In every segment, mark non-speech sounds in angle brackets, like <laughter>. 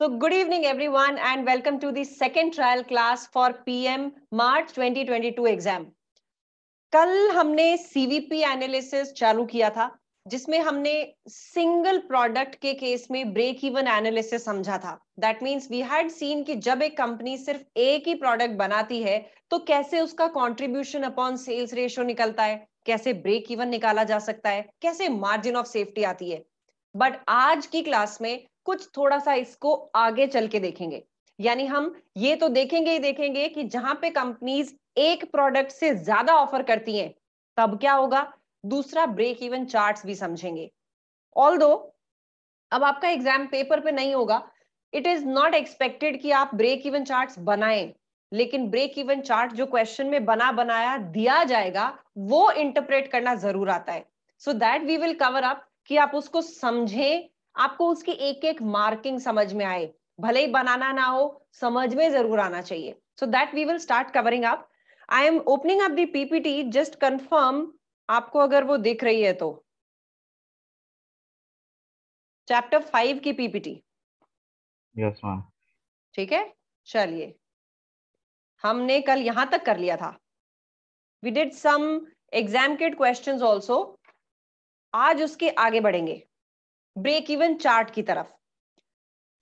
So good evening, everyone, and welcome to the second trial class for PM March 2022 exam. कल हमने CVP analysis चालू किया था जिसमें हमने सिंगल प्रोडक्ट के केस में ब्रेक इवन एनालिसिस समझा था that means we had seen कि जब एक कंपनी सिर्फ एक ही प्रोडक्ट बनाती है तो कैसे उसका कंट्रीब्यूशन अपॉन सेल्स रेशियो निकलता है कैसे ब्रेक इवन निकाला जा सकता है कैसे मार्जिन ऑफ सेफ्टी आती है बट आज की क्लास में कुछ थोड़ा सा इसको आगे चल के देखेंगे यानी हम ये तो देखेंगे ही देखेंगे कि जहां पे कंपनीज एक प्रोडक्ट से ज्यादा ऑफर करती हैं तब क्या होगा दूसरा ब्रेक इवन चार्ट्स भी समझेंगे ऑल अब आपका एग्जाम पेपर पे नहीं होगा इट इज नॉट एक्सपेक्टेड कि आप ब्रेक इवन चार्ट बनाए लेकिन ब्रेक इवन चार्ट जो क्वेश्चन में बना बनाया दिया जाएगा वो इंटरप्रेट करना जरूर आता है so that we will cover up कि आप उसको समझें आपको उसकी एक एक मार्किंग समझ में आए भले ही बनाना ना हो समझ में जरूर आना चाहिए so that we will start covering up I am opening up the PPT just confirm आपको अगर वो दिख रही है तो चैप्टर फाइव की पीपीटी यस मैम ठीक है चलिए हमने कल यहां तक कर लिया था we did some exam kit question also आज उसके आगे बढ़ेंगे ब्रेक इवन चार्ट की तरफ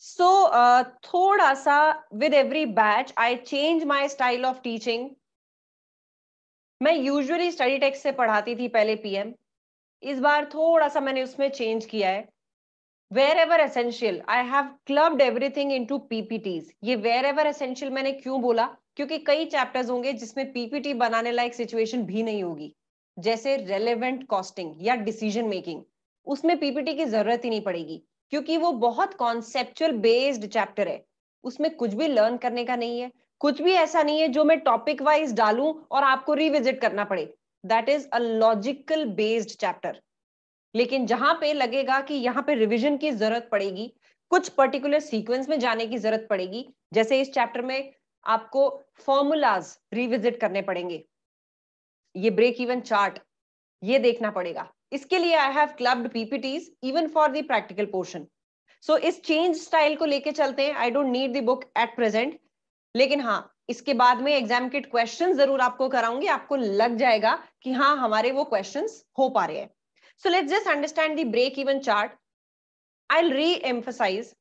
सो so, uh, थोड़ा सा with every batch I change my style of teaching मैं यूजुअली स्टडी टेक्स से पढ़ाती थी पहले पीएम इस बार थोड़ा सा मैंने उसमें चेंज किया है where ever essential I have clubbed everything into PPTs wherever ever एसेंशियल मैंने क्यों बोला क्योंकि कई चैप्टर्स होंगे जिसमें पीपीटी बनाने लायक सिचुएशन भी नहीं होगी जैसे रेलेवेंट कॉस्टिंग या डिसीजन मेकिंग उसमें पीपीटी की जरूरत ही नहीं पड़ेगी क्योंकि वो बहुत कॉन्सेप्चुअल बेस्ड चैप्टर है उसमें कुछ भी लर्न करने का नहीं है कुछ भी ऐसा नहीं है जो मैं टॉपिक वाइज डालूं और आपको रिविजिट करना पड़े that is a logical based chapter लेकिन जहां पे लगेगा कि यहाँ पे रिविजन की जरूरत पड़ेगी कुछ पर्टिकुलर सीक्वेंस में जाने की जरूरत पड़ेगी जैसे इस चैप्टर में आपको फॉर्मूलाज रिविजिट करने पड़ेंगे ये ब्रेक इवन चार्ट ये देखना पड़ेगा इसके लिए I have clubbed PPTs even for the practical portion so इस चेंज स्टाइल को लेके चलते हैं I don't need the book at present लेकिन हाँ इसके बाद में एग्जाम किट क्वेश्चन जरूर आपको कराऊंगी आपको लग जाएगा कि हाँ हमारे वो क्वेश्चन हो पा रहे हैं so let's just understand the break even chart I reemphasise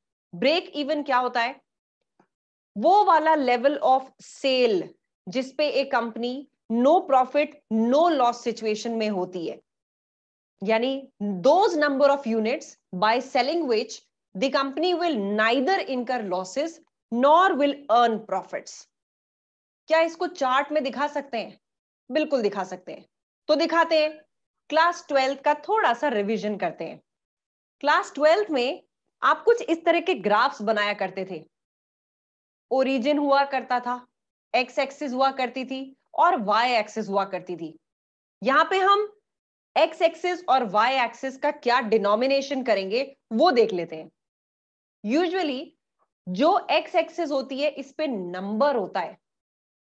break even क्या होता है वो वाला लेवल ऑफ सेल जिसपे एक company no profit no loss situation में होती है यानी those number of units by selling which the company will neither incur losses nor will earn profits क्या इसको चार्ट में दिखा सकते हैं बिल्कुल दिखा सकते हैं तो दिखाते हैं क्लास ट्वेल्थ का थोड़ा सा रिविजन करते हैं क्लास ट्वेल्थ में आप कुछ इस तरह के ग्राफ्स बनाया करते थे ओरिजिन हुआ करता था एक्स एक्सिस हुआ करती थी और वाई एक्सिस हुआ करती थी यहां पे हम एक्स एक्सिस और वाई एक्सिस का क्या डिनोमिनेशन करेंगे वो देख लेते हैं यूजुअली जो एक्स एक्सिस होती है इस पे नंबर होता है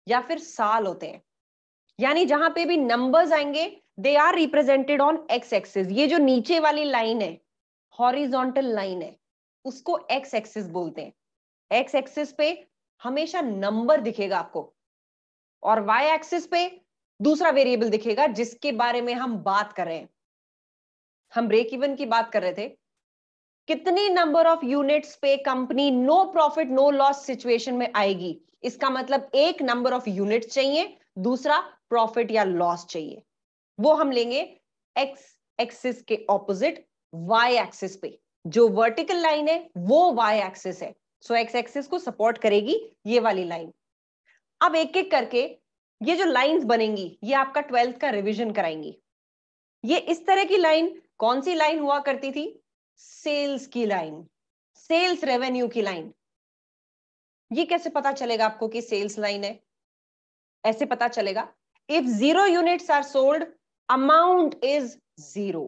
या फिर साल होते हैं यानी जहां पे भी नंबर्स आएंगे they are represented on X axis ये जो नीचे वाली लाइन है हॉरिजॉन्टल लाइन है उसको एक्स एक्सिस बोलते हैं एक्स एक्सिस पे हमेशा नंबर दिखेगा आपको और वाई एक्सिस पे दूसरा वेरिएबल दिखेगा जिसके बारे में हम बात कर रहे हैं हम ब्रेक इवन की बात कर रहे थे कितने नंबर ऑफ यूनिट्स पे company no profit no loss situation में आएगी इसका मतलब एक नंबर ऑफ यूनिट चाहिए दूसरा प्रॉफिट या लॉस चाहिए वो हम लेंगे एक्स एक्सिस के ऑपोजिट वाई एक्सिस पे जो वर्टिकल लाइन है वो वाई एक्सिस है सो एक्स एक्सिस को सपोर्ट करेगी ये वाली लाइन अब एक एक करके ये जो लाइंस बनेंगी ये आपका ट्वेल्थ का रिवीजन कराएंगी ये इस तरह की लाइन कौन सी लाइन हुआ करती थी सेल्स की लाइन सेल्स रेवेन्यू की लाइन ये कैसे पता चलेगा आपको कि सेल्स लाइन है ऐसे पता चलेगा if zero units are sold amount is zero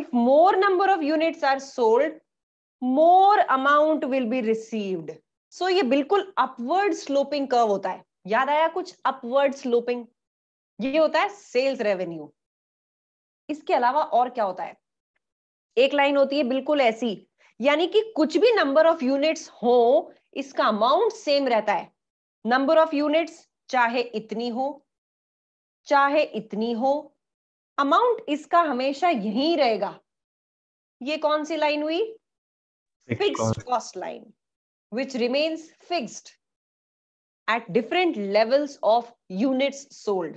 if more number of units are sold more amount will be received so ये बिल्कुल अपवर्ड स्लोपिंग कर्व होता है याद आया कुछ अपवर्ड स्लोपिंग ये होता है सेल्स रेवेन्यू इसके अलावा और क्या होता है एक लाइन होती है बिल्कुल ऐसी यानी कि कुछ भी नंबर ऑफ यूनिट्स हो इसका अमाउंट सेम रहता है नंबर ऑफ यूनिट्स चाहे इतनी हो चाहे इतनी हो अमाउंट इसका हमेशा यही रहेगा ये कौन सी लाइन हुई fixed cost line which remains fixed at different levels of units sold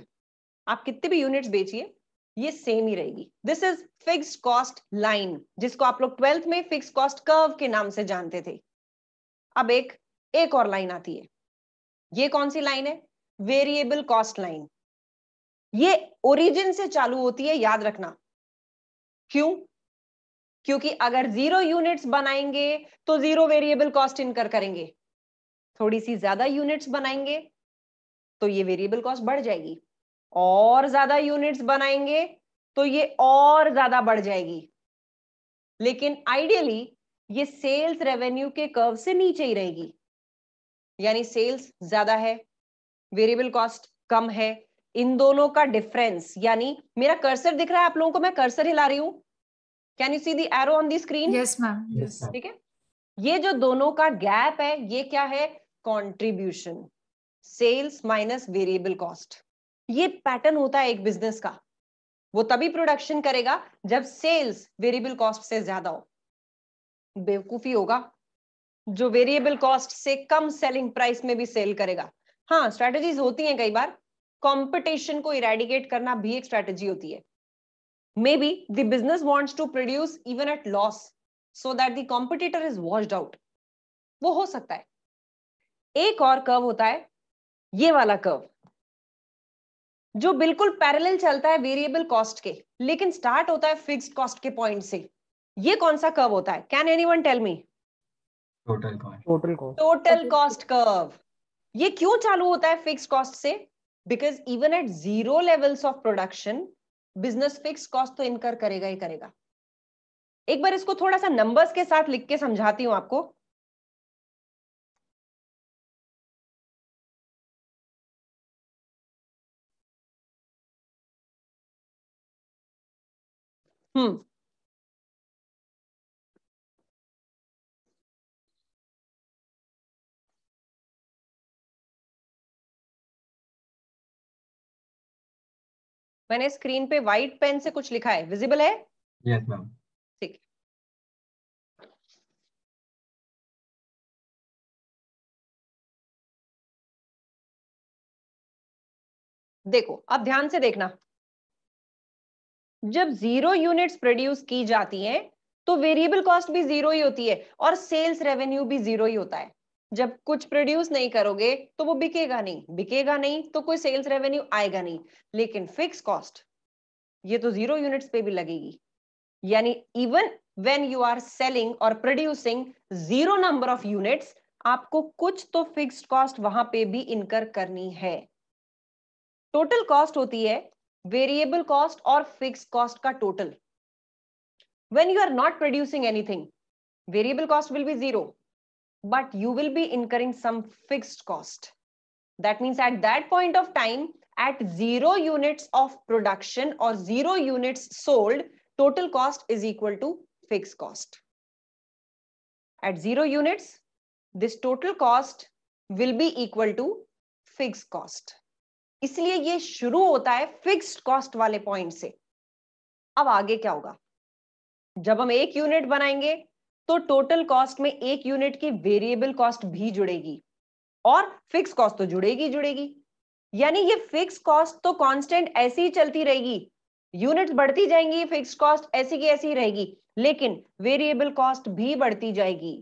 आप कितने भी यूनिट्स बेचिए ये सेम ही रहेगी this is fix cost line जिसको आप लोग ट्वेल्थ में फिक्स कॉस्ट कर्व के नाम से जानते थे अब एक एक और लाइन आती है ये कौन सी लाइन है वेरिएबल कॉस्ट लाइन ये ओरिजिन से चालू होती है याद रखना क्यों क्योंकि अगर जीरो यूनिट्स बनाएंगे तो जीरो वेरिएबल कॉस्ट इनकर करेंगे थोड़ी सी ज्यादा यूनिट्स बनाएंगे तो ये वेरिएबल कॉस्ट बढ़ जाएगी और ज्यादा यूनिट्स बनाएंगे तो ये और ज्यादा बढ़ जाएगी लेकिन आइडियली ये सेल्स रेवेन्यू के कर्व से नीचे ही रहेगी यानी सेल्स ज्यादा है वेरिएबल कॉस्ट कम है इन दोनों का डिफरेंस यानी मेरा कर्सर दिख रहा है आप लोगों को मैं कर्सर हिला रही हूं can you see the arrow on the screen yes ma'am ठीक है ये जो दोनों का गैप है ये क्या है contribution sales minus variable cost ये पैटर्न होता है एक बिजनेस का वो तभी प्रोडक्शन करेगा जब सेल्स वेरिएबल कॉस्ट से ज्यादा हो बेवकूफी होगा जो वेरिएबल कॉस्ट से कम सेलिंग प्राइस में भी सेल करेगा हाँ स्ट्रेटजीज होती हैं कई बार कंपटीशन को इरेडिकेट करना भी एक स्ट्रेटजी होती है maybe the business wants to produce even at loss so that the competitor is washed out वो हो सकता है एक और कर्व होता है ये वाला कर्व जो बिल्कुल पैरेलल चलता है वेरिएबल कॉस्ट के लेकिन स्टार्ट होता है फिक्स्ड कॉस्ट के पॉइंट से ये कौन सा कर्व होता है can anyone tell me total total total cost curve ये क्यों चालू होता है फिक्स कॉस्ट से because even at zero levels of production business fix cost तो इनकर करेगा ही करेगा एक बार इसको थोड़ा सा नंबर्स के साथ लिख के समझाती हूँ आपको हम्म मैंने स्क्रीन पे व्हाइट पेन से कुछ लिखा है विजिबल है यस मैम ठीक देखो अब ध्यान से देखना जब जीरो यूनिट्स प्रोड्यूस की जाती हैं तो वेरिएबल कॉस्ट भी जीरो ही होती है और सेल्स रेवेन्यू भी जीरो ही होता है जब कुछ प्रोड्यूस नहीं करोगे तो वो बिकेगा नहीं बिकेगा नहीं तो कोई सेल्स रेवेन्यू आएगा नहीं लेकिन फिक्स कॉस्ट ये तो जीरो यूनिट्स पे भी लगेगी यानी even when you are selling और producing zero number of units आपको कुछ तो फिक्स्ड कॉस्ट वहां पे भी इनकर करनी है टोटल कॉस्ट होती है variable cost or fixed cost ka total when you are not producing anything variable cost will be zero but you will be incurring some fixed cost that means at that point of time at zero units of production or zero units sold total cost is equal to fixed cost at zero units this total cost will be equal to fixed cost इसलिए ये शुरू होता है fixed cost वाले point से अब आगे क्या होगा जब हम एक यूनिट बनाएंगे तो टोटल कॉस्ट में एक यूनिट की वेरिएबल कॉस्ट भी जुड़ेगी और फिक्स कॉस्ट तो जुड़ेगी जुड़ेगी यानी ये फिक्स कॉस्ट तो कांस्टेंट ऐसी ही चलती रहेगी यूनिट्स बढ़ती जाएंगी फिक्स कॉस्ट ऐसी की ऐसी रहेगी लेकिन वेरिएबल कॉस्ट भी बढ़ती जाएगी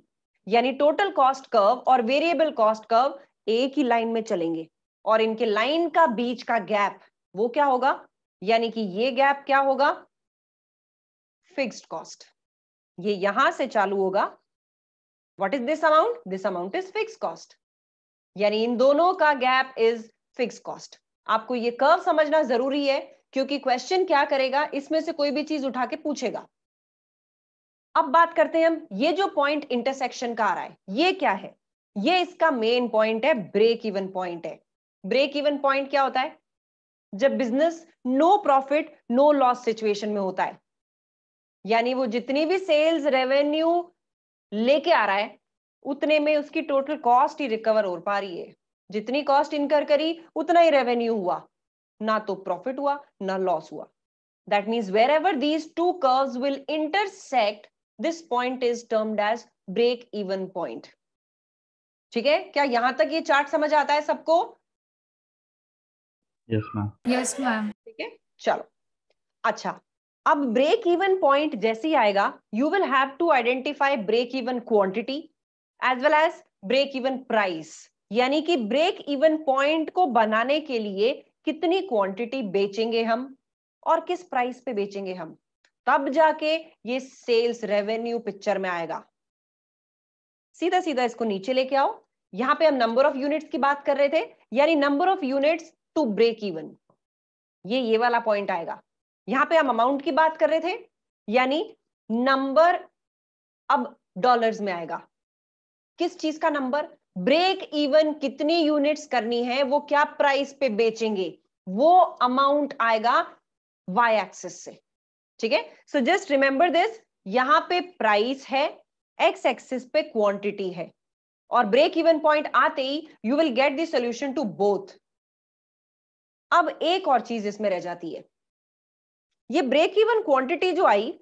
यानी टोटल कॉस्ट कर्व और वेरिएबल कॉस्ट कर्व एक ही लाइन में चलेंगे और इनके लाइन का बीच का गैप वो क्या होगा यानी कि ये गैप क्या होगा फिक्स्ड कॉस्ट ये यहां से चालू होगा what is this amount this amount is fix cost यानी इन दोनों का गैप इज फिक्स कॉस्ट आपको ये कर्व समझना जरूरी है क्योंकि क्वेश्चन क्या करेगा इसमें से कोई भी चीज उठा के पूछेगा अब बात करते हैं हम ये जो पॉइंट इंटरसेक्शन का आ रहा है ये क्या है ये इसका मेन पॉइंट है ब्रेक इवन पॉइंट है ब्रेक इवन पॉइंट क्या होता है जब business no profit no loss situation में होता है यानी वो जितनी भी सेल्स रेवेन्यू लेके आ रहा है उतने में उसकी टोटल कॉस्ट ही रिकवर हो पा रही है जितनी कॉस्ट इनकर करी उतना ही रेवेन्यू हुआ ना तो प्रॉफिट हुआ ना लॉस हुआ that means wherever these two curves will intersect this point is termed as break even point ठीक है क्या यहां तक ये चार्ट समझ आता है सबको यस मैम ठीक है चलो अच्छा अब ब्रेक इवन पॉइंट जैसे ही आएगा you will have to identify break even quantity as well as break even price यानी कि ब्रेक इवन पॉइंट को बनाने के लिए कितनी क्वांटिटी बेचेंगे हम और किस प्राइस पे बेचेंगे हम तब जाके ये सेल्स रेवेन्यू पिक्चर में आएगा सीधा सीधा इसको नीचे लेके आओ यहाँ पे हम नंबर ऑफ यूनिट्स की बात कर रहे थे यानी number of units to break even ये ये वाला पॉइंट आएगा यहां पे हम अमाउंट की बात कर रहे थे यानी नंबर अब डॉलर्स में आएगा किस चीज का नंबर ब्रेक इवन कितनी यूनिट्स करनी है वो क्या प्राइस पे बेचेंगे वो अमाउंट आएगा वाई एक्सिस से ठीक है सो जस्ट रिमेंबर दिस यहां पे प्राइस है एक्स एक्सिस पे क्वांटिटी है और ब्रेक इवन पॉइंट आते ही you will get the solution to both अब एक और चीज इसमें रह जाती है ये ब्रेक इवन क्वांटिटी जो आई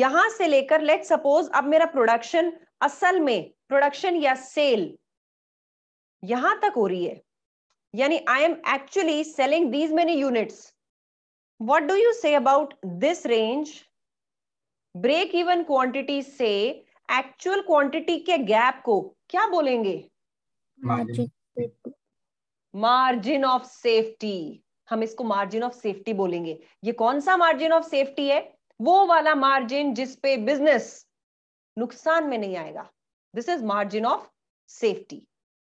यहां से लेकर लेट सपोज अब मेरा प्रोडक्शन असल में प्रोडक्शन या सेल यहां तक हो रही है यानी I am actually selling these many units what do you say about this range break even quantity से एक्चुअल क्वांटिटी के गैप को क्या बोलेंगे मार्जिन ऑफ सेफ्टी हम इसको मार्जिन ऑफ सेफ्टी बोलेंगे ये कौन सा मार्जिन ऑफ सेफ्टी है वो वाला मार्जिन जिसपे बिजनेस नुकसान में नहीं आएगा this is margin of safety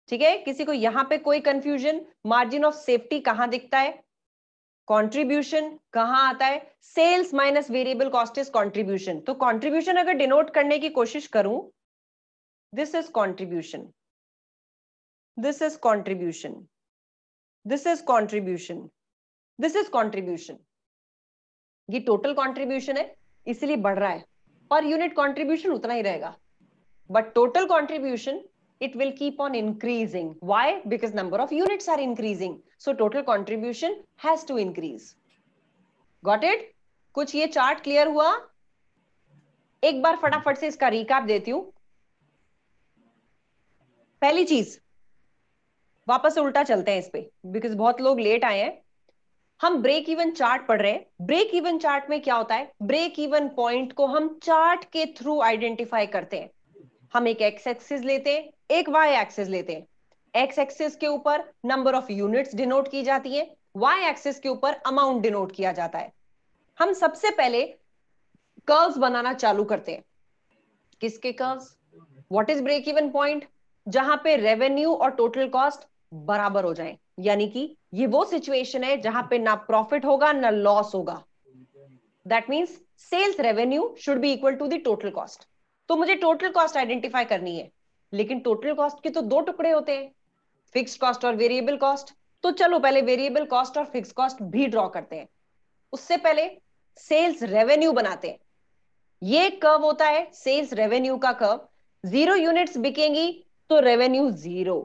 ठीक है किसी को यहां पे कोई कंफ्यूजन मार्जिन ऑफ सेफ्टी कहां दिखता है कंट्रीब्यूशन कहां आता है sales minus variable cost is contribution तो कंट्रीब्यूशन अगर डिनोट करने की कोशिश करूं this is contribution this is contribution this is contribution this is contribution ये टोटल कॉन्ट्रीब्यूशन है इसलिए बढ़ रहा है पर यूनिट कॉन्ट्रीब्यूशन उतना ही रहेगा but total contribution it will keep on increasing why because number of units are increasing so total contribution has to increase got it कुछ ये चार्ट क्लियर हुआ एक बार फटाफट से इसका रिकॉप देती हूं पहली चीज वापस से उल्टा चलते हैं इस पे बिकॉज बहुत लोग लेट आए हैं हम ब्रेक इवन चार्ट पढ़ रहे हैं ब्रेक इवन चार्ट में क्या होता है ब्रेक इवन पॉइंट को हम चार्ट के थ्रू आइडेंटिफाई करते हैं हम एक एक्स एक्सिस लेते हैं एक वाई एक्सिस लेते हैं एक्स एक्सिस के ऊपर नंबर ऑफ यूनिट्स डिनोट की जाती है वाई एक्सिस के ऊपर अमाउंट डिनोट किया जाता है हम सबसे पहले कर्व्स बनाना चालू करते हैं किसके curves what is break even point जहां पे रेवेन्यू और टोटल कॉस्ट बराबर हो जाए यानी कि ये वो सिचुएशन है जहां पे ना प्रॉफिट होगा ना लॉस होगा that means sales revenue should be equal to the total cost तो मुझे टोटल कॉस्ट आइडेंटिफाई करनी है लेकिन टोटल कॉस्ट के तो दो टुकड़े होते हैं फिक्स कॉस्ट और वेरिएबल कॉस्ट तो चलो पहले वेरिएबल कॉस्ट और फिक्स कॉस्ट भी ड्रॉ करते हैं उससे पहले सेल्स रेवेन्यू बनाते हैं ये कर्व होता है सेल्स रेवेन्यू का कर्व जीरो यूनिट्स बिकेंगी तो रेवेन्यू जीरो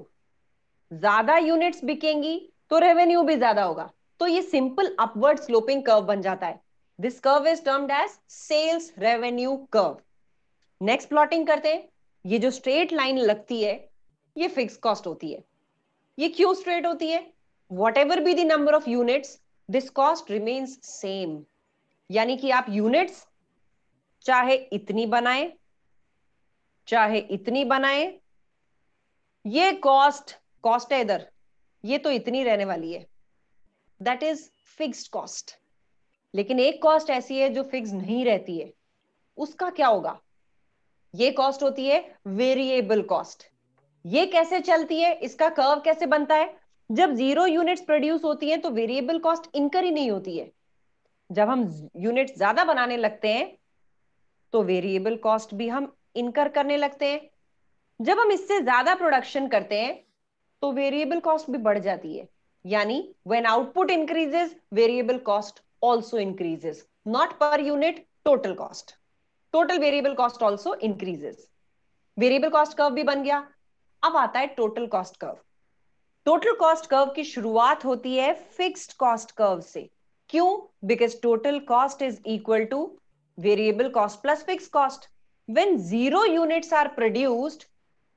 ज्यादा यूनिट्स बिकेंगी तो रेवेन्यू भी ज्यादा होगा तो ये सिंपल अपवर्ड स्लोपिंग कर्व बन जाता है this curve is termed as sales revenue curve next plotting करते हैं ये जो स्ट्रेट लाइन लगती है ये फिक्स कॉस्ट होती है ये क्यों स्ट्रेट होती है whatever be the number of units this cost remains same यानी कि आप यूनिट्स चाहे इतनी बनाए चाहे इतनी बनाए ये कॉस्ट कॉस्ट है इधर ये तो इतनी रहने वाली है दैट इज फिक्स्ड कॉस्ट लेकिन एक कॉस्ट ऐसी है जो फिक्स नहीं रहती है उसका क्या होगा ये कॉस्ट होती है वेरिएबल कॉस्ट ये कैसे चलती है इसका कर्व कैसे बनता है जब जीरो यूनिट्स प्रोड्यूस होती है तो वेरिएबल कॉस्ट इनकर ही नहीं होती है जब हम यूनिट ज्यादा बनाने लगते हैं तो वेरिएबल कॉस्ट भी हम इनकर करने लगते हैं जब हम इससे ज्यादा प्रोडक्शन करते हैं तो वेरिएबल कॉस्ट भी बढ़ जाती है यानी when output increases variable cost also increases not per unit total cost total variable cost also increases variable cost curve भी बन गया अब आता है total cost curve total cost curve की शुरुआत होती है फिक्स्ड कॉस्ट कर्व से क्यों because total cost is equal to variable cost plus fix cost when zero units are produced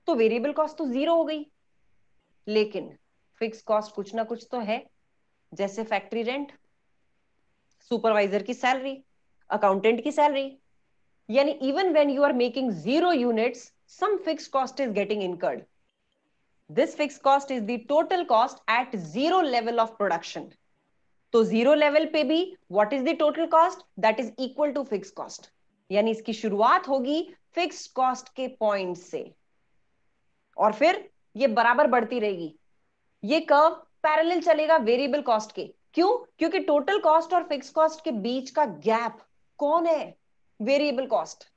तो वेरिएबल कॉस्ट तो जीरो हो गई लेकिन फिक्स कॉस्ट कुछ ना कुछ तो है जैसे फैक्ट्री रेंट सुपरवाइजर की सैलरी अकाउंटेंट की सैलरी यानी even when you are making zero units some fix cost is getting incurred this fix cost is the total cost at zero level of production तो zero level पे भी what is the total cost that is equal to fix cost यानी इसकी शुरुआत होगी fix cost के point से और फिर ये बराबर बढ़ती रहेगी ये कर्व पैरेलल चलेगा वेरिएबल कॉस्ट के क्यों क्योंकि टोटल कॉस्ट और फिक्स कॉस्ट के बीच का गैप कौन है वेरिएबल कॉस्ट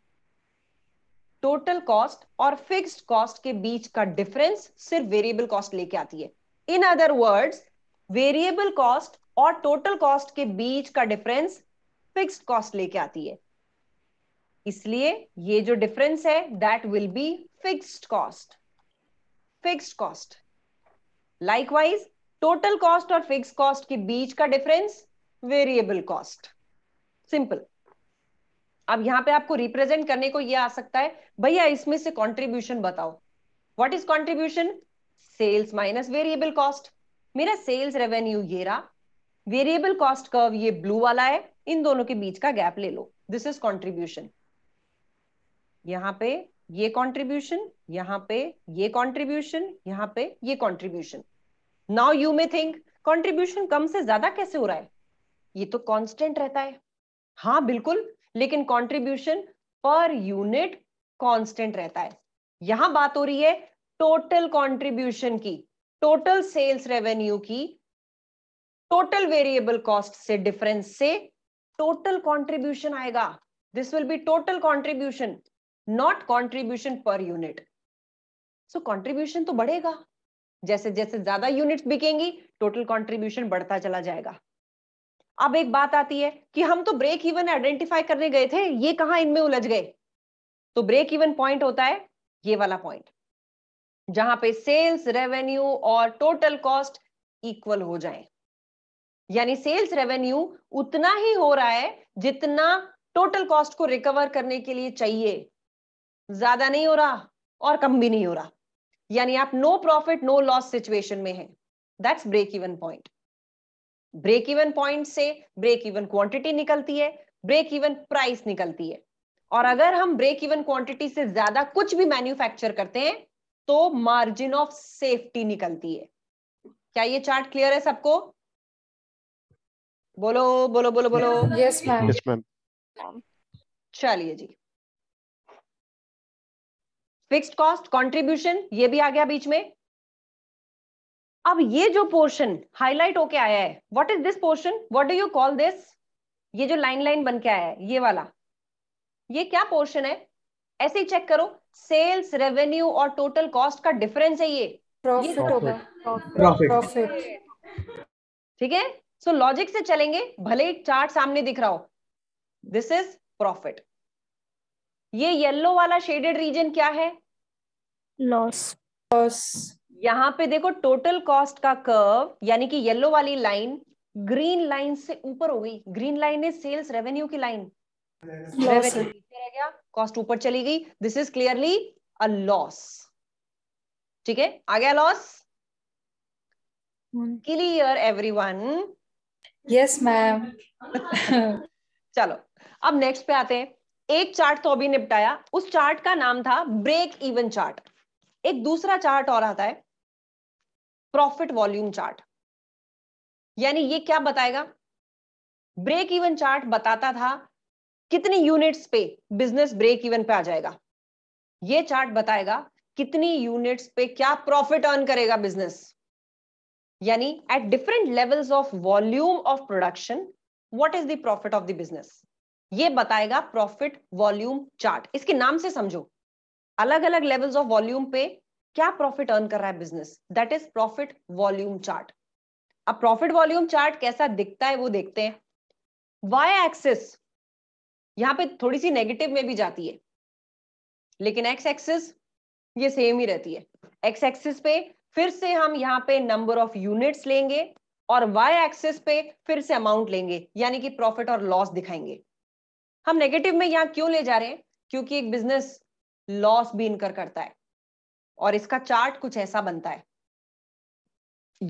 टोटल कॉस्ट और फिक्स कॉस्ट के बीच का डिफरेंस सिर्फ वेरिएबल कॉस्ट लेके आती है in other words variable cost और टोटल कॉस्ट के बीच का डिफरेंस फिक्स कॉस्ट लेके आती है इसलिए ये जो डिफरेंस है that will be fixed cost fixed cost likewise total cost और फिक्स कॉस्ट के बीच का डिफरेंस वेरिएबल कॉस्ट सिंपल अब यहां पे आपको रिप्रेजेंट करने को ये आ सकता है भैया इसमें से कंट्रीब्यूशन बताओ what is contribution sales minus variable cost मेरा सेल्स रेवेन्यू ये रहा वेरिएबल कॉस्ट कर्व ये ब्लू वाला है इन दोनों के बीच का गैप ले लो दिस इज कॉन्ट्रीब्यूशन यहां पे ये कॉन्ट्रीब्यूशन यहाँ पे ये कॉन्ट्रीब्यूशन यहाँ पे ये contribution now you may think contribution कम से ज्यादा कैसे हो रहा है ये तो कॉन्स्टेंट रहता है हाँ बिल्कुल लेकिन कॉन्ट्रीब्यूशन पर यूनिट कॉन्स्टेंट रहता है यहां बात हो रही है टोटल कॉन्ट्रीब्यूशन की टोटल सेल्स रेवेन्यू की टोटल वेरिएबल कॉस्ट से डिफरेंस से टोटल कॉन्ट्रीब्यूशन आएगा this will be total contribution not contribution per unit so contribution तो बढ़ेगा जैसे जैसे ज्यादा यूनिट बिकेंगी टोटल कॉन्ट्रीब्यूशन बढ़ता चला जाएगा अब एक बात आती है कि हम तो ब्रेक इवन आइडेंटिफाई करने गए थे ये कहा इनमें उलझ गए तो ब्रेक इवन पॉइंट होता है ये वाला पॉइंट जहां पे सेल्स रेवेन्यू और टोटल कॉस्ट इक्वल हो जाए यानी सेल्स रेवेन्यू उतना ही हो रहा है जितना टोटल कॉस्ट को रिकवर करने के लिए चाहिए ज्यादा नहीं हो रहा और कम भी नहीं हो रहा यानी आप no profit no loss situation में हैं that's break even point break even point से ब्रेक इवन क्वांटिटी निकलती है ब्रेक इवन प्राइस निकलती है और अगर हम ब्रेक इवन क्वांटिटी से ज्यादा कुछ भी मैन्युफैक्चर करते हैं तो मार्जिन ऑफ सेफ्टी निकलती है क्या ये चार्ट क्लियर है सबको बोलो बोलो बोलो बोलो यस मैम चलिए जी फिक्स्ड कॉस्ट कंट्रीब्यूशन ये भी आ गया बीच में अब ये जो पोर्शन हाईलाइट होके आया है what is this portion what do you call this ये जो लाइन लाइन बन के आया है ये वाला ये क्या पोर्शन है ऐसे ही चेक करो सेल्स रेवेन्यू और टोटल कॉस्ट का डिफरेंस है ये प्रॉफिट ठीक है सो लॉजिक से चलेंगे भले एक चार्ट सामने दिख रहा हो दिस इज प्रॉफिट ये येलो वाला शेडेड रीजन क्या है लॉस लॉस यहाँ पे देखो टोटल कॉस्ट का कर्व यानी कि येलो वाली लाइन ग्रीन लाइन से ऊपर हो गई ग्रीन लाइन है सेल्स रेवेन्यू की लाइन रह गया कॉस्ट ऊपर चली गई this is clearly a loss ठीक है आ गया loss clear everyone yes ma'am चलो अब नेक्स्ट पे आते हैं एक चार्ट तो अभी निपटाया उस चार्ट का नाम था ब्रेक इवन चार्ट एक दूसरा चार्ट और आता है प्रॉफिट वॉल्यूम चार्ट यानी ये क्या बताएगा ब्रेक इवन चार्ट बताता था कितनी यूनिट्स पे बिजनेस ब्रेक इवन पे आ जाएगा ये चार्ट बताएगा कितनी यूनिट्स पे क्या प्रॉफिट अर्न करेगा बिजनेस यानी at different levels of volume of production what is the profit of the business ये बताएगा प्रॉफिट वॉल्यूम चार्ट इसके नाम से समझो अलग अलग लेवल्स ऑफ वॉल्यूम पे क्या प्रॉफिट अर्न कर रहा है business that is profit volume chart अब प्रॉफिट वॉल्यूम चार्ट कैसा दिखता है वो देखते हैं वाई एक्सिस यहां पे थोड़ी सी नेगेटिव में भी जाती है लेकिन एक्स एक्सिस ये सेम ही रहती है एक्स एक्सिस पे फिर से हम यहाँ पे नंबर ऑफ यूनिट्स लेंगे और वाई एक्सिस पे फिर से अमाउंट लेंगे यानी कि प्रॉफिट और लॉस दिखाएंगे हम नेगेटिव में यहाँ क्यों ले जा रहे हैं क्योंकि एक बिजनेस लॉस भी इनकर करता है और इसका चार्ट कुछ ऐसा बनता है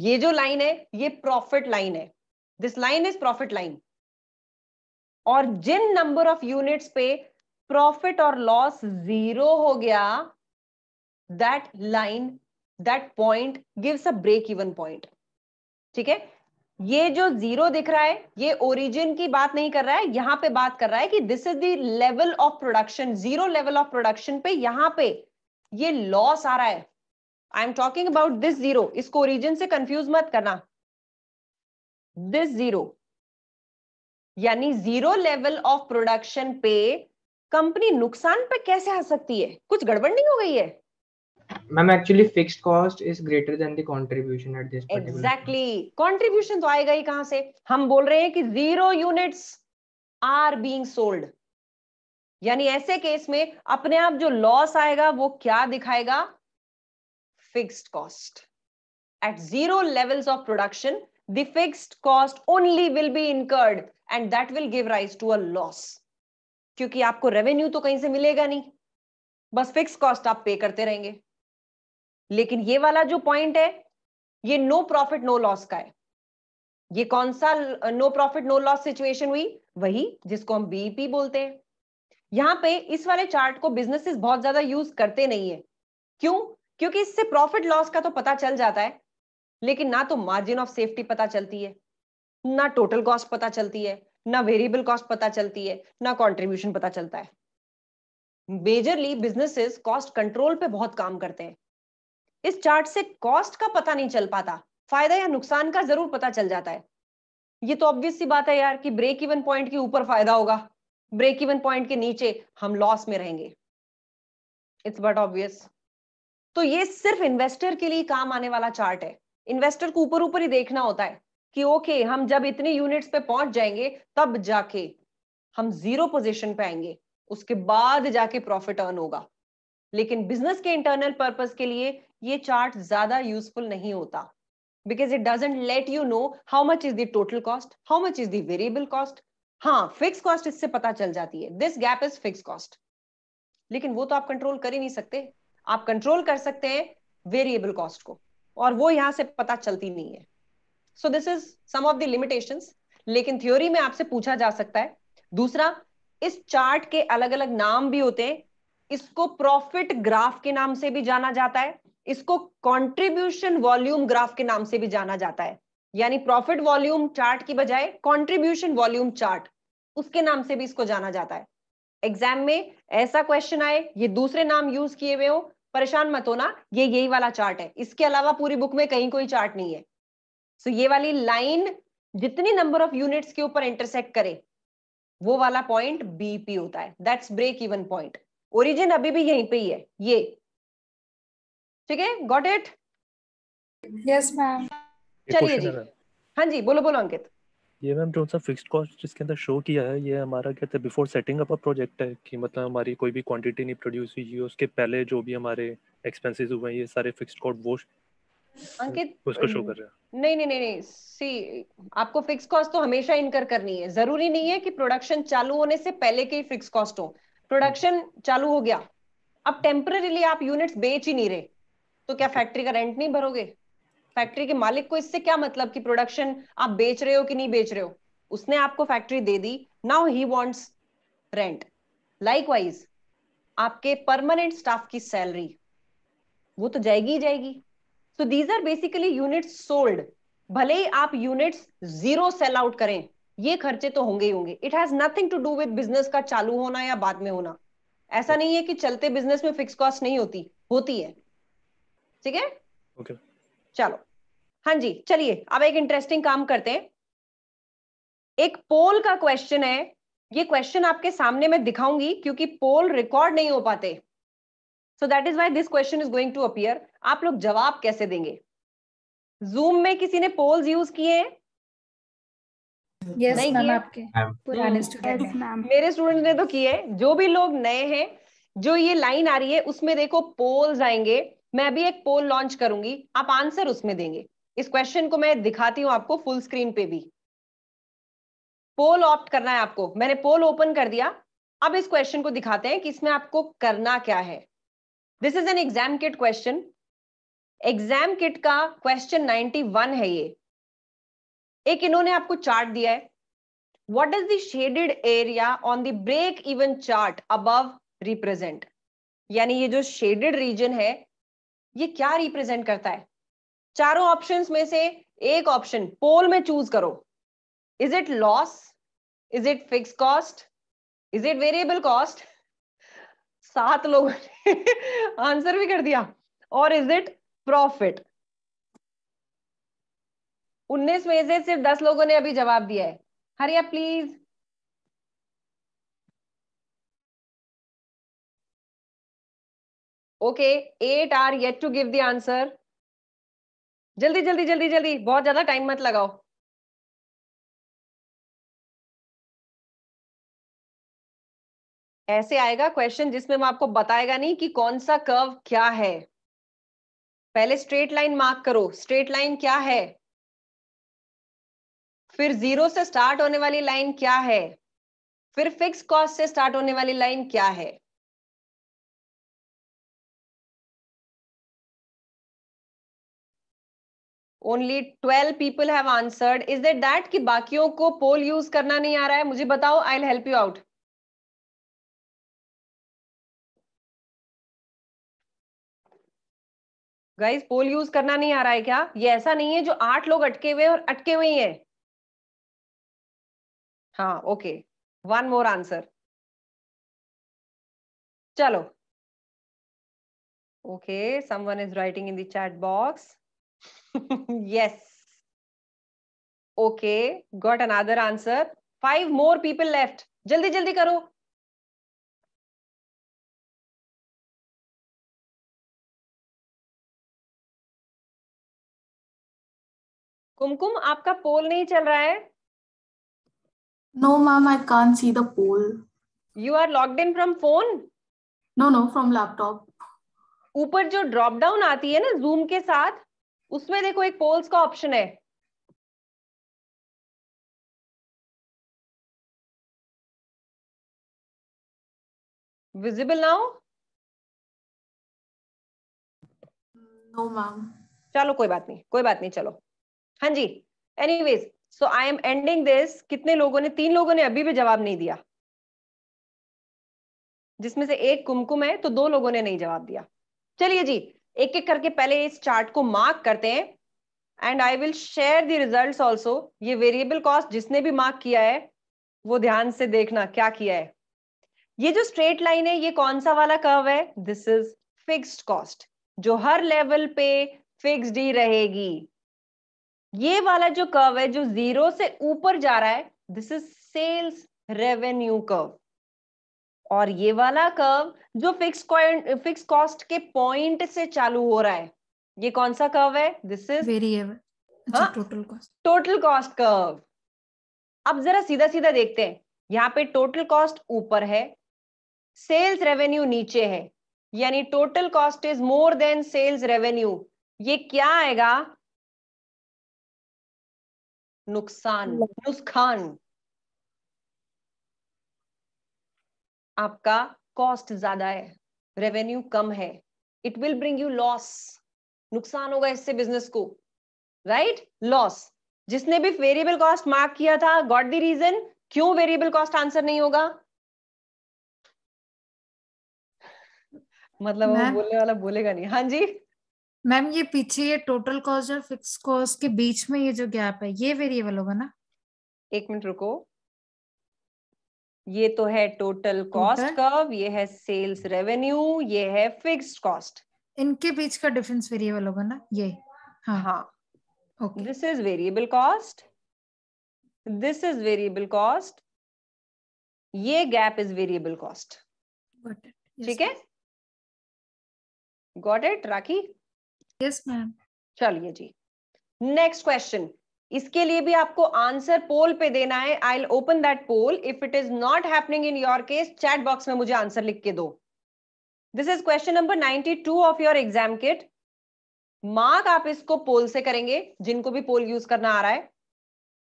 ये जो लाइन है ये प्रॉफिट लाइन है this line is profit line और जिन नंबर ऑफ यूनिट्स पे प्रॉफिट और लॉस जीरो हो गया that line that point gives a break even point ठीक है ये जो जीरो दिख रहा है ये ओरिजिन की बात नहीं कर रहा है यहां पे बात कर रहा है कि this is the level of production zero level of production पे यहां पे ये लॉस आ रहा है I am talking about this zero इसको ओरिजिन से कंफ्यूज मत करना दिस जीरो यानी जीरो लेवल ऑफ प्रोडक्शन पे कंपनी नुकसान पे कैसे आ सकती है कुछ गड़बड़ नहीं हो गई है ma'am actually fixed cost is greater than the contribution at this exactly contribution तो आएगा ही कहां से हम बोल रहे हैं कि zero units are being sold यानी ऐसे केस में अपने आप जो लॉस आएगा वो क्या दिखाएगा fixed cost at zero levels of production the fixed cost only will be incurred and that will give rise to a loss क्योंकि आपको रेवेन्यू तो कहीं से मिलेगा नहीं बस फिक्स कॉस्ट आप पे करते रहेंगे लेकिन ये वाला जो पॉइंट है ये नो प्रॉफिट नो लॉस का है ये कौन सा no profit no loss situation हुई वही जिसको हम बीपी e बोलते हैं यहाँ पे इस वाले चार्ट को बिजनेसेस बहुत ज्यादा यूज करते नहीं है क्यों क्योंकि इससे प्रॉफिट लॉस का तो पता चल जाता है लेकिन ना तो मार्जिन ऑफ सेफ्टी पता चलती है ना टोटल कॉस्ट पता चलती है ना वेरिएबल कॉस्ट पता चलती है ना कॉन्ट्रीब्यूशन पता चलता है मेजरली बिजनेसेस कॉस्ट कंट्रोल पे बहुत काम करते हैं इस चार्ट से कॉस्ट का पता नहीं चल पाता फायदा या नुकसान का जरूर पता चल जाता है ये तो ऑब्वियस सी बात है यार कि ब्रेक इवन पॉइंट के ऊपर फायदा होगा ब्रेक इवन पॉइंट के नीचे हम लॉस में रहेंगे इट्स बट ऑब्वियस तो ये सिर्फ इन्वेस्टर के लिए काम आने वाला चार्ट है इन्वेस्टर को ऊपर ऊपर ही देखना होता है कि ओके हम जब इतने यूनिट्स पे पहुंच जाएंगे तब जाके हम जीरो पोजिशन पे आएंगे उसके बाद जाके प्रॉफिट अर्न होगा लेकिन बिजनेस के इंटरनल पर्पस के लिए ये चार्ट ज्यादा यूजफुल नहीं होता because it doesn't let you know how much is the total cost how much is the हाँ फिक्स कॉस्ट इससे पता चल जाती है this gap is fix cost लेकिन वो तो आप कंट्रोल कर ही नहीं सकते आप कंट्रोल कर सकते हैं वेरिएबल कॉस्ट को और वो यहां से पता चलती नहीं है so this is some of the limitation लेकिन थ्योरी में आपसे पूछा जा सकता है दूसरा इस चार्ट के अलग अलग नाम भी होते हैं इसको प्रॉफिट ग्राफ के नाम से भी जाना जाता है इसको कंट्रीब्यूशन वॉल्यूम ग्राफ के नाम से भी जाना जाता है यानी प्रॉफिट वॉल्यूम चार्ट की बजाय कंट्रीब्यूशन वॉल्यूम चार्ट उसके नाम से भी इसको जाना जाता है एग्जाम में ऐसा क्वेश्चन आए ये दूसरे नाम यूज किए हुए हो परेशान मत होना ये यही वाला चार्ट है इसके अलावा पूरी बुक में कहीं कोई चार्ट नहीं है सो so, ये वाली लाइन जितनी नंबर ऑफ यूनिट्स के ऊपर इंटरसेक्ट करे वो वाला पॉइंट बीपी होता है that's break even point origin अभी भी यहीं पे ही है ये ठीक है गॉट इट यस मैम चलिए जी हाँ जी बोलो बोलो अंकित ये मैम जो सा फिक्स्ड कॉस्ट जिसके अंदर शो किया है ये हमारा कहते हैं before setting up a project है कि मतलब हमारी कोई भी क्वांटिटी नहीं प्रोड्यूस हुई है उसके पहले जो भी हमारे एक्सपेंसेस हुए हैं ये सारे फिक्स्ड कॉस्ट वो अंकित उसको शो कर रहा है नहीं नहीं नहीं नहीं सी आपको फिक्स कॉस्ट तो हमेशा इनकर करनी है जरूरी नहीं है कि प्रोडक्शन चालू होने से पहले के ही फिक्स कॉस्ट हो प्रोडक्शन चालू हो गया अब टेम्पररीली आप यूनिट्स बेच ही नहीं रहे तो क्या फैक्ट्री का रेंट नहीं भरोगे फैक्ट्री के मालिक को इससे क्या मतलब कि प्रोडक्शन आप बेच रहे हो कि नहीं बेच रहे हो उसने आपको फैक्ट्री दे दी नाउ ही वॉन्ट्स रेंट लाइकवाइज आपके परमानेंट स्टाफ की सैलरी वो तो जाएगी ही जाएगी so these are basically units sold भले ही आप यूनिट्स जीरो सेल आउट करें ये खर्चे तो होंगे ही होंगे it has nothing to do with business का चालू होना या बाद में होना ऐसा नहीं है कि चलते बिजनेस में फिक्स कॉस्ट नहीं होती होती है ठीक है ओके चलो हाँ जी चलिए अब एक इंटरेस्टिंग काम करते हैं एक पोल का क्वेश्चन है ये क्वेश्चन आपके सामने मैं दिखाऊंगी क्योंकि पोल रिकॉर्ड नहीं हो पाते so that is why this question is going to appear आप लोग जवाब कैसे देंगे जूम में किसी ने पोल्स यूज किए हैं yes, नहीं किए आपके पुराने स्टूडेंट मेरे स्टूडेंट ने तो किए जो भी लोग नए हैं जो ये लाइन आ रही है उसमें देखो पोल्स आएंगे मैं भी एक पोल लॉन्च करूंगी आप आंसर उसमें देंगे इस क्वेश्चन को मैं दिखाती हूँ आपको फुल स्क्रीन पे भी पोल ऑप्ट करना है आपको मैंने पोल ओपन कर दिया अब इस क्वेश्चन को दिखाते हैं कि इसमें आपको करना क्या है this is an exam kit question exam kit का क्वेश्चन 91 है ये एक इन्होंने आपको चार्ट दिया है what is shaded area on the break even chart अब रिप्रेजेंट यानी ये जो शेडेड रीजन है ये क्या रिप्रेजेंट करता है चारों ऑप्शंस में से एक ऑप्शन पोल में चूज करो is it loss is it fix cost is it variable cost सात लोगों ने आंसर <laughs> भी कर दिया और इज इट प्रॉफिट उन्नीस में से सिर्फ दस लोगों ने अभी जवाब दिया है हरिया please okay eight are yet to give the answer जल्दी जल्दी जल्दी जल्दी बहुत ज्यादा टाइम मत लगाओ ऐसे आएगा क्वेश्चन जिसमें मैं आपको बताएगा नहीं कि कौन सा कर्व क्या है पहले स्ट्रेट लाइन मार्क करो स्ट्रेट लाइन क्या है फिर जीरो से स्टार्ट होने वाली लाइन क्या है फिर फिक्स कॉस्ट से स्टार्ट होने वाली लाइन क्या है only twelve people have answered is that that कि बाकियों को पोल यूज करना नहीं आ रहा है मुझे बताओ I help you out guys poll use करना नहीं आ रहा है क्या ये ऐसा नहीं है जो आठ लोग अटके हुए और अटके हुए हैं हाँ ओके वन मोर आंसर चलो okay someone is writing in the chat box yes. Okay, got another answer. Five more people left. जल्दी जल्दी करो कुमकुम आपका पोल नहीं चल रहा है No, ma'am, I can't see the poll. You are logged in from phone? No, no, from laptop. ऊपर जो ड्रॉप डाउन आती है ना जूम के साथ उसमें देखो एक पोल्स का ऑप्शन है विजिबल नाउ नो मैम चलो कोई बात नहीं कोई बात नहीं चलो हाँ जी anyways so I am ending this कितने लोगों ने तीन लोगों ने अभी भी जवाब नहीं दिया जिसमें से एक कुमकुम है तो दो लोगों ने नहीं जवाब दिया चलिए जी एक एक करके पहले इस चार्ट को मार्क करते हैं and I will share the results also ये वेरिएबल कॉस्ट जिसने भी मार्क किया है वो ध्यान से देखना क्या किया है ये जो स्ट्रेट लाइन है ये कौन सा वाला कर्व है दिस इज फिक्स्ड कॉस्ट जो हर लेवल पे फिक्स्ड ही रहेगी ये वाला जो कर्व है जो जीरो से ऊपर जा रहा है this is sales revenue curve और ये वाला कर्व जो फिक्स फिक्स कॉस्ट के पॉइंट से चालू हो रहा है ये कौन सा कर्व है this is total cost total cost curve अब जरा सीधा सीधा देखते हैं यहाँ पे टोटल कॉस्ट ऊपर है सेल्स रेवेन्यू नीचे है यानी total cost is more than sales revenue ये क्या आएगा नुकसान नुकसान आपका कॉस्ट ज्यादा है रेवेन्यू कम है it will bring you loss नुकसान होगा इससे बिजनेस को राइट लॉस जिसने भी वेरिएबल कॉस्ट मार्क किया था गॉट द रीजन क्यों वेरिएबल कॉस्ट आंसर नहीं होगा मतलब वो बोलने वाला बोलेगा नहीं हाँ जी मैम ये पीछे ये टोटल कॉस्ट और फिक्स कॉस्ट के बीच में ये जो गैप है ये वेरिएबल होगा ना एक मिनट रुको ये तो है टोटल कॉस्ट कर्व ये है सेल्स रेवेन्यू ये है फिक्स्ड कॉस्ट इनके बीच का डिफरेंस वेरिएबल होगा ना ये हाँ this is variable cost this is variable cost ये गैप इज वेरिएबल कॉस्ट ठीक है got it Rakhi yes ma'am चलिए जी नेक्स्ट क्वेश्चन इसके लिए भी आपको आंसर पोल पे देना है I open that poll if it is not happening in your case chat box में मुझे आंसर लिख के दो this is question number 92 of your exam kit mark आप इसको पोल से करेंगे जिनको भी पोल यूज करना आ रहा है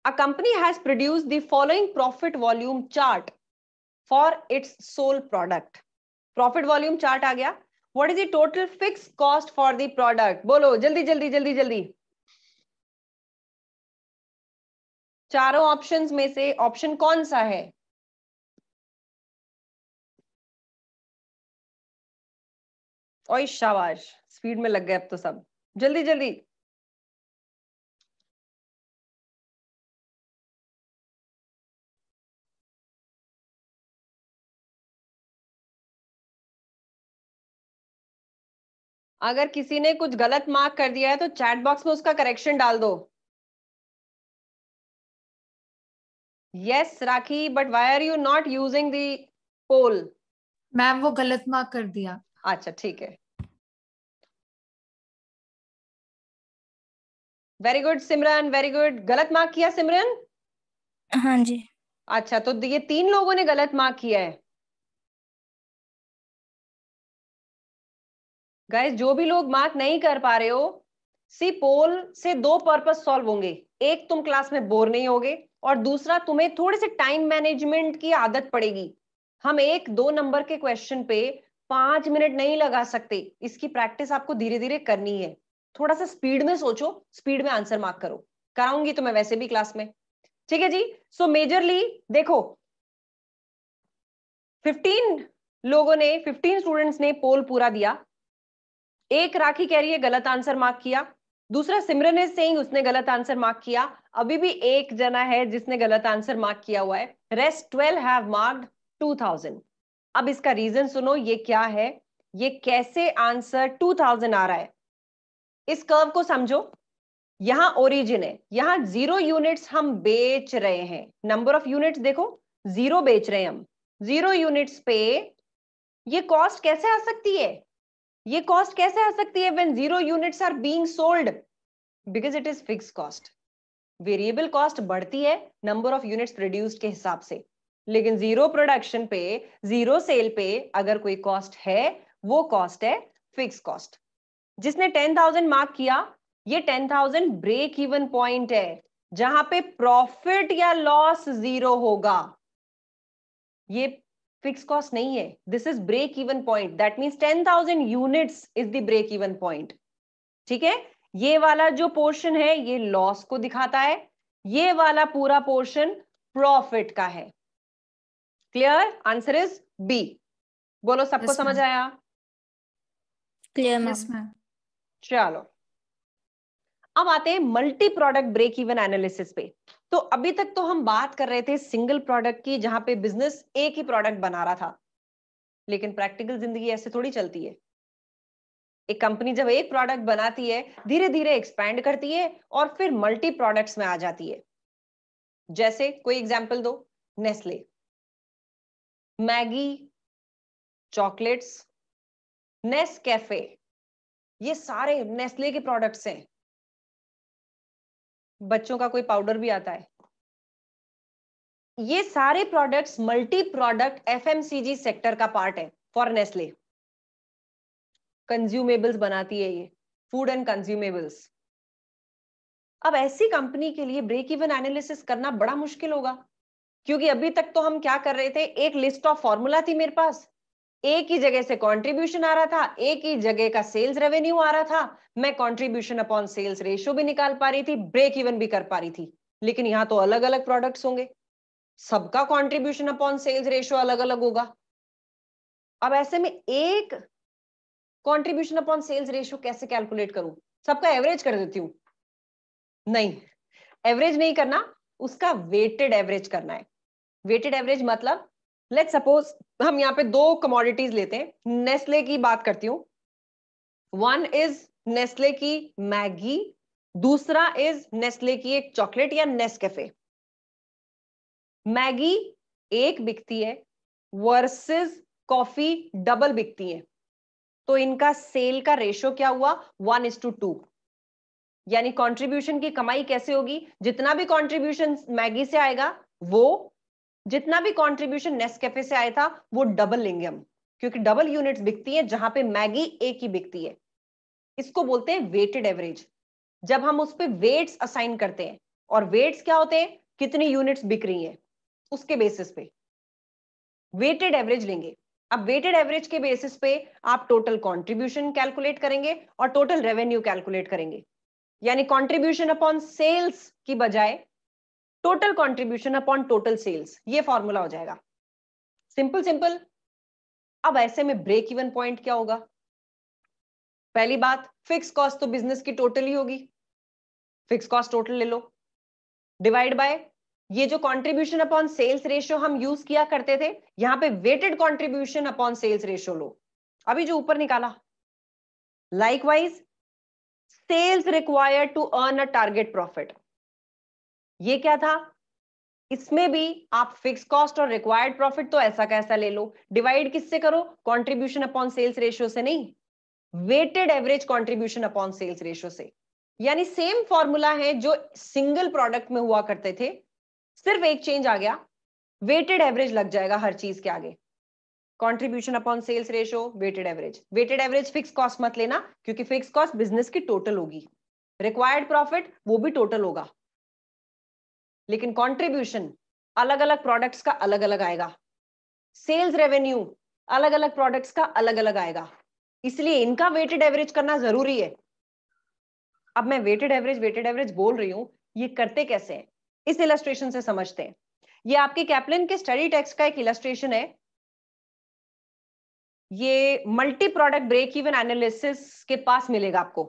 अ company has produce the following profit volume chart for its sole product profit volume chart आ गया what is the total fix cost for the product बोलो जल्दी जल्दी जल्दी जल्दी चारों ऑप्शंस में से ऑप्शन कौन सा है ओए शाबाश स्पीड में लग गए अब तो सब जल्दी जल्दी अगर किसी ने कुछ गलत मार्क कर दिया है तो चैट बॉक्स में उसका करेक्शन डाल दो yes Rakhi but why are you not using the poll ma'am वो गलत मार्क कर दिया अच्छा ठीक है very good Simran very good गलत मार्क किया सिमरन हाँ जी अच्छा तो ये तीन लोगों ने गलत मार्क किया है गाइस जो भी लोग मार्क नहीं कर पा रहे हो सी पोल से दो पर्पस सॉल्व होंगे एक तुम क्लास में बोर नहीं होगे और दूसरा तुम्हें थोड़े से टाइम मैनेजमेंट की आदत पड़ेगी हम एक दो नंबर के क्वेश्चन पे पांच मिनट नहीं लगा सकते इसकी प्रैक्टिस आपको धीरे धीरे करनी है थोड़ा सा स्पीड में सोचो स्पीड में आंसर मार्क करो कराऊंगी तो मैं वैसे भी क्लास में ठीक है जी सो so, मेजरली देखो 15 लोगों ने 15 स्टूडेंट्स ने पोल पूरा दिया एक राखी कह रही है गलत आंसर मार्क किया दूसरा सिमरन इज सेइंग उसने गलत आंसर मार्क किया अभी भी एक जना है जिसने गलत आंसर मार्क किया हुआ है रेस्ट ट्वेल्व हैव मार्क्ड अब इसका रीजन सुनो ये क्या है ये कैसे आंसर 2000 आ रहा है इस कर्व को समझो यहां ओरिजिन है यहां जीरो यूनिट्स हम बेच रहे हैं नंबर ऑफ यूनिट्स देखो जीरो बेच रहे हैं हम जीरो यूनिट्स पे ये कॉस्ट कैसे आ सकती है ये कॉस्ट कैसे आ सकती है when zero units are being sold because it is fix cost variable cost बढ़ती है नंबर ऑफ यूनिट्स प्रोड्यूस्ड के हिसाब से लेकिन जीरो प्रोडक्शन पे जीरो सेल पे अगर कोई कॉस्ट है वो कॉस्ट है फिक्स कॉस्ट जिसने टेन थाउजेंड मार्क किया ये ten thousand break even point है जहां पे प्रॉफिट या लॉस जीरो होगा ये फिक्स कॉस्ट नहीं है this is break even point that means ten thousand units is the break even point ठीक है ये वाला जो पोर्शन है ये लॉस को दिखाता है ये वाला पूरा पोर्शन प्रॉफिट का है क्लियर आंसर इज बी बोलो सबको yes, समझ आया क्लियर yes, चलो अब आते हैं multi product break even analysis पे तो अभी तक तो हम बात कर रहे थे सिंगल प्रोडक्ट की जहां पे बिजनेस एक ही प्रोडक्ट बना रहा था लेकिन प्रैक्टिकल जिंदगी ऐसे थोड़ी चलती है एक कंपनी जब एक प्रोडक्ट बनाती है धीरे धीरे एक्सपैंड करती है और फिर मल्टी प्रोडक्ट्स में आ जाती है जैसे कोई एग्जाम्पल दो Nestle Maggi chocolates Nescafe ये सारे नेस्ले के प्रोडक्ट्स हैं बच्चों का कोई पाउडर भी आता है ये सारे products multi product FMCG sector का पार्ट है फॉर नेस्ले कंज्यूमेबल्स बनाती है ये फूड एंड कंज्यूमेबल्स अब ऐसी कंपनी के लिए ब्रेक इवन एनालिसिस करना बड़ा मुश्किल होगा क्योंकि अभी तक तो हम क्या कर रहे थे एक लिस्ट ऑफ फॉर्मूला थी मेरे पास एक ही जगह से कंट्रीब्यूशन आ रहा था एक ही जगह का सेल्स रेवेन्यू आ रहा था मैं कंट्रीब्यूशन अपॉन सेल्स रेशियो भी निकाल पा रही थी ब्रेक इवन भी कर पा रही थी लेकिन यहां तो अलग अलग प्रोडक्ट्स होंगे सबका कंट्रीब्यूशन अपॉन सेल्स रेशियो अलग अलग होगा अब ऐसे में एक कॉन्ट्रीब्यूशन अपॉन सेल्स रेशियो कैसे कैलकुलेट करूं सबका एवरेज कर देती हूं नहीं एवरेज नहीं करना उसका वेटेड एवरेज करना है वेटेड एवरेज मतलब लेट सपोज हम यहाँ पे दो कमोडिटीज लेते हैं नेस्ले की बात करती हूँ वन इज नेस्ले की मैगी दूसरा इज नेस्ले की एक चॉकलेट या नेस कैफे मैगी एक बिकती है वर्सेस कॉफी डबल बिकती है तो इनका सेल का रेशो क्या हुआ वन इज टू टू यानी कंट्रीब्यूशन की कमाई कैसे होगी जितना भी कंट्रीब्यूशन मैगी से आएगा वो जितना भी कंट्रीब्यूशन नेस्ट कैफे से आया था वो डबल लेंगे हम क्योंकि डबल यूनिट्स बिकती है जहां पे मैगी एक ही बिकती है इसको बोलते हैं वेटेड एवरेज जब हम उस पर वेट्स असाइन करते हैं और वेट्स क्या होते हैं कितनी यूनिट्स बिक रही है उसके बेसिस पे वेटेड एवरेज लेंगे अब वेटेड एवरेज के बेसिस पे आप टोटल कंट्रीब्यूशन कैलकुलेट करेंगे और टोटल रेवेन्यू कैलकुलेट करेंगे यानी कंट्रीब्यूशन अपॉन सेल्स की बजाय total contribution upon total sales ये फॉर्मूला हो जाएगा सिंपल सिंपल अब ऐसे में ब्रेक इवन पॉइंट क्या होगा पहली बात फिक्स कॉस्ट तो बिजनेस की टोटल ही होगी फिक्स कॉस्ट टोटल ले लो डिवाइड बाय ये जो कंट्रीब्यूशन अपॉन सेल्स रेशियो हम यूज किया करते थे यहां पे weighted contribution upon sales ratio लो अभी जो ऊपर निकाला likewise sales required to earn a target profit ये क्या था इसमें भी आप फिक्स कॉस्ट और रिक्वायर्ड प्रॉफिट तो ऐसा कैसा ले लो डिवाइड किससे करो कॉन्ट्रीब्यूशन अपॉन सेल्स रेशियो से नहीं weighted average contribution upon sales ratio से यानी सेम फॉर्मूला है जो सिंगल प्रोडक्ट में हुआ करते थे सिर्फ एक चेंज आ गया वेटेड एवरेज लग जाएगा हर चीज के आगे contribution upon sales ratio weighted average weighted average fix cost मत लेना क्योंकि फिक्स कॉस्ट बिजनेस की टोटल होगी रिक्वायर्ड प्रॉफिट वो भी टोटल होगा लेकिन कॉन्ट्रीब्यूशन अलग अलग प्रोडक्ट्स का अलग अलग आएगा सेल्स रेवेन्यू अलग अलग प्रोडक्ट्स का अलग अलग आएगा इसलिए इनका वेटेड एवरेज करना जरूरी है अब मैं वेटेड एवरेज वेटेड एवरेज बोल रही हूं ये करते कैसे हैं इस इलस्ट्रेशन से समझते हैं ये आपके कैप्लिन के स्टडी टेक्स्ट का एक इलस्ट्रेशन है ये multi product break even analysis के पास मिलेगा आपको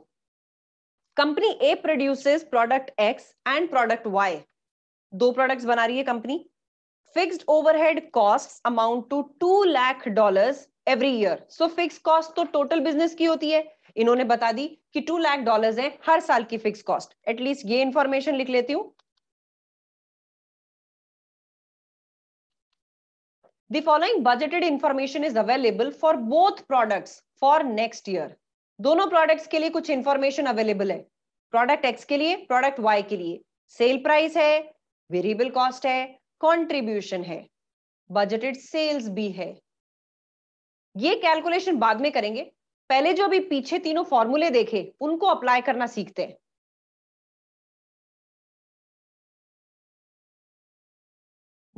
company A produces product X and product Y दो प्रोडक्ट्स बना रही है company fixed overhead cost amount to two lakh dollars every year so fix cost तो टोटल बिजनेस की होती है इन्होंने बता दी कि टू लाख डॉलर्स है हर साल की फिक्स कॉस्ट एटलीस्ट ये इंफॉर्मेशन लिख लेती हूँ The following budgeted information is available for both products for next year. दोनों प्रोडक्ट्स के लिए कुछ इंफॉर्मेशन अवेलेबल है प्रोडक्ट एक्स के लिए प्रोडक्ट वाई के लिए सेल प्राइस है वेरिएबल कॉस्ट है कंट्रीब्यूशन है बजटेड सेल्स भी है ये कैलकुलेशन बाद में करेंगे पहले जो अभी पीछे तीनों फॉर्मूले देखे उनको अप्लाई करना सीखते हैं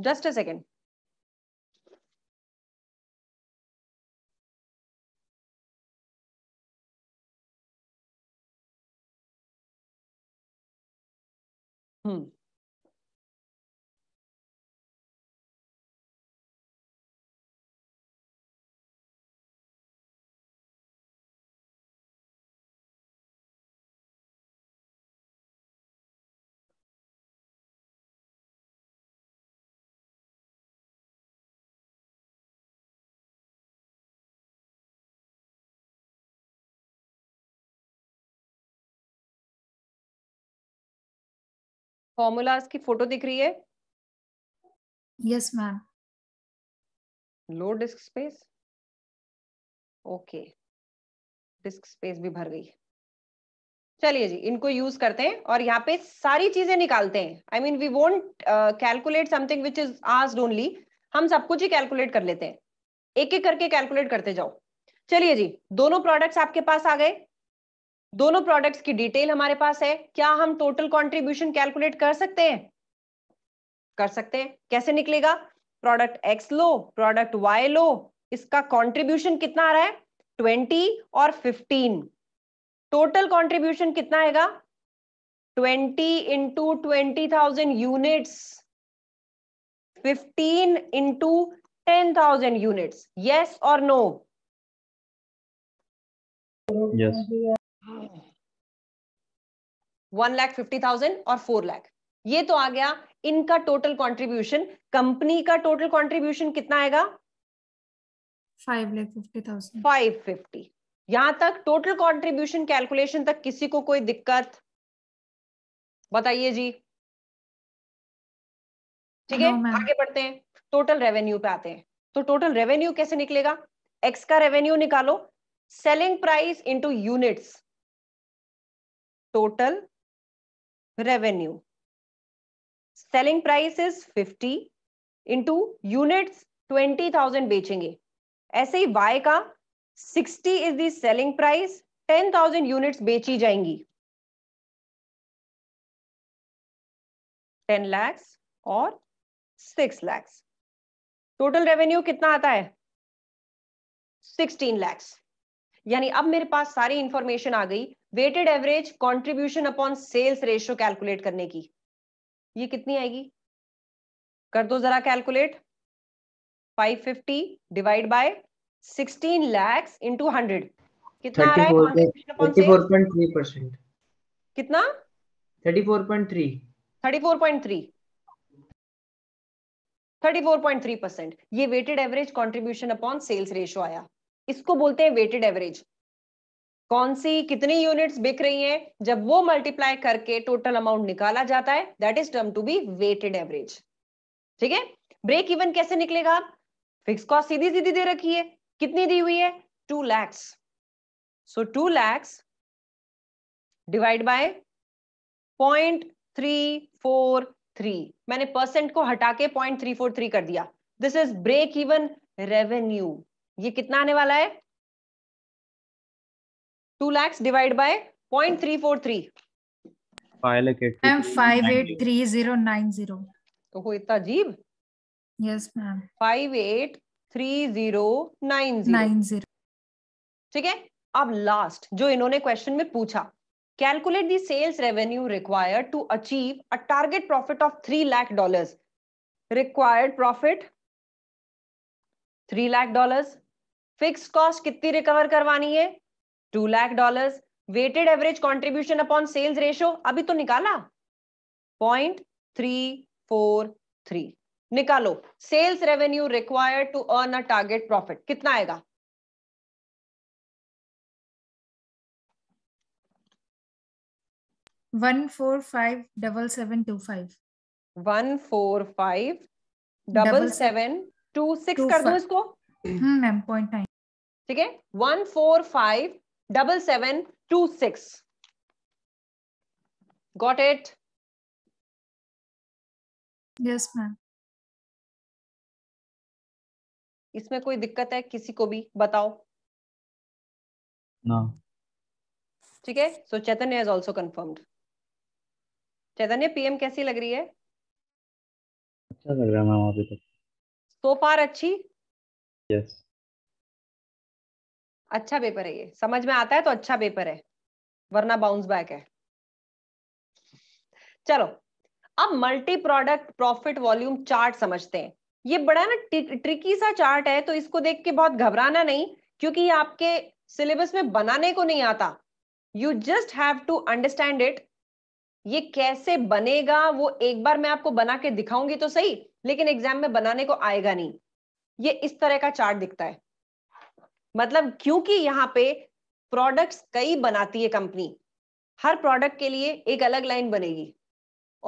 just a second Hmm. Formulas की फोटो दिख रही है yes ma'am low disk space okay disk space भी भर गई चलिए जी इनको यूज करते हैं और यहाँ पे सारी चीजें निकालते हैं I mean we won't calculate something which is आज ओनली हम सब कुछ ही कैलकुलेट कर लेते हैं एक एक करके कैलकुलेट करते जाओ चलिए जी दोनों प्रोडक्ट्स आपके पास आ गए दोनों प्रोडक्ट्स की डिटेल हमारे पास है क्या हम टोटल कंट्रीब्यूशन कैलकुलेट कर सकते हैं कर सकते हैं कैसे निकलेगा प्रोडक्ट एक्स लो प्रोडक्ट वाई लो इसका कंट्रीब्यूशन कितना आ रहा है ट्वेंटी और फिफ्टीन टोटल कंट्रीब्यूशन कितना आएगा twenty into twenty thousand units fifteen into ten thousand units yes और no yes one lakh fifty thousand और फोर लाख ये तो आ गया इनका टोटल कंट्रीब्यूशन कंपनी का टोटल कंट्रीब्यूशन कितना आएगा five fifty thousand five fifty यहां तक टोटल कंट्रीब्यूशन कैलकुलेशन तक किसी को कोई दिक्कत बताइए जी ठीक है आगे बढ़ते हैं टोटल रेवेन्यू पे आते हैं तो टोटल रेवेन्यू कैसे निकलेगा एक्स का रेवेन्यू निकालो selling price into units total revenue. Selling price is 50 into units 20,000 बेचेंगे ऐसे ही Y का 60 is the selling price 10,000 units बेची जाएंगी 10 lakhs और 6 lakhs. टोटल रेवेन्यू कितना आता है 16 lakhs. यानी अब मेरे पास सारी इंफॉर्मेशन आ गई weighted average contribution upon sales ratio calculate करने की ये कितनी आएगी कर दो जरा calculate 550 divide by 16 lakh into 100 कितना आ रहा है कंट्रीब्यूशन कितना 34.3 34.3 34.3 परसेंट ये weighted average contribution upon sales ratio आया इसको बोलते हैं वेटेड एवरेज कौन सी कितनी यूनिट्स बिक रही हैं जब वो मल्टीप्लाई करके टोटल अमाउंट निकाला जाता है that is term to be weighted average ठीक है ब्रेक इवन कैसे निकलेगा आप फिक्स कॉस्ट सीधी सीधी दे रखी है कितनी दी हुई है two lakhs so two lakhs divide by point three four three मैंने परसेंट को हटा के पॉइंट थ्री फोर थ्री कर दिया this is break even revenue ये कितना आने वाला है two lakhs divide by point three four three five eight three zero तो इतना अजीब yes ma'am five eight three zero nine nine zero ठीक है अब लास्ट जो इन्होंने क्वेश्चन में पूछा calculate the sales revenue required to achieve a target profit of three lakh dollars required profit three lakh dollars fix cost कितनी रिकवर करवानी है two lakh dollar weighted average contribution upon sales ratio अभी तो निकाला पॉइंट थ्री फोर थ्री निकालो sales revenue required to earn a target profit कितना आएगा one four five double seven two five one four five double seven two six कर दो इसको ma'am point nine ठीक है one four five double seven two six got it yes ma'am इसमें कोई दिक्कत है किसी को भी बताओ ना ठीक है so Chaitanya is also confirmed Chaitanya PM कैसी लग रही है अच्छा लग रहा है मैम अभी तक सो फार अच्छी यस yes. अच्छा पेपर है ये समझ में आता है तो अच्छा पेपर है वरना बाउंस बैक है चलो अब multi product profit volume chart समझते हैं ये बड़ा ना ट्रिकी सा चार्ट है तो इसको देख के बहुत घबराना नहीं क्योंकि ये आपके सिलेबस में बनाने को नहीं आता you just have to understand it ये कैसे बनेगा वो एक बार मैं आपको बना के दिखाऊंगी तो सही लेकिन एग्जाम में बनाने को आएगा नहीं ये इस तरह का चार्ट दिखता है मतलब क्योंकि यहाँ पे प्रोडक्ट्स कई बनाती है कंपनी हर प्रोडक्ट के लिए एक अलग लाइन बनेगी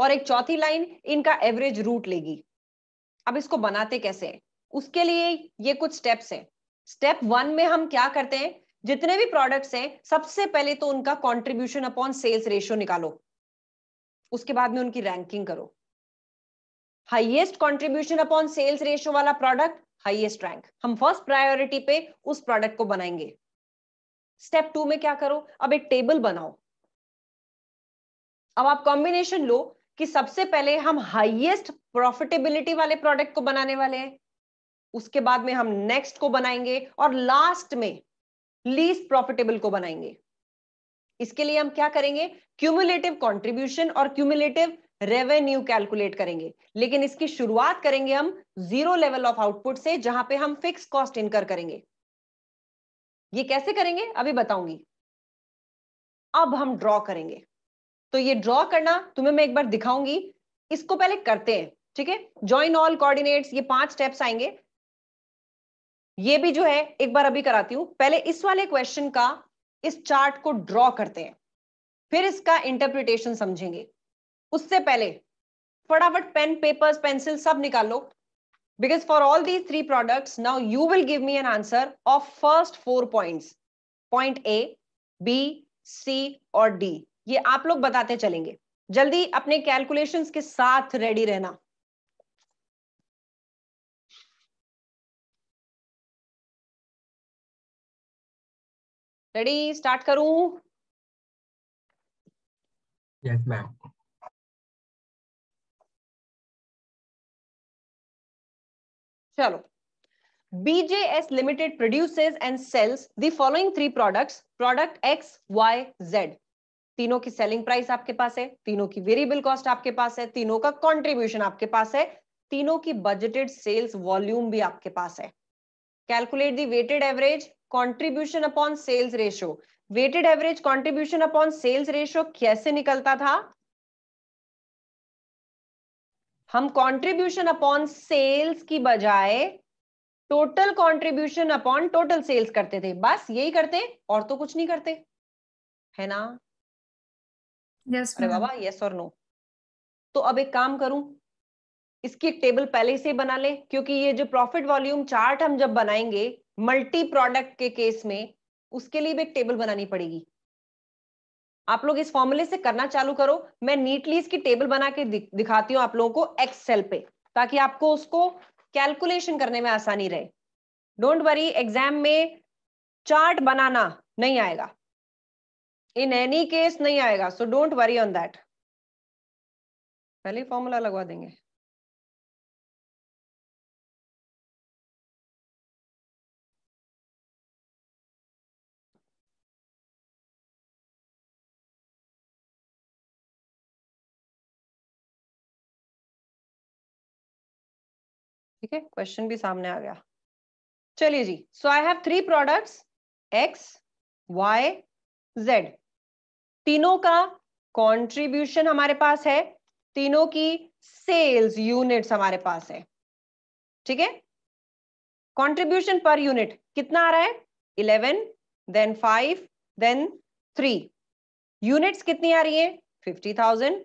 और एक चौथी लाइन इनका एवरेज रूट लेगी अब इसको बनाते कैसे उसके लिए ये कुछ स्टेप्स हैं स्टेप वन में हम क्या करते हैं जितने भी प्रोडक्ट्स हैं सबसे पहले तो उनका कंट्रीब्यूशन अपॉन सेल्स रेशियो निकालो उसके बाद में उनकी रैंकिंग करो highest contribution upon sales ratio वाला प्रोडक्ट हाईएस्ट रैंक हम फर्स्ट प्रायोरिटी पे उस प्रोडक्ट को बनाएंगे स्टेप टू में क्या करो अब एक टेबल बनाओ अब आप कॉम्बिनेशन लो कि सबसे पहले हम हाईएस्ट प्रॉफिटेबिलिटी वाले प्रोडक्ट को बनाने वाले हैं उसके बाद में हम नेक्स्ट को बनाएंगे और लास्ट में लीस्ट प्रॉफिटेबल को बनाएंगे इसके लिए हम क्या करेंगे क्यूमुलेटिव कंट्रीब्यूशन और क्यूमुलेटिव रेवेन्यू कैलकुलेट करेंगे लेकिन इसकी शुरुआत करेंगे हम जीरो लेवल ऑफ आउटपुट से जहां पे हम फिक्स कॉस्ट इनकर करेंगे ये कैसे करेंगे अभी बताऊंगी अब हम ड्रॉ करेंगे तो ये ड्रॉ करना तुम्हें मैं एक बार दिखाऊंगी इसको पहले करते हैं ठीक है ज्वाइन ऑल कोऑर्डिनेट्स ये पांच स्टेप्स आएंगे ये भी जो है एक बार अभी कराती हूं पहले इस वाले क्वेश्चन का इस चार्ट को ड्रॉ करते हैं फिर इसका इंटरप्रिटेशन समझेंगे उससे पहले फटाफट पेन पेपर्स पेंसिल सब निकाल लो because for all these three product now you will give me an answer of first four point point A B C और डी ये आप लोग बताते चलेंगे जल्दी अपने कैलकुलेशंस के साथ रेडी रहना रेडी स्टार्ट करूं यस मैम चलो BJS Limited produces and sells the following three products product X, Y, Z. तीनों की सेलिंग प्राइस आपके पास है तीनों की वेरिएबल कॉस्ट आपके पास है तीनों का कॉन्ट्रीब्यूशन आपके पास है तीनों की बजटेड सेल्स वॉल्यूम भी आपके पास है calculate the weighted average contribution upon sales ratio weighted average contribution upon sales ratio कैसे निकलता था हम कंट्रीब्यूशन अपॉन सेल्स की बजाय total contribution upon total sales करते थे बस यही करते और तो कुछ नहीं करते है ना yes, अरे बाबा यस और नो तो अब एक काम करूं इसकी एक टेबल पहले से बना ले क्योंकि ये जो प्रॉफिट वॉल्यूम चार्ट हम जब बनाएंगे मल्टी प्रोडक्ट के केस में उसके लिए भी एक टेबल बनानी पड़ेगी आप लोग इस फॉर्मूले से करना चालू करो मैं नीटली इसकी टेबल बना के दिखाती हूँ आप लोगों को एक्सेल पे ताकि आपको उसको कैलकुलेशन करने में आसानी रहे डोंट वरी एग्जाम में चार्ट बनाना नहीं आएगा इन एनी केस नहीं आएगा so don't worry on that पहले फॉर्मूला लगवा देंगे ठीक है क्वेश्चन भी सामने आ गया चलिए जी so I have three products X Y Z तीनों का कंट्रीब्यूशन हमारे पास है तीनों की सेल्स यूनिट्स हमारे पास है ठीक है कंट्रीब्यूशन पर यूनिट कितना आ रहा है eleven then five then three units कितनी आ रही है fifty thousand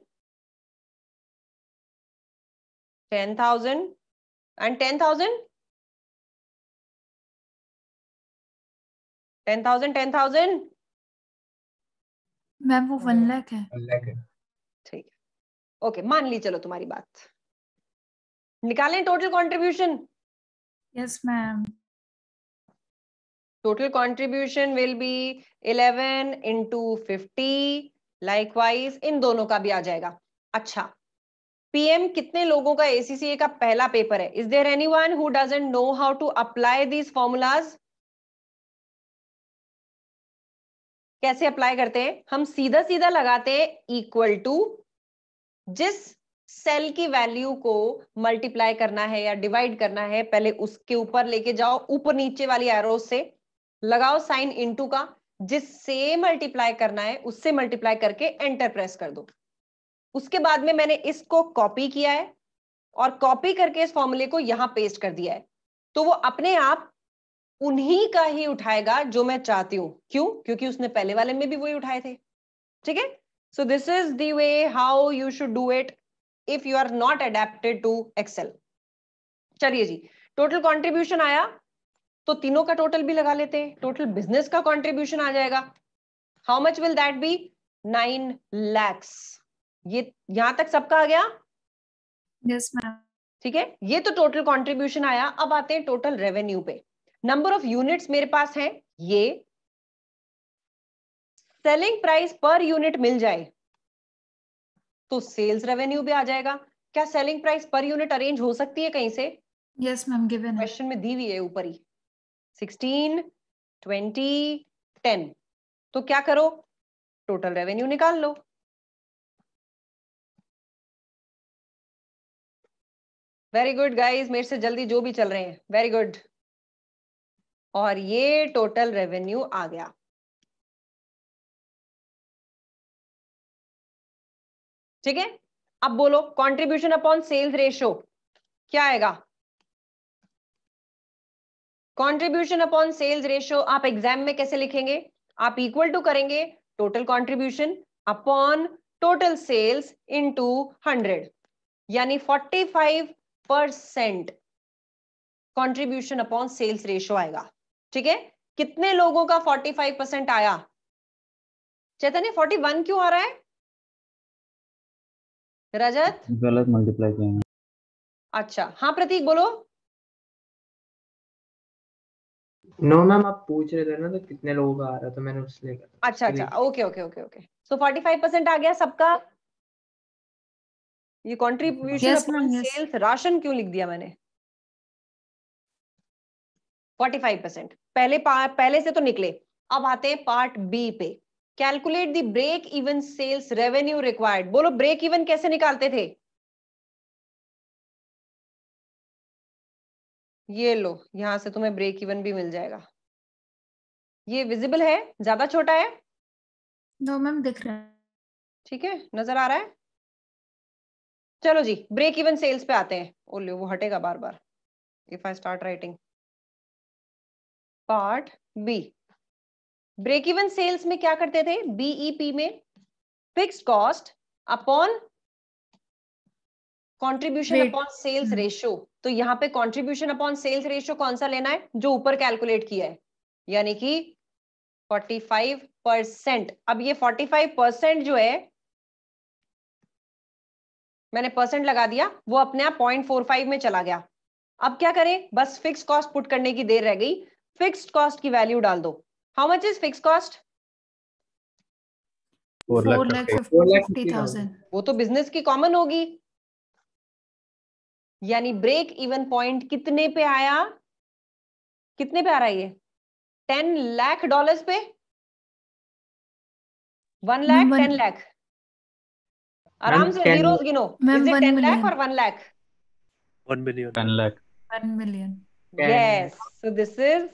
ten thousand and 10,000? 10,000, 10,000? Ma'am वो वन लाख है वन लाख है ठीक है ओके मान ली चलो तुम्हारी बात निकालें total contribution yes ma'am total contribution will be 11 into 50 likewise इन दोनों का भी आ जाएगा अच्छा पीएम कितने लोगों का एसीसीए का पहला पेपर है is there any one who doesn't know how to apply these formulas कैसे अप्लाई करते हैं हम सीधा सीधा लगाते हैं इक्वल टू जिस सेल की वैल्यू को मल्टीप्लाई करना है या डिवाइड करना है पहले उसके ऊपर लेके जाओ ऊपर नीचे वाली एरो से लगाओ साइन इनटू का जिससे मल्टीप्लाई करना है उससे मल्टीप्लाई करके एंटर प्रेस कर दो उसके बाद में मैंने इसको कॉपी किया है और कॉपी करके इस फॉर्मूले को यहां पेस्ट कर दिया है तो वो अपने आप उन्हीं का ही उठाएगा जो मैं चाहती हूं क्यों क्योंकि उसने पहले वाले में भी वही उठाए थे ठीक है so this is the way how you should do it if you are not adapted to Excel चलिए जी टोटल कॉन्ट्रीब्यूशन आया तो तीनों का टोटल भी लगा लेते हैं टोटल बिजनेस का कॉन्ट्रीब्यूशन आ जाएगा how much will that be nine lakhs ये यहां तक सबका आ गया यस मैम ठीक है ये तो टोटल कंट्रीब्यूशन आया अब आते हैं टोटल रेवेन्यू पे नंबर ऑफ यूनिट्स मेरे पास है ये सेलिंग प्राइस पर यूनिट मिल जाए तो सेल्स रेवेन्यू भी आ जाएगा क्या selling price per unit arrange हो सकती है कहीं से यस मैम गिवन क्वेश्चन में दी हुई है ऊपर ही सिक्सटीन ट्वेंटी टेन तो क्या करो टोटल रेवेन्यू निकाल लो वेरी गुड गाइज मेरे से जल्दी जो भी चल रहे हैं वेरी गुड और ये टोटल रेवेन्यू आ गया ठीक है अब बोलो कंट्रीब्यूशन अपॉन सेल्स रेशियो क्या आएगा कंट्रीब्यूशन अपॉन सेल्स रेशियो आप एग्जाम में कैसे लिखेंगे आप इक्वल टू करेंगे total contribution upon total sales into 100 यानी 45 percent contribution upon sales ratio आएगा ठीक है कितने लोगों का 45 परसेंट आया चैतन्य 41 क्यों आ रहा है रजत गलत मल्टीप्लाई किया अच्छा हाँ प्रतीक बोलो नो no, मैम आप पूछ रहे थे ना तो कितने लोगों का आ रहा था तो मैंने उसलिए अच्छा अच्छा okay okay okay okay so 45 percent आ गया सबका ये contribution yes, yes. Sales ration क्यों लिख दिया मैंने फोर्टी फाइव परसेंट पहले पहले से तो निकले अब आते हैं पार्ट बी पे calculate the break even sales revenue required बोलो ब्रेक इवन कैसे निकालते थे ये लो यहां से तुम्हें ब्रेक इवन भी मिल जाएगा ये विजिबल है ज्यादा छोटा है नो मैम दिख रहा है ठीक है नजर आ रहा है चलो जी ब्रेक इवन सेल्स पे आते हैं ओलियो वो हटेगा बार बार if I start writing part B break even sales में क्या करते थे बीईपी e में fix cost upon contribution upon sales ratio तो यहाँ पे कंट्रीब्यूशन अपॉन सेल्स रेशियो कौन सा लेना है जो ऊपर कैलकुलेट किया है यानी कि 45 परसेंट अब ये 45 परसेंट जो है मैंने परसेंट लगा दिया वो अपने आप पॉइंट फोर फाइव में चला गया अब क्या करें बस फिक्स कॉस्ट पुट करने की देर रह गई फिक्स कॉस्ट की वैल्यू डाल दो how much is fix cost वो तो बिजनेस की कॉमन होगी यानी ब्रेक इवन पॉइंट कितने पे आया कितने पे आ रहा है ये टेन लाख डॉलर्स पे वन लाख टेन लाख आराम से जीरोस गिनो इज इट 10 लाख और 1 lakh 1 million 10 lakh 1 million yes so this is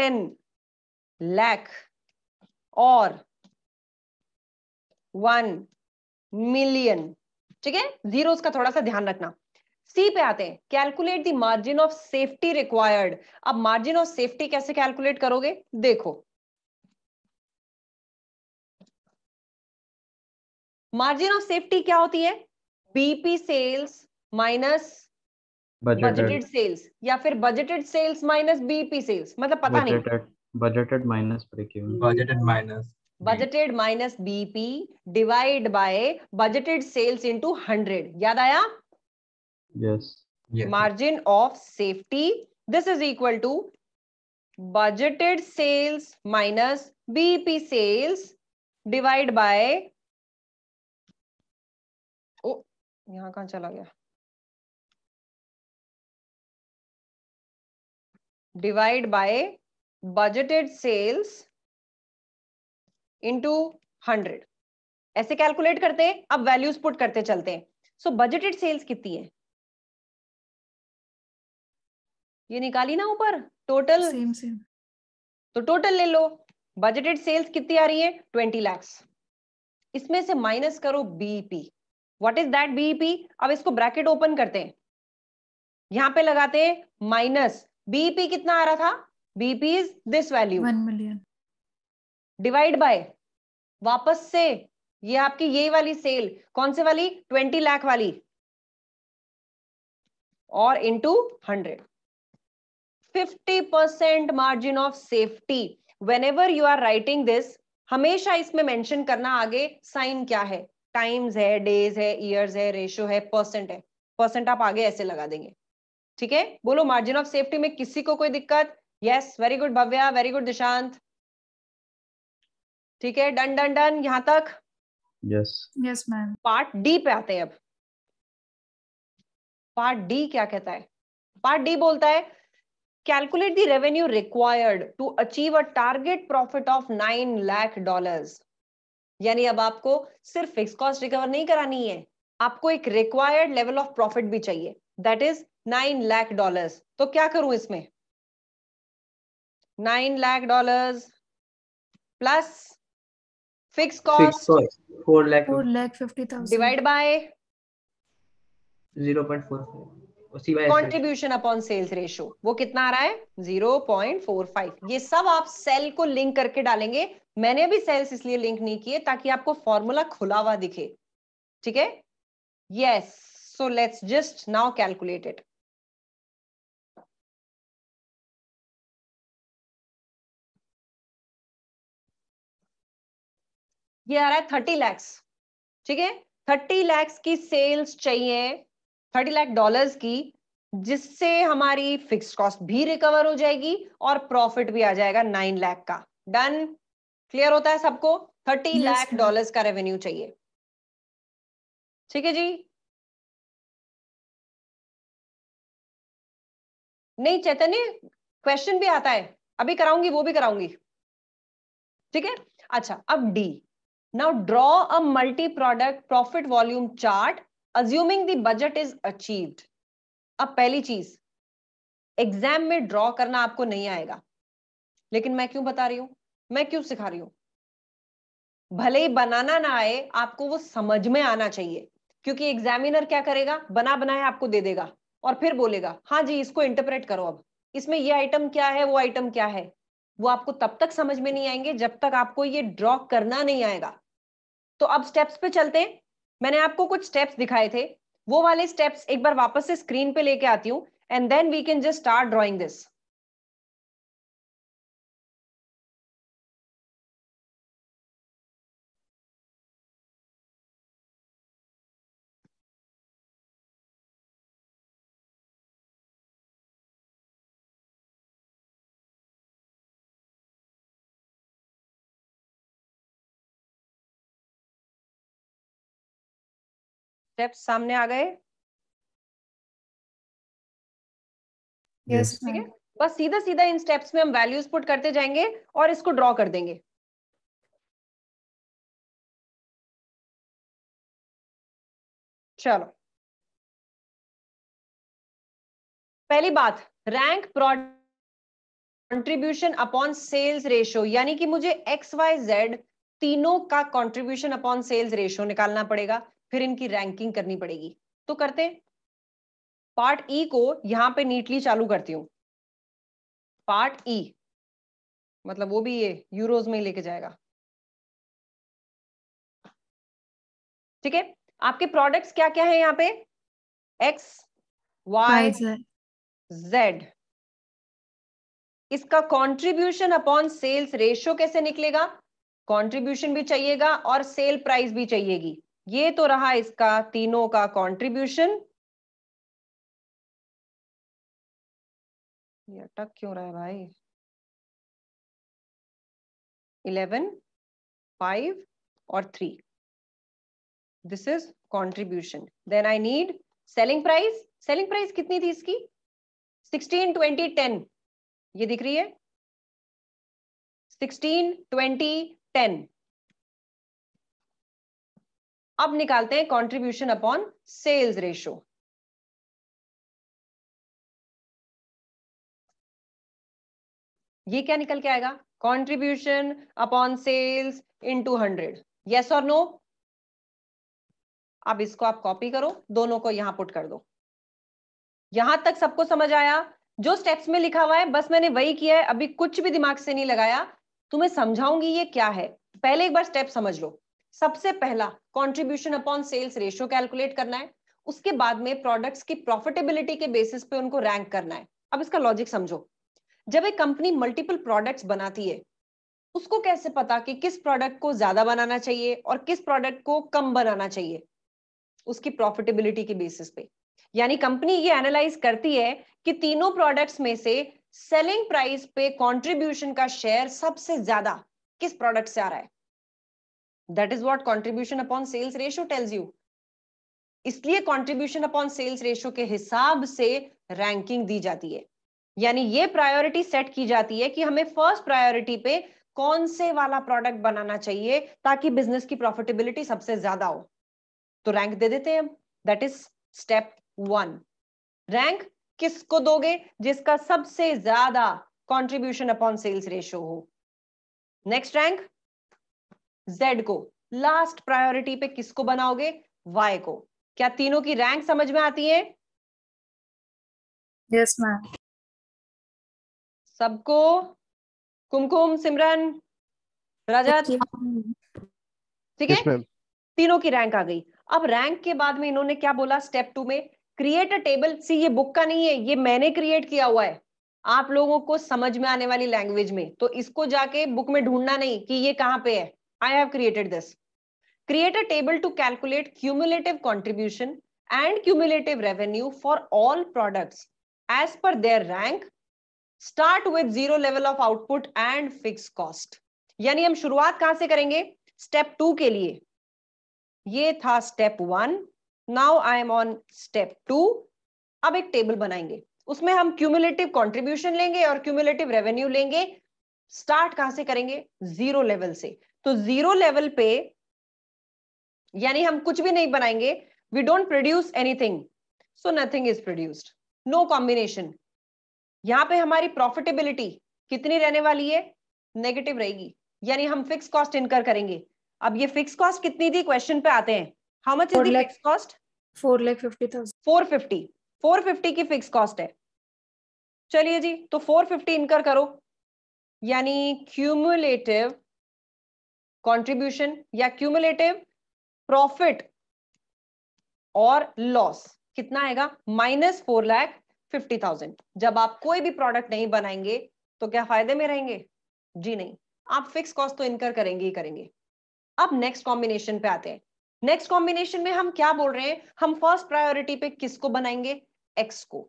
10 lakh और 1 मिलियन ठीक है जीरोस का थोड़ा सा ध्यान रखना सी पे आते हैं calculate the margin of safety required अब मार्जिन ऑफ सेफ्टी कैसे कैलकुलेट करोगे देखो मार्जिन ऑफ सेफ्टी क्या होती है BP sales minus budgeted sales या फिर budgeted sales minus BP sales मतलब पता budgeted, नहीं budgeted minus budgeted minus budgeted minus BP divide by budgeted sales into hundred याद आया yes margin of safety this is equal to budgeted sales minus BP sales divide bye ओ यहाँ कहाँ चला गया divide by budgeted sales into hundred ऐसे calculate करते हैं अब वैल्यूज पुट करते चलते हैं सो बजटेड सेल्स कितनी है ये निकाली ना ऊपर टोटल सेम सेम तो टोटल ले लो बजटेड सेल्स कितनी आ रही है ट्वेंटी लैक्स इसमें से माइनस करो BP what is that BEP अब इसको ब्रैकेट ओपन करते हैं यहां पे लगाते माइनस बीईपी e कितना आ रहा था BP is this value one million divide by वापस से ये आपकी ये वाली सेल कौन से वाली ट्वेंटी लाख वाली और into hundred fifty percent margin of safety when you are writing this हमेशा इसमें मेंशन करना आगे साइन क्या है टाइम्स है डेज है ईयर्स है रेशियो है परसेंट है परसेंट आप आगे ऐसे लगा देंगे ठीक है बोलो मार्जिन ऑफ सेफ्टी में किसी को कोई दिक्कत yes very good Bhavya very good Dishant ठीक है डन डन डन यहां तक yes yes ma'am part D पे आते हैं अब पार्ट डी क्या कहता है पार्ट डी बोलता है calculate the revenue required to achieve a target profit of nine lakh dollars यानी अब आपको सिर्फ फिक्स कॉस्ट रिकवर नहीं करानी है आपको एक रिक्वायर्ड लेवल ऑफ प्रॉफिट भी चाहिए that is nine lakh dollars तो क्या करूं इसमें nine lakh dollars plus fix cost four lakh four lakh fifty thousand divide by zero point four contribution upon sales ratio वो कितना आ रहा है 0.45 ये सब आप सेल को लिंक करके डालेंगे मैंने भी सेल्स इसलिए लिंक नहीं किए ताकि आपको फॉर्मूला खुला हुआ दिखे ठीक है yes so let's just now calculate it ये आ रहा है थर्टी लैक्स ठीक है थर्टी लैक्स की सेल्स चाहिए थर्टी लाख डॉलर्स की जिससे हमारी फिक्स कॉस्ट भी रिकवर हो जाएगी और प्रॉफिट भी आ जाएगा नाइन लाख का डन क्लियर होता है सबको थर्टी yes, लाख डॉलर्स का रेवेन्यू चाहिए ठीक है जी नहीं चैतन्य क्वेश्चन भी आता है अभी कराऊंगी वो भी कराऊंगी ठीक है अच्छा अब D now draw a multi product profit volume chart assuming the budget is achieved अब पहली चीज एग्जाम में ड्रॉ करना आपको नहीं आएगा लेकिन मैं क्यों बता रही हूं मैं क्यों सिखा रही हूं भले ही बनाना ना आए आपको वो समझ में आना चाहिए क्योंकि एग्जामिनर क्या करेगा बना बनाए आपको दे देगा और फिर बोलेगा हाँ जी इसको इंटरप्रेट करो अब इसमें ये आइटम क्या है वो आइटम क्या है वो आपको तब तक समझ में नहीं आएंगे जब तक आपको ये ड्रॉ करना नहीं आएगा तो अब स्टेप्स पे चलते हैं मैंने आपको कुछ स्टेप्स दिखाए थे वो वाले स्टेप्स एक बार वापस से स्क्रीन पे लेके आती हूँ and then we can just start drawing this steps सामने आ गए yes, ठीक है बस सीधा सीधा इन स्टेप्स में हम वैल्यूज पुट करते जाएंगे और इसको ड्रॉ कर देंगे चलो पहली बात rank product contribution upon sales ratio यानी कि मुझे एक्स वाई जेड तीनों का कंट्रीब्यूशन अपॉन सेल्स रेशियो निकालना पड़ेगा फिर इनकी रैंकिंग करनी पड़ेगी तो करते पार्ट ई e को यहां पे नीटली चालू करती हूं पार्ट ई e, मतलब वो भी ये यूरोज में लेके जाएगा ठीक है आपके प्रोडक्ट्स क्या क्या है यहाँ पे एक्स वाई जेड इसका कंट्रीब्यूशन अपॉन सेल्स रेशियो कैसे निकलेगा कंट्रीब्यूशन भी चाहिएगा और सेल प्राइस भी चाहिएगी ये तो रहा इसका तीनों का कंट्रीब्यूशन ये अटक क्यों रहा है भाई इलेवन फाइव और three this is contribution then I need selling price selling price कितनी थी इसकी सिक्सटीन ट्वेंटी टेन ये दिख रही है सिक्सटीन ट्वेंटी टेन अब निकालते हैं कॉन्ट्रीब्यूशन अपॉन सेल्स रेशो ये क्या निकल के आएगा contribution upon sales into hundred yes और नो अब इसको आप कॉपी करो दोनों को यहां पुट कर दो यहां तक सबको समझ आया जो स्टेप्स में लिखा हुआ है बस मैंने वही किया है अभी कुछ भी दिमाग से नहीं लगाया तुम्हें समझाऊंगी ये क्या है पहले एक बार स्टेप समझ लो सबसे पहला contribution upon sales ratio calculate करना है उसके बाद में प्रोडक्ट्स की प्रॉफिटेबिलिटी के बेसिस पे उनको रैंक करना है अब इसका लॉजिक समझो जब एक कंपनी मल्टीपल प्रोडक्ट्स बनाती है उसको कैसे पता कि किस प्रोडक्ट को ज्यादा बनाना चाहिए और किस प्रोडक्ट को कम बनाना चाहिए उसकी प्रॉफिटेबिलिटी के बेसिस पे यानी कंपनी ये एनालाइज करती है कि तीनों प्रोडक्ट्स में से सेलिंग प्राइस पे कंट्रीब्यूशन का शेयर सबसे ज्यादा किस प्रोडक्ट से आ रहा है that is what contribution upon sales ratio tells you इसलिए कॉन्ट्रीब्यूशन अपॉन सेल्स रेशियो के हिसाब से रैंकिंग दी जाती है यानी ये प्रायोरिटी सेट की जाती है कि हमें फर्स्ट प्रायोरिटी पे कौन से वाला प्रोडक्ट बनाना चाहिए ताकि बिजनेस की प्रॉफिटेबिलिटी सबसे ज्यादा हो तो रैंक दे देते हैं that is step one rank किसको दोगे जिसका सबसे ज्यादा कॉन्ट्रीब्यूशन अपॉन सेल्स रेशियो हो नेक्स्ट रैंक जेड को लास्ट प्रायोरिटी पे किसको बनाओगे वाई को क्या तीनों की रैंक समझ में आती है यस yes, मैम सबको कुमकुम सिमरन रजत ठीक है तीनों की रैंक आ गई अब रैंक के बाद में इन्होंने क्या बोला स्टेप टू में क्रिएट अ टेबल सी ये बुक का नहीं है ये मैंने क्रिएट किया हुआ है आप लोगों को समझ में आने वाली लैंग्वेज में तो इसको जाके बुक में ढूंढना नहीं कि ये कहाँ पे है I have created this. Create a table to calculate cumulative contribution and cumulative revenue for all products as per their rank. Start with zero level of output and fixed cost. yani hum shuruaat kahan se karenge step 2 ke liye ye tha step 1 now i am on step 2 ab ek table banayenge usme hum cumulative contribution lenge aur cumulative revenue lenge start kahan se karenge zero level se तो zero level पे यानी हम कुछ भी नहीं बनाएंगे we don't produce anything so nothing is produced no combination यहां पे हमारी प्रॉफिटेबिलिटी कितनी रहने वाली है नेगेटिव रहेगी यानी हम फिक्स कॉस्ट इनकर करेंगे अब ये फिक्स कॉस्ट कितनी थी क्वेश्चन पे आते हैं how much is fix cost four lakh fifty thousand four fifty four fifty की फिक्स कॉस्ट है चलिए जी तो फोर फिफ्टी इनकर करो यानी क्यूमुलेटिव कंट्रीब्यूशन या क्यूमुलेटिव प्रॉफिट और लॉस कितना आएगा minus four lakh fifty thousand जब आप कोई भी प्रोडक्ट नहीं बनाएंगे तो क्या फायदे में रहेंगे जी नहीं आप फिक्स कॉस्ट तो इनकर करेंगे ही करेंगे अब नेक्स्ट कॉम्बिनेशन पे आते हैं नेक्स्ट कॉम्बिनेशन में हम क्या बोल रहे हैं हम फर्स्ट प्रायोरिटी पे किसको बनाएंगे एक्स को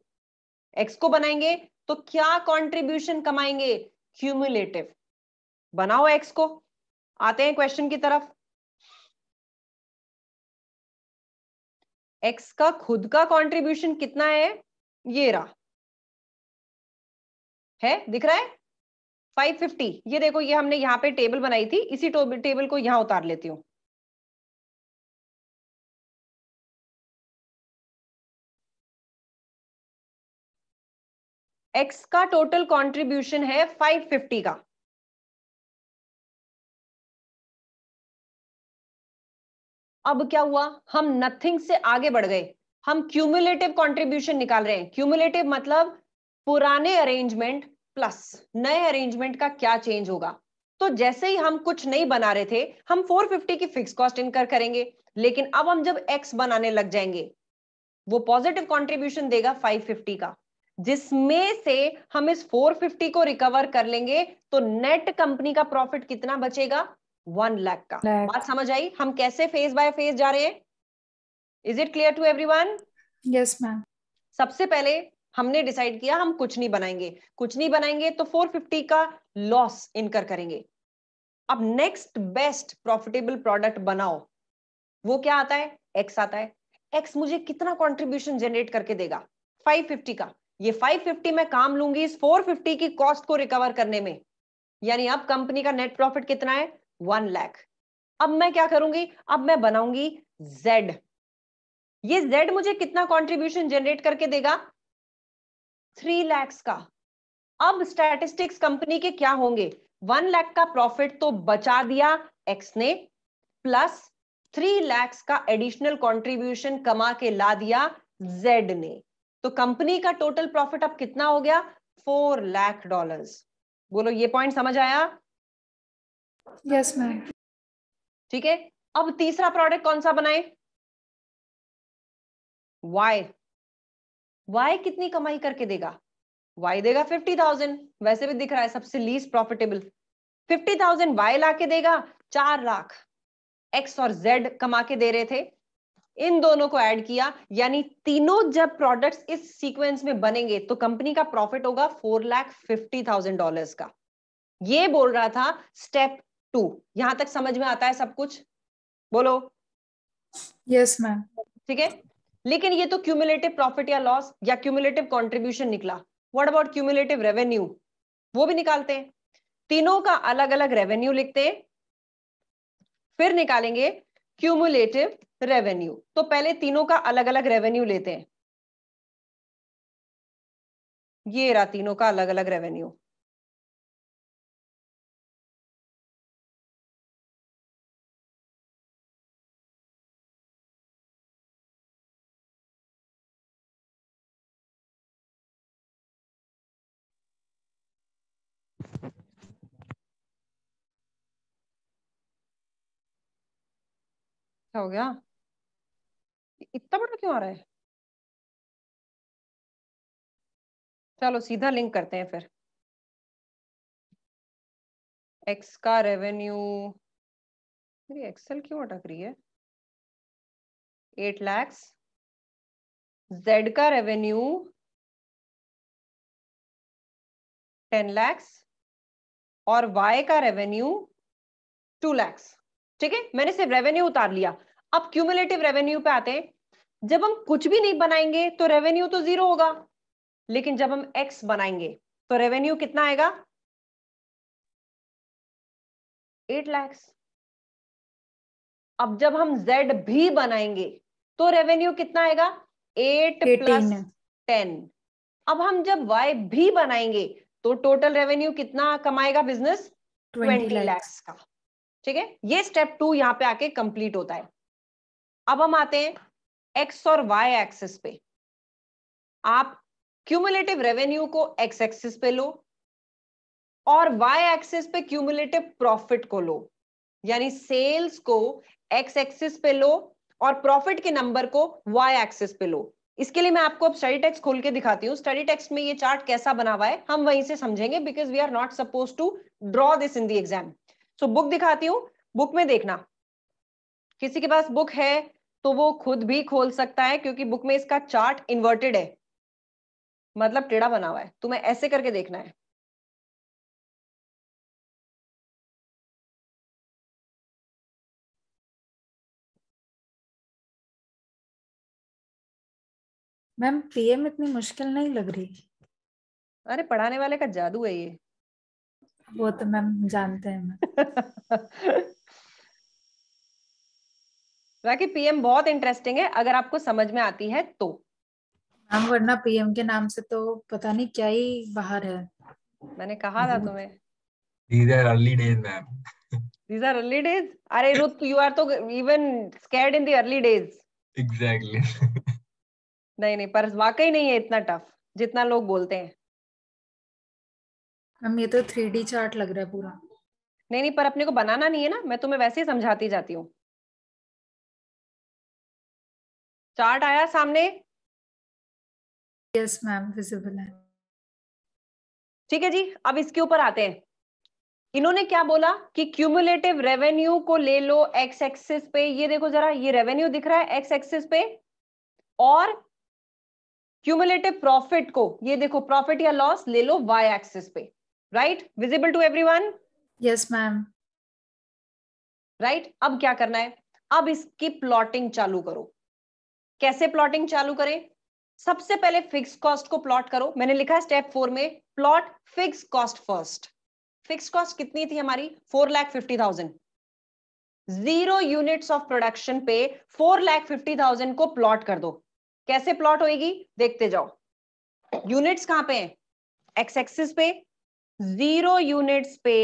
एक्स को बनाएंगे तो क्या कंट्रीब्यूशन कमाएंगे क्यूमुलेटिव बनाओ एक्स को आते हैं क्वेश्चन की तरफ एक्स का खुद का कंट्रीब्यूशन कितना है ये रहा है दिख रहा है 550 ये देखो ये हमने यहां पे टेबल बनाई थी इसी टेबल को यहां उतार लेती हूं एक्स का टोटल कंट्रीब्यूशन है 550 का अब क्या हुआ हम नथिंग से आगे बढ़ गए हम क्यूमुलेटिव कॉन्ट्रीब्यूशन निकाल रहे हैं क्यूमुलेटिव मतलब पुराने अरेंजमेंट प्लस नए अरेंजमेंट का क्या चेंज होगा तो जैसे ही हम कुछ नहीं बना रहे थे हम 450 की फिक्स कॉस्ट इनकर करेंगे लेकिन अब हम जब एक्स बनाने लग जाएंगे वो पॉजिटिव कंट्रीब्यूशन देगा 550 का जिसमें से हम इस 450 को रिकवर कर लेंगे तो नेट कंपनी का प्रॉफिट कितना बचेगा वन लैख का बात समझ आई हम कैसे फेज बाय फेज जा रहे हैं is it clear to everyone yes ma'am सबसे पहले हमने डिसाइड किया हम कुछ नहीं बनाएंगे कुछ नहीं बनाएंगे तो 450 का लॉस इनकर करेंगे अब नेक्स्ट बेस्ट प्रॉफिटेबल प्रोडक्ट बनाओ वो क्या आता है एक्स आता है एक्स मुझे कितना कंट्रीब्यूशन जनरेट करके देगा 550 का ये 550 मैं काम लूंगी इस 450 की कॉस्ट को रिकवर करने में यानी अब कंपनी का नेट प्रॉफिट कितना है वन लैख अब मैं क्या करूंगी अब मैं बनाऊंगी जेड ये जेड मुझे कितना कंट्रीब्यूशन जनरेट करके देगा थ्री लैक्स का अब स्टैटिस्टिक्स कंपनी के क्या होंगे वन लैख का प्रॉफिट तो बचा दिया एक्स ने प्लस थ्री लैक्स का एडिशनल कंट्रीब्यूशन कमा के ला दिया जेड ने तो कंपनी का टोटल प्रॉफिट अब कितना हो गया फोर लैख डॉलर्स बोलो ये पॉइंट समझ आया यस मैम ठीक है अब तीसरा प्रोडक्ट कौन सा बनाए वाई वाई कितनी कमाई करके देगा वाई देगा फिफ्टी थाउजेंड वैसे भी दिख रहा है सबसे least profitable fifty thousand Y ला के देगा चार लाख एक्स और जेड कमा के दे रहे थे इन दोनों को ऐड किया यानी तीनों जब प्रोडक्ट्स इस सीक्वेंस में बनेंगे तो कंपनी का प्रॉफिट होगा four lakh fifty thousand dollar का ये बोल रहा था स्टेप टू यहां तक समझ में आता है सब कुछ बोलो यस मैम ठीक है लेकिन ये तो क्यूमुलेटिव प्रॉफिट या लॉस या क्यूमुलेटिव कॉन्ट्रीब्यूशन निकला वट अबाउट क्यूमुलेटिव रेवेन्यू वो भी निकालते हैं तीनों का अलग अलग रेवेन्यू लिखते हैं फिर निकालेंगे क्यूमुलेटिव रेवेन्यू तो पहले तीनों का अलग अलग रेवेन्यू लेते हैं ये रहा तीनों का अलग अलग रेवेन्यू अच्छा हो गया इतना बड़ा क्यों आ रहा है चलो सीधा लिंक करते हैं फिर एक्स का रेवेन्यू मेरी एक्सेल क्यों अटक रही है एट लैक्स जेड का रेवेन्यू टेन लैक्स और वाई का रेवेन्यू टू लैक्स ठीक है मैंने सिर्फ रेवेन्यू उतार लिया अब क्यूमुलेटिव रेवेन्यू पे आते हैं जब हम कुछ भी नहीं बनाएंगे तो रेवेन्यू तो जीरो होगा लेकिन जब हम एक्स बनाएंगे तो रेवेन्यू कितना आएगा एट लैक्स अब जब हम जेड भी बनाएंगे तो रेवेन्यू कितना आएगा एट प्लस टेन अब हम जब वाई भी बनाएंगे तो टोटल रेवेन्यू कितना कमाएगा बिजनेस ट्वेंटी लैक्स का ठीक है ये स्टेप टू यहां पे आके कंप्लीट होता है अब हम आते हैं एक्स और वाई एक्सिस पे आप क्यूमुलेटिव रेवेन्यू को एक्स एक्सिस पे लो और वाई एक्सिस पे क्यूमुलेटिव प्रॉफिट को लो यानी सेल्स को एक्स एक्सिस पे लो और प्रॉफिट के नंबर को वाई एक्सिस पे लो इसके लिए मैं आपको अब स्टडी टेक्स्ट खोल के दिखाती हूँ स्टडी टेक्स्ट में ये चार्ट कैसा बना हुआ है हम वहीं से समझेंगे because we are not suppose to draw this in the exam so book दिखाती हूँ बुक में देखना किसी के पास बुक है तो वो खुद भी खोल सकता है क्योंकि बुक में इसका चार्ट इन्वर्टेड है मतलब टेढ़ा बना हुआ है तुम्हें ऐसे करके देखना है मैम पीएम इतनी मुश्किल नहीं लग रही अरे पढ़ाने वाले का जादू है ये वो तो मैम जानते हैं <laughs> राखी पीएम बहुत इंटरेस्टिंग है अगर आपको समझ में आती है तो मैम वरना पीएम के नाम से तो पता नहीं क्या ही बाहर है मैंने कहा था तुम्हें तो नहीं नहीं पर वाकई नहीं है इतना टफ जितना लोग बोलते हैं हम ये तो 3D चार्ट लग रहा है पूरा नहीं नहीं पर अपने को बनाना नहीं है ना मैं तुम्हें वैसे ही समझाती जाती हूँ चार्ट आया सामने यस मैम विजिबल है ठीक है जी अब इसके ऊपर आते हैं इन्होंने क्या बोला कि क्यूमुलेटिव रेवेन्यू को ले लो एक्स एक्सिस पे ये देखो जरा ये रेवेन्यू दिख रहा है एक्स एक्सिस पे और क्यूमुलेटिव प्रॉफिट को ये देखो प्रॉफिट या लॉस ले लो वाई एक्सिस पे right visible to everyone yes ma'am right अब क्या करना है अब इसकी प्लॉटिंग चालू करो कैसे प्लॉटिंग चालू करें सबसे पहले फिक्स कॉस्ट को प्लॉट करो मैंने लिखा है स्टेप फोर में plot fix cost first fix cost कितनी थी हमारी four lakh fifty thousand zero units of production पे फोर लैख फिफ्टी थाउजेंड को प्लॉट कर दो कैसे प्लॉट होगी देखते जाओ यूनिट्स कहां पे हैं एक्स एक्सिस पे जीरो यूनिट्स पे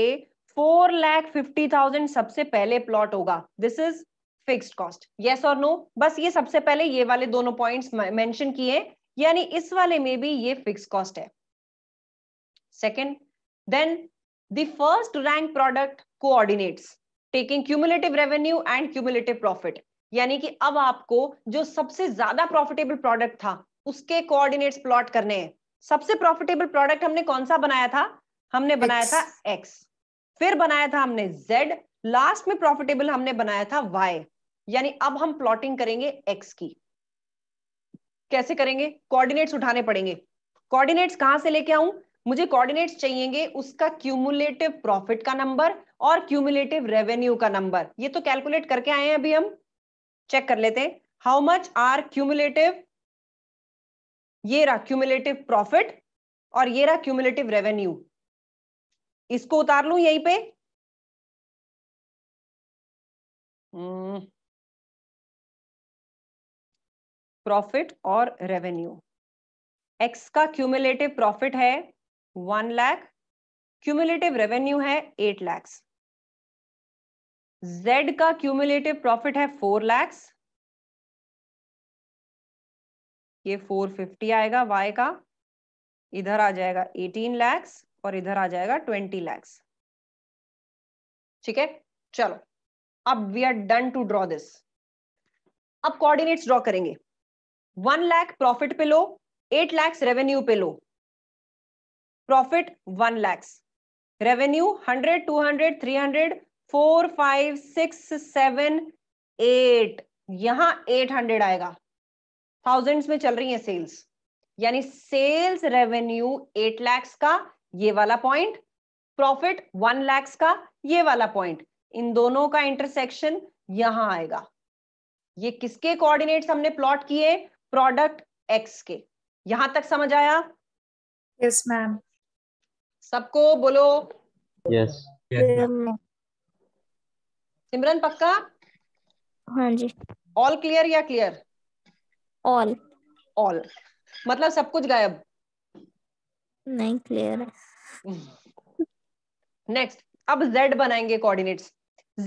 फोर लैख फिफ्टी थाउजेंड सबसे पहले प्लॉट होगा this is fixed cost yes और नो बस ये सबसे पहले ये वाले दोनों पॉइंट्स मेंशन किए यानी इस वाले में भी ये फिक्स कॉस्ट है second then the first rank product coordinates taking cumulative revenue and cumulative profit यानी कि अब आपको जो सबसे ज्यादा प्रॉफिटेबल प्रोडक्ट था उसके कोऑर्डिनेट्स प्लॉट करने हैं सबसे प्रॉफिटेबल प्रोडक्ट हमने कौन सा बनाया था हमने बनाया X. था एक्स फिर बनाया था हमने जेड लास्ट में प्रॉफिटेबल हमने बनाया था वाई यानी अब हम प्लॉटिंग करेंगे एक्स की कैसे करेंगे कोऑर्डिनेट्स उठाने पड़ेंगे कोऑर्डिनेट्स कहां से लेके आऊं मुझे कोऑर्डिनेट्स चाहिएंगे उसका क्यूमुलेटिव प्रॉफिट का नंबर और क्यूमुलेटिव रेवेन्यू का नंबर ये तो कैलकुलेट करके आए हैं अभी हम चेक कर लेते हैं हाउ मच आर क्यूमुलेटिव ये रहा क्यूमुलेटिव प्रॉफिट और ये रहा क्यूमुलेटिव रेवेन्यू इसको उतार लू यहीं पे hmm, प्रॉफिट और रेवेन्यू एक्स का क्यूमुलेटिव प्रॉफिट है वन लाख क्यूमुलेटिव रेवेन्यू है एट लैक्स जेड का क्यूमुलेटिव प्रॉफिट है फोर लैक्स ये फोर फिफ्टी आएगा वाई का इधर आ जाएगा एटीन लैक्स और इधर आ जाएगा ट्वेंटी लैक्स ठीक है चलो अब we are done to draw this अब कोऑर्डिनेट्स ड्रॉ करेंगे वन लाख प्रॉफिट पे लो एट लैक्स रेवेन्यू पे लो profit one lakhs revenue hundred two hundred three hundred four five six seven eight यहां एट हंड्रेड आएगा थाउजेंड्स में चल रही है सेल्स यानी सेल्स रेवेन्यू एट लैक्स का ये वाला पॉइंट प्रॉफिट वन लैक्स का ये वाला पॉइंट इन दोनों का इंटरसेक्शन यहां आएगा ये किसके कोऑर्डिनेट्स हमने प्लॉट किए प्रोडक्ट एक्स के यहां तक समझ आया यस मैम सबको बोलो यस सिमरन पक्का हाँ जी ऑल क्लियर या क्लियर ऑल ऑल मतलब सब कुछ गायब नहीं क्लियर है नेक्स्ट <laughs> अब जेड बनाएंगे कोऑर्डिनेट्स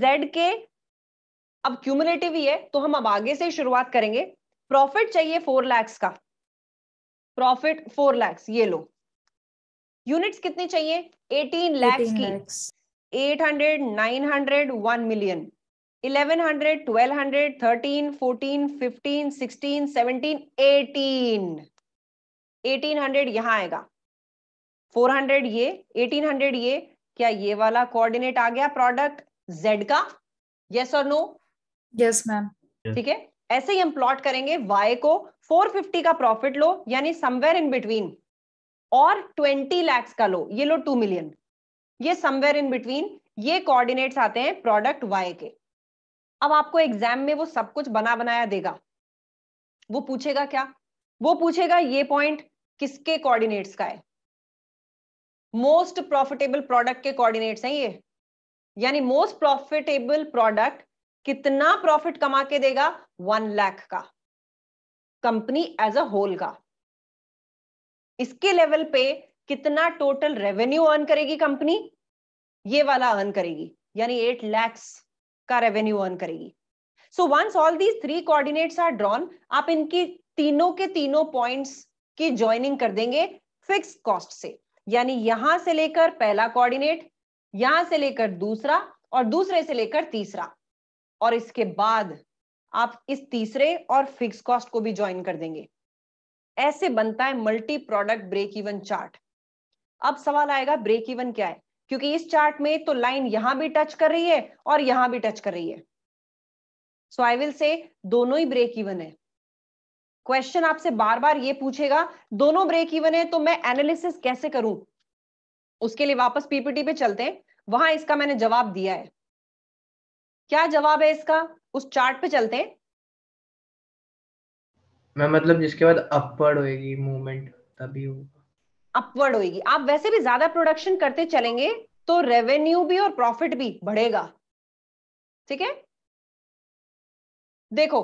जेड के अब क्यूमुलेटिव ही है तो हम अब आगे से शुरुआत करेंगे प्रॉफिट चाहिए फोर लैक्स का प्रॉफिट फोर लैक्स ये लो यूनिट्स कितनी चाहिए एटीन लैक्स की eight hundred nine hundred one million eleven hundred twelve hundred thirteen fourteen fifteen sixteen seventeen eighteen eighteen hundred यहाँ आएगा फोर हंड्रेड ये एटीन हंड्रेड ये क्या ये वाला कोऑर्डिनेट आ गया प्रोडक्ट जेड का यस और नो यस मैम ठीक है ऐसे ही हम प्लॉट करेंगे वाई को 450 का प्रॉफिट लो यानी समवेयर इन बिटवीन और 20 लैक्स का लो ये लो 2 मिलियन ये समवेयर इन बिटवीन ये कोऑर्डिनेट्स आते हैं प्रोडक्ट वाई के अब आपको एग्जाम में वो सब कुछ बना बनाया देगा वो पूछेगा क्या वो पूछेगा ये पॉइंट किसके कोऑर्डिनेट्स का है मोस्ट प्रॉफिटेबल प्रोडक्ट के कोऑर्डिनेट्स हैं ये यानी मोस्ट प्रॉफिटेबल प्रोडक्ट कितना प्रॉफिट कमा के देगा वन लाख का कंपनी एज अ होल का इसके लेवल पे कितना टोटल रेवेन्यू अर्न करेगी कंपनी ये वाला अर्न करेगी यानी एट लैक्स का रेवेन्यू अर्न करेगी so once all these three coordinates are drawn आप इनकी तीनों के तीनों पॉइंट्स की ज्वाइनिंग कर देंगे फिक्स कॉस्ट से यानी यहां से लेकर पहला कोऑर्डिनेट यहां से लेकर दूसरा और दूसरे से लेकर तीसरा और इसके बाद आप इस तीसरे और फिक्स कॉस्ट को भी ज्वाइन कर देंगे ऐसे बनता है multi product break even chart अब सवाल आएगा ब्रेक इवन क्या है क्योंकि इस चार्ट में तो लाइन यहां भी टच कर रही है और यहां भी टच कर रही है सो आई विल से दोनों ही ब्रेक इवन है क्वेश्चन आपसे बार बार ये पूछेगा दोनों ब्रेक इवन है तो मैं एनालिसिस कैसे करूं उसके लिए वापस पीपीटी पे चलते हैं वहां इसका मैंने जवाब दिया है क्या जवाब है इसका उस चार्ट पे चलते मैं मतलब जिसके बाद अपवर्ड होएगी मूवमेंट तभी होगा अपवर्ड होएगी आप वैसे भी ज्यादा प्रोडक्शन करते चलेंगे तो रेवेन्यू भी और प्रॉफिट भी बढ़ेगा ठीक है देखो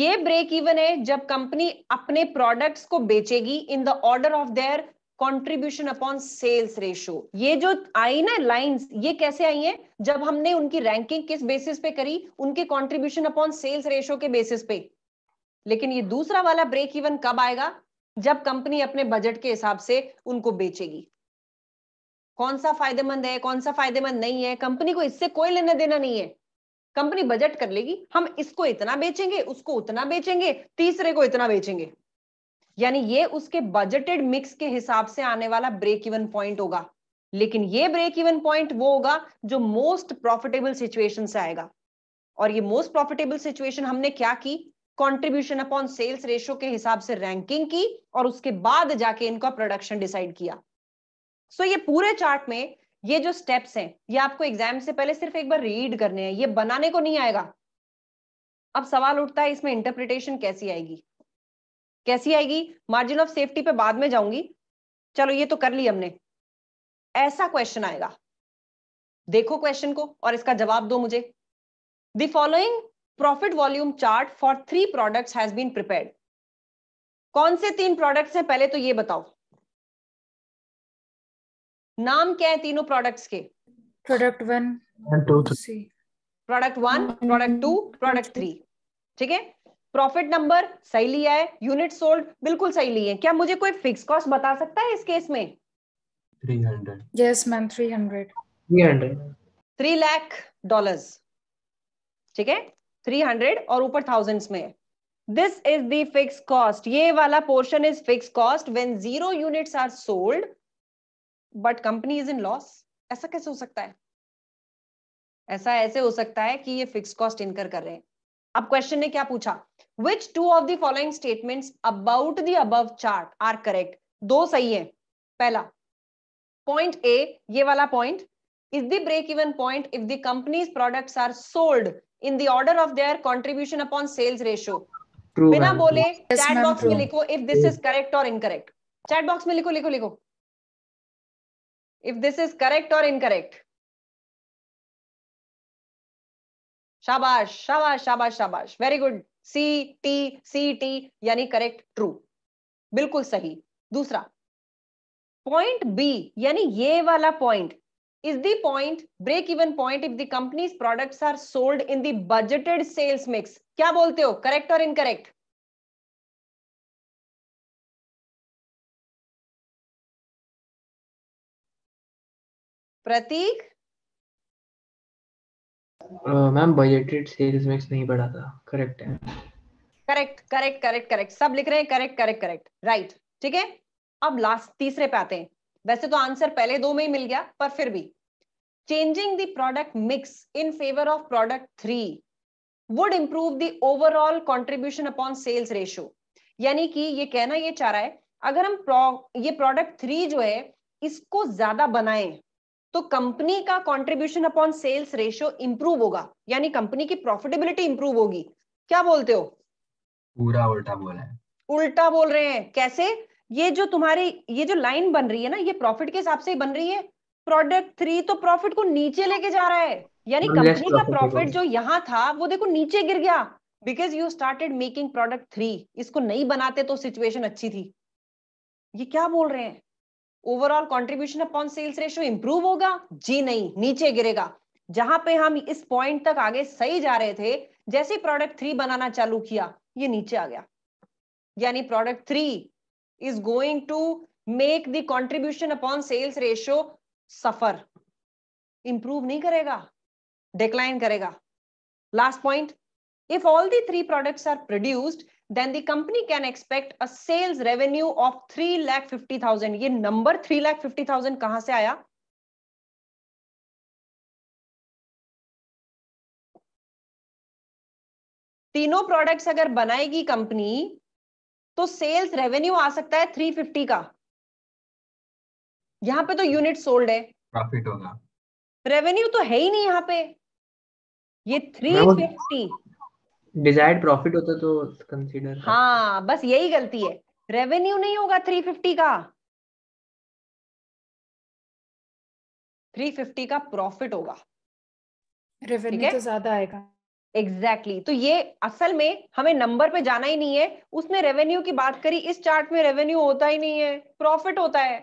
ये ब्रेक इवन है जब कंपनी अपने प्रोडक्ट्स को बेचेगी in the order of their contribution upon sales ratio ये जो आई ना लाइंस ये कैसे आई हैं जब हमने उनकी रैंकिंग किस बेसिस पे करी उनके कंट्रीब्यूशन अपॉन सेल्स रेशियो के बेसिस पे लेकिन ये दूसरा वाला ब्रेक इवन कब आएगा जब कंपनी अपने बजट के हिसाब से उनको बेचेगी कौन सा फायदेमंद है कौन सा फायदेमंद नहीं है कंपनी को इससे कोई लेना देना नहीं है कंपनी बजट कर लेगी हम इसको इतना बेचेंगे उसको उतना बेचेंगे तीसरे को इतना बेचेंगे यानी ये उसके बजटेड मिक्स के हिसाब से आने वाला ब्रेक इवन पॉइंट होगा लेकिन ये ब्रेक इवन पॉइंट वो होगा जो मोस्ट प्रॉफिटेबल सिचुएशन से आएगा और ये मोस्ट प्रॉफिटेबल सिचुएशन हमने क्या की कंट्रीब्यूशन अपॉन सेल्स रेशियो के हिसाब से रैंकिंग की और उसके बाद जाके इनका प्रोडक्शन डिसाइड किया सो so ये पूरे चार्ट में ये जो स्टेप्स हैं ये आपको एग्जाम से पहले सिर्फ एक बार रीड करने हैं ये बनाने को नहीं आएगा अब सवाल उठता है इसमें इंटरप्रिटेशन कैसी आएगी कैसी आएगी मार्जिन ऑफ सेफ्टी पे बाद में जाऊंगी चलो ये तो कर ली हमने ऐसा क्वेश्चन आएगा देखो क्वेश्चन को और इसका जवाब दो मुझे the following profit volume chart for three products has been prepared कौन से तीन प्रोडक्ट्स हैं पहले तो ये बताओ नाम क्या है तीनों प्रोडक्ट्स के product one product one product two product three ठीक है प्रॉफिट नंबर सही लिया है यूनिट सोल्ड बिल्कुल सही लिए क्या मुझे कोई फिक्स कॉस्ट बता सकता है इस केस में three hundred yes ma'am three hundred three hundred three lakh dollar ठीक है थ्री हंड्रेड और ऊपर थाउजेंड्स में दिस इज दिक्स कॉस्ट ये वाला portion is fix cost when zero units are sold but company is in loss ऐसा कैसे हो सकता है ऐसा ऐसे हो सकता है कि ये फिक्स कॉस्ट इनकर कर रहे हैं अब क्वेश्चन ने क्या पूछा which two of the following statement about the अब चार्ट आर करेक्ट दो सही है पहला पॉइंट ए ये वाला point is the break even point if the company's products are sold in the order of their contribution upon sales ratio बिना बोले chat box में लिखो इफ दिस इज करेक्ट और इनकरेक्ट चैट बॉक्स में लिखो लिखो लिखो इफ दिस इज करेक्ट और इनकरेक्ट शाबाश शाबाश शाबाश शाबाश very good C T C T यानी करेक्ट ट्रू बिल्कुल सही दूसरा पॉइंट बी यानी ये वाला point is the point break even point if the company's products are sold in the budgeted sales mix क्या बोलते हो करेक्ट और incorrect Prateek ma'am budgeted sales mix नहीं बढ़ा था करेक्ट है करेक्ट करेक्ट करेक्ट करेक्ट सब लिख रहे हैं करेक्ट करेक्ट करेक्ट राइट ठीक है अब लास्ट तीसरे पे आते हैं वैसे तो आंसर पहले दो में ही मिल गया पर फिर भी changing the product mix in favour of product three would improve the overall contribution upon sales ratio यानी कि ये कहना ये चाह रहा है अगर हम प्रो, ये प्रोडक्ट थ्री जो है इसको ज्यादा बनाएं तो कंपनी का contribution upon sales ratio improve होगा यानी कंपनी की प्रॉफिटेबिलिटी इंप्रूव होगी क्या बोलते हो पूरा उल्टा बोला है उल्टा बोल रहे हैं कैसे ये जो तुम्हारी ये जो लाइन बन रही है ना ये प्रॉफिट के हिसाब से ही बन रही है प्रोडक्ट थ्री तो प्रॉफिट को नीचे लेके जा रहा है यानी कंपनी का प्रॉफिट जो यहाँ था वो देखो नीचे गिर गया because you started making product three इसको नहीं बनाते तो सिचुएशन अच्छी थी ये क्या बोल रहे हैं overall contribution upon sales ratio improve होगा जी नहीं नीचे गिरेगा जहां पे हम इस पॉइंट तक आगे सही जा रहे थे जैसे प्रोडक्ट थ्री बनाना चालू किया ये नीचे आ गया यानी product three is going to make the contribution upon sales ratio suffer improve नहीं करेगा डिक्लाइन करेगा last point if all the three products are produced then the company can expect a sales revenue of 3 lakh 50000 ye number 3 lakh thousand कहां से आया तीनों product अगर बनाएगी company तो सेल्स रेवेन्यू आ सकता है थ्री फिफ्टी का यहां पर तो यूनिट सोल्ड है प्रॉफिट होगा रेवेन्यू तो है ही नहीं यहां पर ये थ्री फिफ्टी डिजायर्ड प्रॉफिट होता तो कंसीडर हाँ बस यही गलती है रेवेन्यू नहीं होगा थ्री फिफ्टी का थ्री फिफ्टी का प्रॉफिट होगा रेवेन्यू तो ज्यादा आएगा एग्जैक्टली exactly. तो ये असल में हमें नंबर पे जाना ही नहीं है उसने रेवेन्यू की बात करी इस चार्ट में रेवेन्यू होता ही नहीं है प्रॉफिट होता है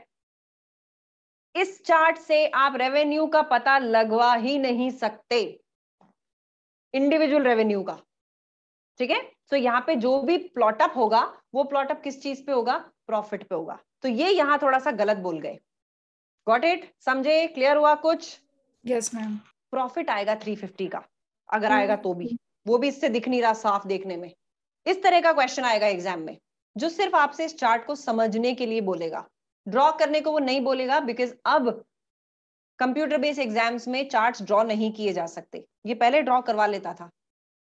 इस चार्ट से आप रेवेन्यू का पता लगवा ही नहीं सकते इंडिविजुअल रेवेन्यू का ठीक है सो यहाँ पे जो भी प्लॉटअप होगा वो प्लॉटअप किस चीज पे होगा प्रॉफिट पे होगा तो ये यहाँ थोड़ा सा गलत बोल गए गॉट इट समझे क्लियर हुआ कुछ यस मैम प्रॉफिट आएगा 350 का अगर hmm. आएगा तो भी mm-hmm. वो भी इससे दिख नहीं रहा साफ देखने में इस तरह का क्वेश्चन आएगा एग्जाम में जो सिर्फ आपसे इस चार्ट को समझने के लिए बोलेगा ड्रॉ करने को वो नहीं बोलेगा बिकॉज अब कंप्यूटर बेस्ड एग्जाम्स में चार्ट ड्रॉ नहीं किए जा सकते ये पहले ड्रॉ करवा लेता था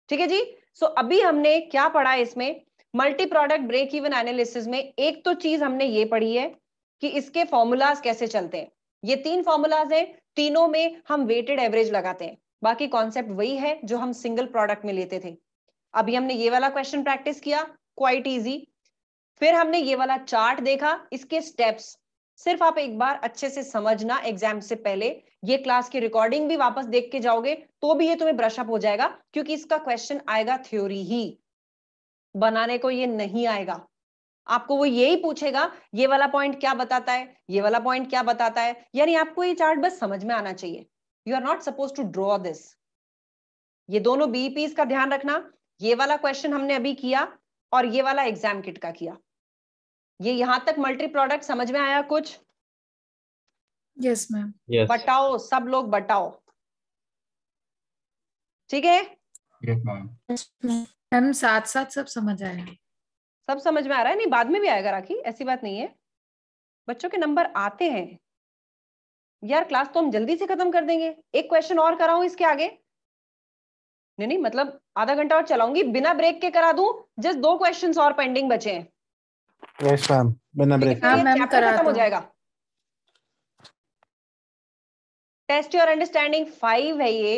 ठीक है जी सो अभी हमने क्या पढ़ा इसमें multi product break even analysis में एक तो चीज हमने ये पढ़ी है कि इसके फॉर्मूलाज कैसे चलते हैं ये तीन फॉर्मूलाज हैं तीनों में हम वेटेड एवरेज लगाते हैं बाकी कॉन्सेप्ट वही है जो हम सिंगल प्रोडक्ट में लेते थे अभी हमने ये वाला क्वेश्चन प्रैक्टिस किया क्वाइट इजी फिर हमने ये वाला चार्ट देखा इसके स्टेप्स सिर्फ आप एक बार अच्छे से समझना एग्जाम से पहले ये क्लास की रिकॉर्डिंग भी वापस देख के जाओगे तो भी ये तुम्हें ब्रशअप हो जाएगा क्योंकि इसका क्वेश्चन आएगा थ्योरी ही बनाने को ये नहीं आएगा आपको वो यही पूछेगा ये वाला पॉइंट क्या बताता है ये वाला पॉइंट क्या बताता है यानी आपको ये चार्ट बस समझ में आना चाहिए you are not suppose to draw this ये दोनों बीपीस का ध्यान रखना ये वाला क्वेश्चन हमने अभी किया और ये वाला एग्जाम किट का किया ये यहां तक मल्टी प्रोडक्ट समझ में आया कुछ यस मैम यस बताओ सब लोग बताओ ठीक है मैम साथ साथ सब समझ आया सब समझ में आ रहा है नहीं बाद में भी आएगा राखी ऐसी बात नहीं है बच्चों के नंबर आते हैं यार क्लास तो हम जल्दी से खत्म कर देंगे एक क्वेश्चन और कराऊं इसके आगे नहीं नहीं मतलब आधा घंटा और चलाऊंगी बिना ब्रेक के करा दूं जस्ट दो क्वेश्चंस और पेंडिंग बचे हैं हो जाएगा टेस्ट योर अंडरस्टैंडिंग फाइव है ये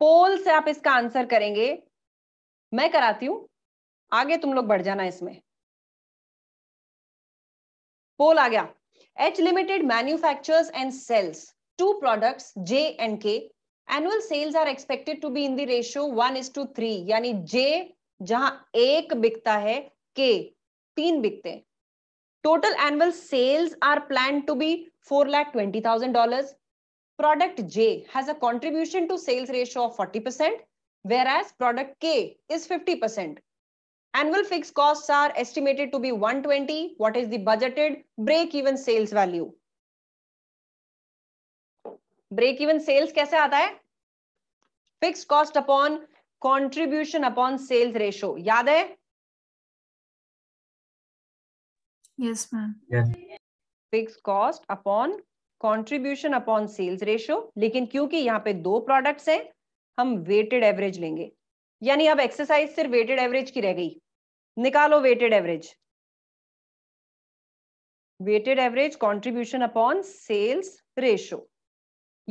पोल से आप इसका आंसर करेंगे मैं कराती हूं आगे तुम लोग बढ़ जाना इसमें पोल आ गया H limited manufacture and sales two product J and K annual sales are expected to be in the ratio one is to three यानी जे जहां एक बिकता है के तीन बिकते हैं total annual sales are plan to be four lakh twenty thousand dollar product J has a contribution to sales ratio of forty percent whereas product K is fifty percent annual fix cost are estimated to be one twenty what is the budgeted break even sales value break even sales कैसे आता है fix cost upon contribution upon sales ratio याद है yes ma'am yes fixed cost upon contribution upon sales ratio लेकिन क्योंकि यहाँ पे दो प्रोडक्ट्स हैं हम वेटेड एवरेज लेंगे यानी अब एक्सरसाइज सिर्फ वेटेड एवरेज की रह गई निकालो weighted average weighted average contribution upon sales ratio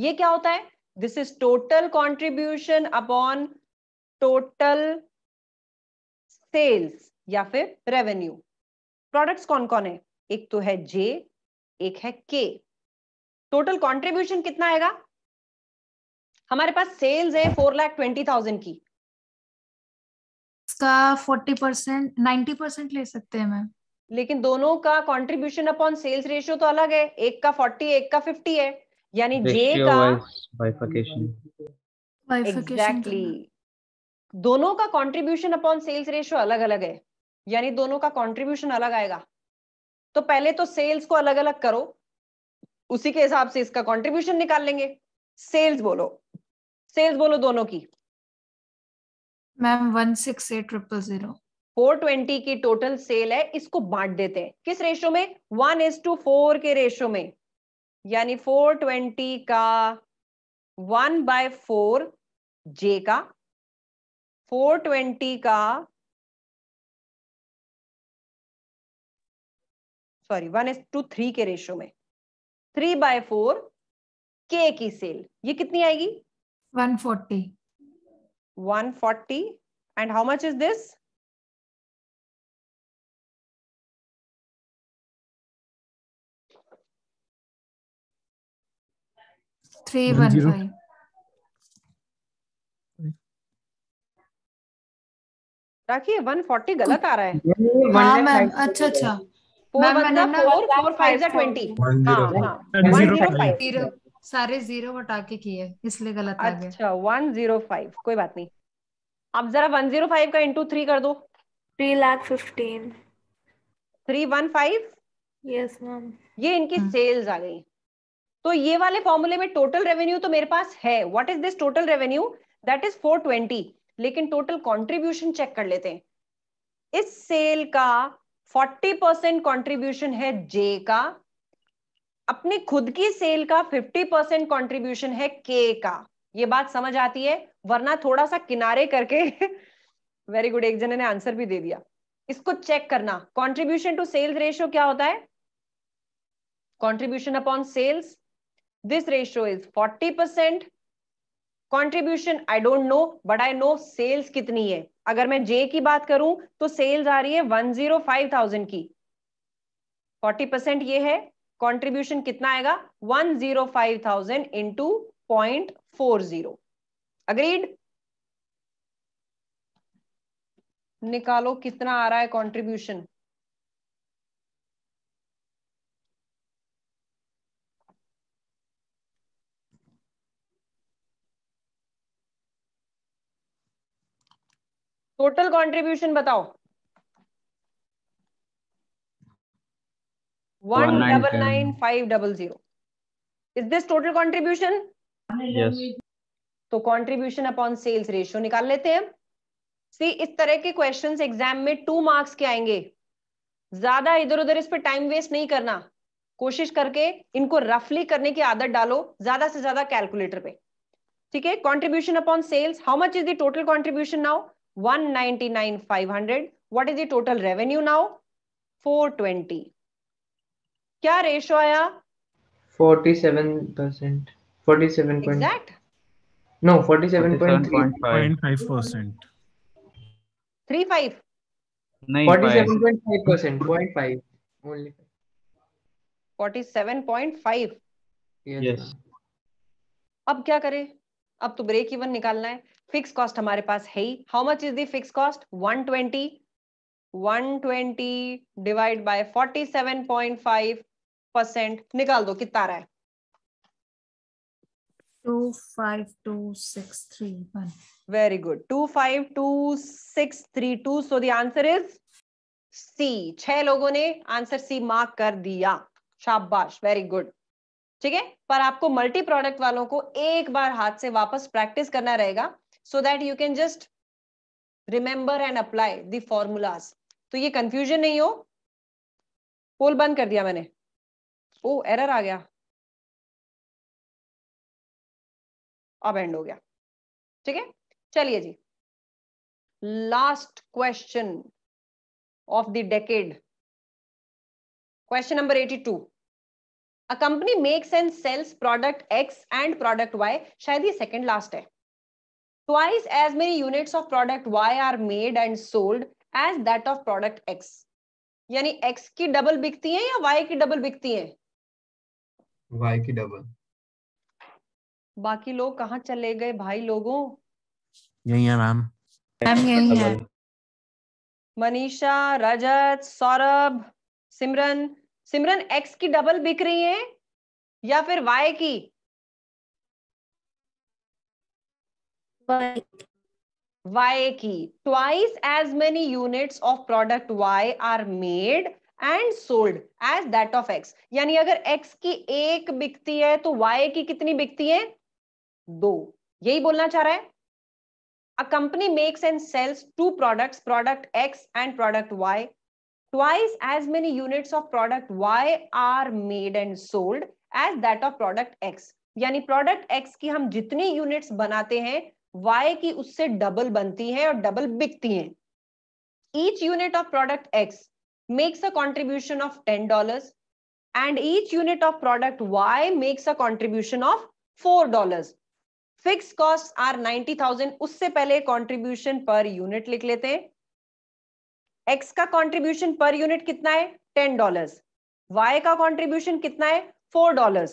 ये क्या होता है this is total contribution upon total sales या फिर रेवेन्यू प्रोडक्ट्स कौन कौन है एक तो है जे एक है के टोटल कंट्रीब्यूशन कितना आएगा हमारे पास सेल्स है फोर लाख ट्वेंटी थाउजेंड की इसका फोर्टी परसेंट नाइन्टी परसेंट ले सकते हैं मैम लेकिन दोनों का कंट्रीब्यूशन अपॉन सेल्स रेशियो तो अलग है एक का फोर्टी एक का फिफ्टी है यानी जे का एग्जैक्टली exactly. दोनों का कंट्रीब्यूशन अपॉन सेल्स रेशियो अलग अलग है यानी दोनों का कंट्रीब्यूशन अलग आएगा तो पहले तो सेल्स को अलग अलग करो उसी के हिसाब से इसका कंट्रीब्यूशन निकाल लेंगे सेल्स बोलो सेल्स बोलो दोनों की ma'am one six eight triple zero four twenty की टोटल सेल है इसको बांट देते हैं किस रेशो में वन इज टू फोर के रेशो में यानी फोर ट्वेंटी का वन बाय फोर जे का फोर ट्वेंटी का sorry one is to three के रेशो में थ्री बाय फोर के की सेल ये कितनी आएगी one forty one forty and how much is this Rakhi one forty गलत आ रहा है हाँ, मैम अच्छा अच्छा सारे जीरो हटा के किए इसलिए गलत अच्छा वन जीरो फाइव कोई बात नहीं अब जरा वन जीरो फाइव का इंटू थ्री कर दो three lakh fifteen three one five yes ma'am ये इनकी सेल्स हाँ। आ गई तो ये वाले फॉर्मूले में टोटल रेवेन्यू तो मेरे पास है what is this total revenue that is 420 लेकिन टोटल कंट्रीब्यूशन चेक कर लेते हैं इस सेल का फोर्टी परसेंट कॉन्ट्रीब्यूशन है जे का अपने खुद की सेल का फिफ्टी परसेंट कॉन्ट्रीब्यूशन है के का ये बात समझ आती है वरना थोड़ा सा किनारे करके वेरी <laughs> गुड एक जने ने आंसर भी दे दिया इसको चेक करना कॉन्ट्रीब्यूशन टू सेल्स रेशियो क्या होता है contribution upon sales this ratio is forty percent contribution I don't know but I know sales कितनी है अगर मैं जे की बात करूं तो सेल्स आ रही है वन जीरो फाइव थाउजेंड की फोर्टी परसेंट ये है कॉन्ट्रीब्यूशन कितना आएगा one zero five thousand into point four zero agreed निकालो कितना आ रहा है कॉन्ट्रीब्यूशन टोटल कंट्रीब्यूशन बताओ one double nine five double zero is this total contribution तो कंट्रीब्यूशन अपॉन सेल्स रेशियो निकाल लेते हैं सी इस तरह के क्वेश्चंस एग्जाम में टू मार्क्स के आएंगे ज्यादा इधर उधर इस पर टाइम वेस्ट नहीं करना कोशिश करके इनको रफली करने की आदत डालो ज्यादा से ज्यादा कैलकुलेटर पे ठीक है contribution upon sales how much is the total contribution now 199,500. What is the total revenue now? 420. क्या रेशो आया 47% 47. Exact? No, 47.5 percent. Three five. Forty-seven point five percent. Point five only. Forty-seven point five. Yes. अब क्या करें अब तो break even निकालना है fix cost हमारे पास है ही how much is the fix cost 120 120 divide by 47.5 percent निकाल दो कितना रहा है two five two six three very good two five two six three two so the answer is C छह लोगों ने आंसर सी मार्क कर दिया शाबाश वेरी गुड ठीक है पर आपको मल्टी प्रोडक्ट वालों को एक बार हाथ से वापस प्रैक्टिस करना रहेगा so that you can just remember and apply the formulas तो ये confusion नहीं हो पोल बंद कर दिया मैंने ओ एरर आ गया अब एंड हो गया ठीक है चलिए जी last question of the decade Question number 82. A company makes and sells product X and product Y. शायद ये second last है twice as many units of product Y are made and sold as that of product X. यानी X की double बिकती है या Y की double बिकती है Y की डबल बाकी लोग कहाँ चले गए भाई लोगों यही है मैम मैम यही है मनीषा रजत सौरभ सिमरन सिमरन X की डबल बिक रही है या फिर Y की Y की twice as many units of product Y are made and sold as that of X यानी अगर एक्स की एक बिकती है तो वाई की कितनी बिकती है दो यही बोलना चाह रहा है अ company makes and sales two products product X and product Y twice as many units of product y are made and sold as that of product x यानी प्रोडक्ट x की हम जितनी यूनिट्स बनाते हैं y की उससे double बनती है और डबल बिकती है each unit of product x makes a contribution of ten dollar and each unit of product y makes a contribution of four dollar fix cost are 90,000 उससे पहले कॉन्ट्रीब्यूशन पर यूनिट लिख लेते हैं एक्स का contribution per unit कितना है ten dollar Y का contribution कितना है फोर डॉलर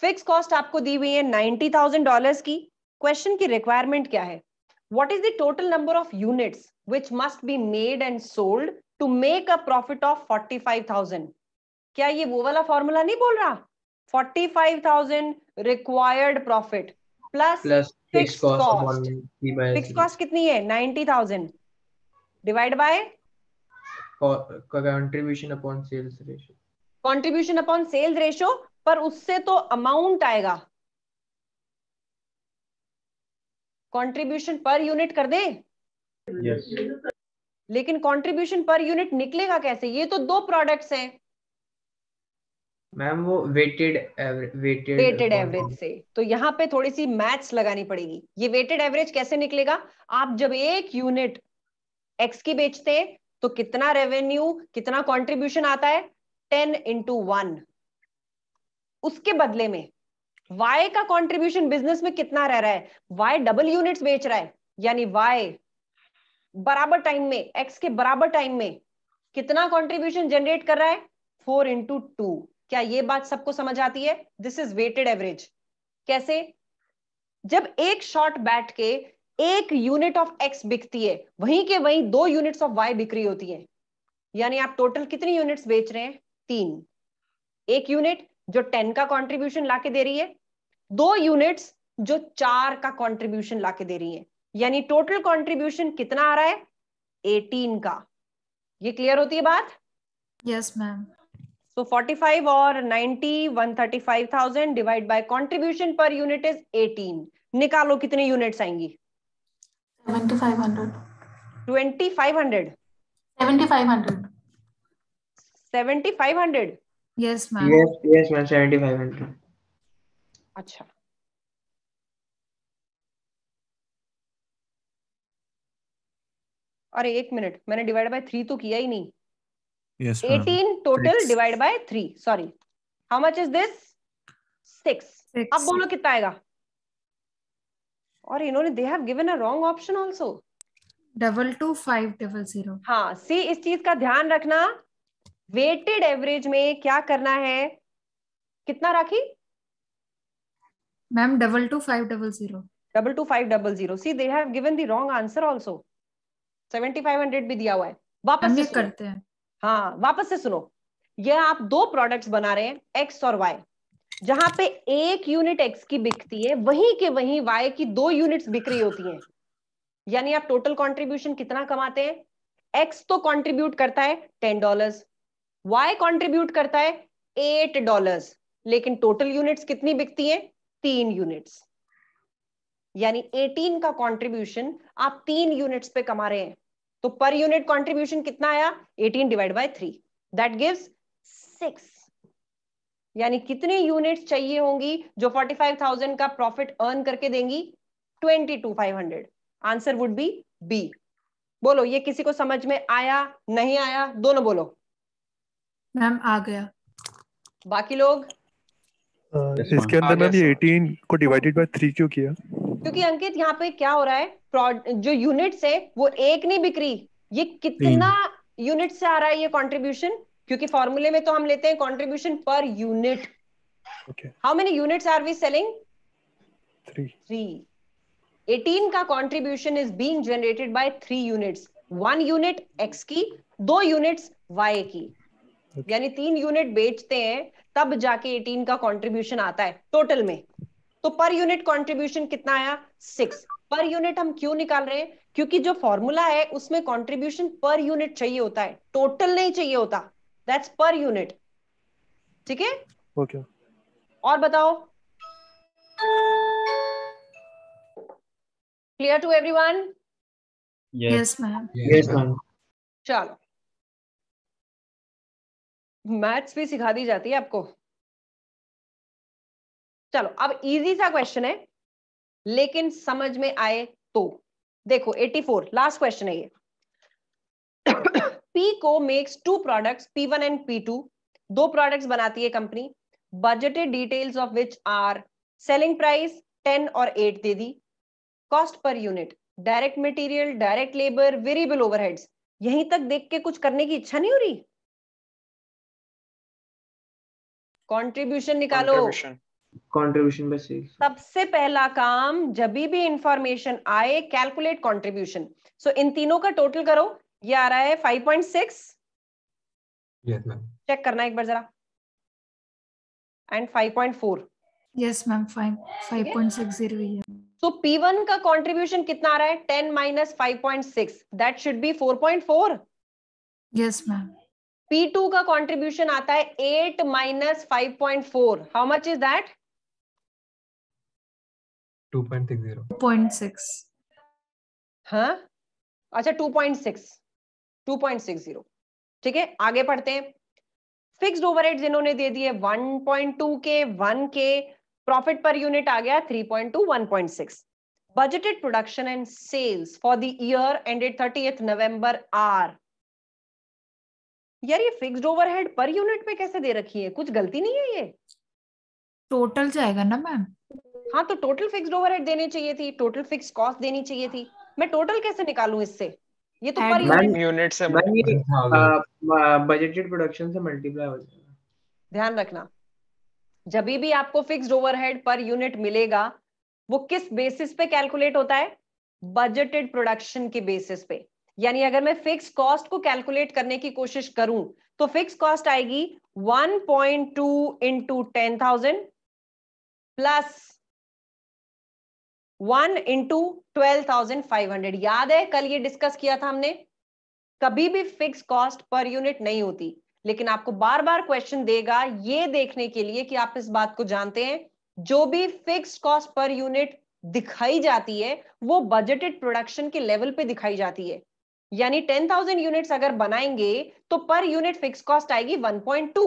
फिक्स कॉस्ट आपको दी हुई है नाइन्टी थाउजेंड डॉलर की क्वेश्चन की रिक्वायरमेंट क्या है the total number of unit which must be made and sold to make a profit of forty five thousand क्या ये वो वाला फॉर्मूला नहीं बोल रहा thousand required profit plus fix cost fix cost कितनी है thousand divide by contribution upon sales ratio contribution upon sales ratio पर उससे तो अमाउंट आएगा कंट्रीब्यूशन पर यूनिट कर दे yes. लेकिन कंट्रीब्यूशन पर यूनिट निकलेगा कैसे ये तो दो प्रोडक्ट्स हैं मैम वो वेटेड वेटेड वेटेड एवरेज से तो यहाँ पे थोड़ी सी मैथ्स लगानी पड़ेगी ये वेटेड एवरेज कैसे निकलेगा आप जब एक यूनिट एक्स की बेचते हैं तो कितना रेवेन्यू कितना कंट्रीब्यूशन आता है टेन इंटू वन उसके बदले में वाई का कॉन्ट्रीब्यूशन बिजनेस में कितना रह रहा है वाई डबल यूनिट्स बेच रहा है यानी वाई बराबर टाइम में एक्स के बराबर टाइम में कितना कॉन्ट्रीब्यूशन जनरेट कर रहा है फोर इंटू टू क्या ये बात सबको समझ आती है दिस इज वेटेड एवरेज कैसे जब एक शॉट बैठ के एक यूनिट ऑफ एक्स बिकती है वहीं के वहीं दो यूनिट्स ऑफ वाई बिक्री होती है यानी आप टोटल कितनी यूनिट्स बेच रहे हैं तीन एक यूनिट जो टेन का कॉन्ट्रीब्यूशन लाके दे रही है दो यूनिट्स जो चार का कॉन्ट्रीब्यूशन लाके दे रही है यानी टोटल कॉन्ट्रीब्यूशन कितना आ रहा है एटीन का ये क्लियर होती है बात yes ma'am so forty five और ninety one thirty five thousand divide by contribution per unit is eighteen निकालो कितने यूनिट्स आएंगी twenty five hundred seventy five hundred seventy five hundred yes ma'am yes yes ma'am 7500 अच्छा अरे एक minute मैंने divide by three तो किया ही नहीं yes, eighteen total divide by three sorry how much is this six अब बोलो कितना आएगा और इन्होंने they have given a wrong option also double two five double zero हाँ सी इस चीज का ध्यान रखना वेटेड एवरेज में क्या करना है कितना Rakhi ma'am double two five double zero double two five double zero see they have given the wrong answer also seventy five hundred भी दिया हुआ है वापस से करते हैं हाँ वापस से सुनो यह आप दो प्रोडक्ट्स बना रहे हैं एक्स और वाई जहां पे एक यूनिट एक्स की बिकती है वहीं के वहीं वाई की दो यूनिट्स रही होती हैं यानी आप टोटल कंट्रीब्यूशन कितना कमाते हैं एक्स तो कंट्रीब्यूट करता है टेन डॉलर्स वाई कंट्रीब्यूट करता है एट डॉलर्स लेकिन टोटल यूनिट्स कितनी बिकती है तीन यूनिट्स यानी एटीन का कंट्रीब्यूशन आप तीन यूनिट्स पे कमा रहे हैं तो पर यूनिट कंट्रीब्यूशन कितना आया eighteen divide by three that gives six यानी कितने यूनिट्स चाहिए होंगी जो 45,000 का प्रॉफिट अर्न करके देंगी 22,500 आंसर वुड बी बी बोलो ये किसी को समझ में आया नहीं आया दोनों बोलो मैम आ गया बाकी लोग इसके अंदर मैंने ये 18 को डिवाइडेड बाय 3 क्यों किया क्योंकि अंकित यहाँ पे क्या हो रहा है जो यूनिट्स है वो एक नहीं बिक्री ये कितना यूनिट से आ रहा है ये कंट्रीब्यूशन क्योंकि फॉर्मूले में तो हम लेते हैं contribution per unit how many units are we selling three eighteen का contribution is being generated by three units one unit X की दो यूनिट्स वाई की okay. यानी तीन यूनिट बेचते हैं तब जाके एटीन का कंट्रीब्यूशन आता है टोटल में तो पर यूनिट कंट्रीब्यूशन कितना आया सिक्स पर यूनिट हम क्यों निकाल रहे हैं क्योंकि जो फॉर्मूला है उसमें कंट्रीब्यूशन पर यूनिट चाहिए होता है टोटल नहीं चाहिए होता दैट्स पर यूनिट ठीक है ओके और बताओ clear to everyone yes ma'am yes ma'am चलो मैथ्स भी सिखा दी जाती है आपको चलो अब इजी सा क्वेश्चन है लेकिन समझ में आए तो देखो 84 लास्ट क्वेश्चन है ये पी को makes two products P one and P two दो प्रोडक्ट्स बनाती है company budgeted details of which are selling price ten और एट दे दी cost per unit direct material direct labour variable overheads यहीं तक देख के कुछ करने की इच्छा नहीं हो रही कॉन्ट्रीब्यूशन निकालो कॉन्ट्रीब्यूशन बाय सबसे पहला काम जब भी इंफॉर्मेशन आए कैलकुलेट कॉन्ट्रीब्यूशन सो इन तीनों का टोटल करो ये आ रहा है 5.6 यस मैम चेक करना एक बार जरा एंड 5.4 यस मैम 5 5.60 है सो P1 का कंट्रीब्यूशन कितना आ रहा है 10 5.6 that should be 4.4 yes ma'am P2 का कॉन्ट्रीब्यूशन आता है eight minus five point four how much is that 2.60 2.6 हाँ अच्छा 2.6 2.60 ठीक है आगे पढ़ते हैं फिक्स्ड ओवरहेड्स इन्होंने दे दिए 1.2 के 1 के प्रॉफिट पर यूनिट आ गया 3.2 1.6 budgeted production and sales for the year ended 30th November are यार ये फिक्स्ड ओवरहेड पर यूनिट में कैसे दे रखी है कुछ गलती नहीं है ये टोटल जाएगा ना मैम हाँ तो टोटल फिक्स्ड ओवरहेड देनी चाहिए थी टोटल फिक्स कॉस्ट देनी चाहिए थी मैं टोटल कैसे निकालू इससे ये तो पर यूनिट से बजटेड प्रोडक्शन uh, uh, से मल्टीप्लाई हो जाएगा ध्यान रखना जब भी आपको फिक्स्ड ओवरहेड पर यूनिट मिलेगा वो किस बेसिस पे कैलकुलेट होता है बजटेड प्रोडक्शन के बेसिस पे यानी अगर मैं फिक्स कॉस्ट को कैलकुलेट करने की कोशिश करूं तो फिक्स कॉस्ट आएगी 1.2 point two into ten thousand plus one into twelve thousand five hundred याद है कल ये डिस्कस किया था हमने कभी भी फिक्स कॉस्ट पर यूनिट नहीं होती लेकिन आपको बार बार क्वेश्चन देगा ये देखने के लिए कि आप इस बात को जानते हैं जो भी फिक्स कॉस्ट पर यूनिट दिखाई जाती है वो बजटेड प्रोडक्शन के लेवल पे दिखाई जाती है यानी टेन थाउजेंड यूनिट अगर बनाएंगे तो पर यूनिट फिक्स कॉस्ट आएगी वन पॉइंट टू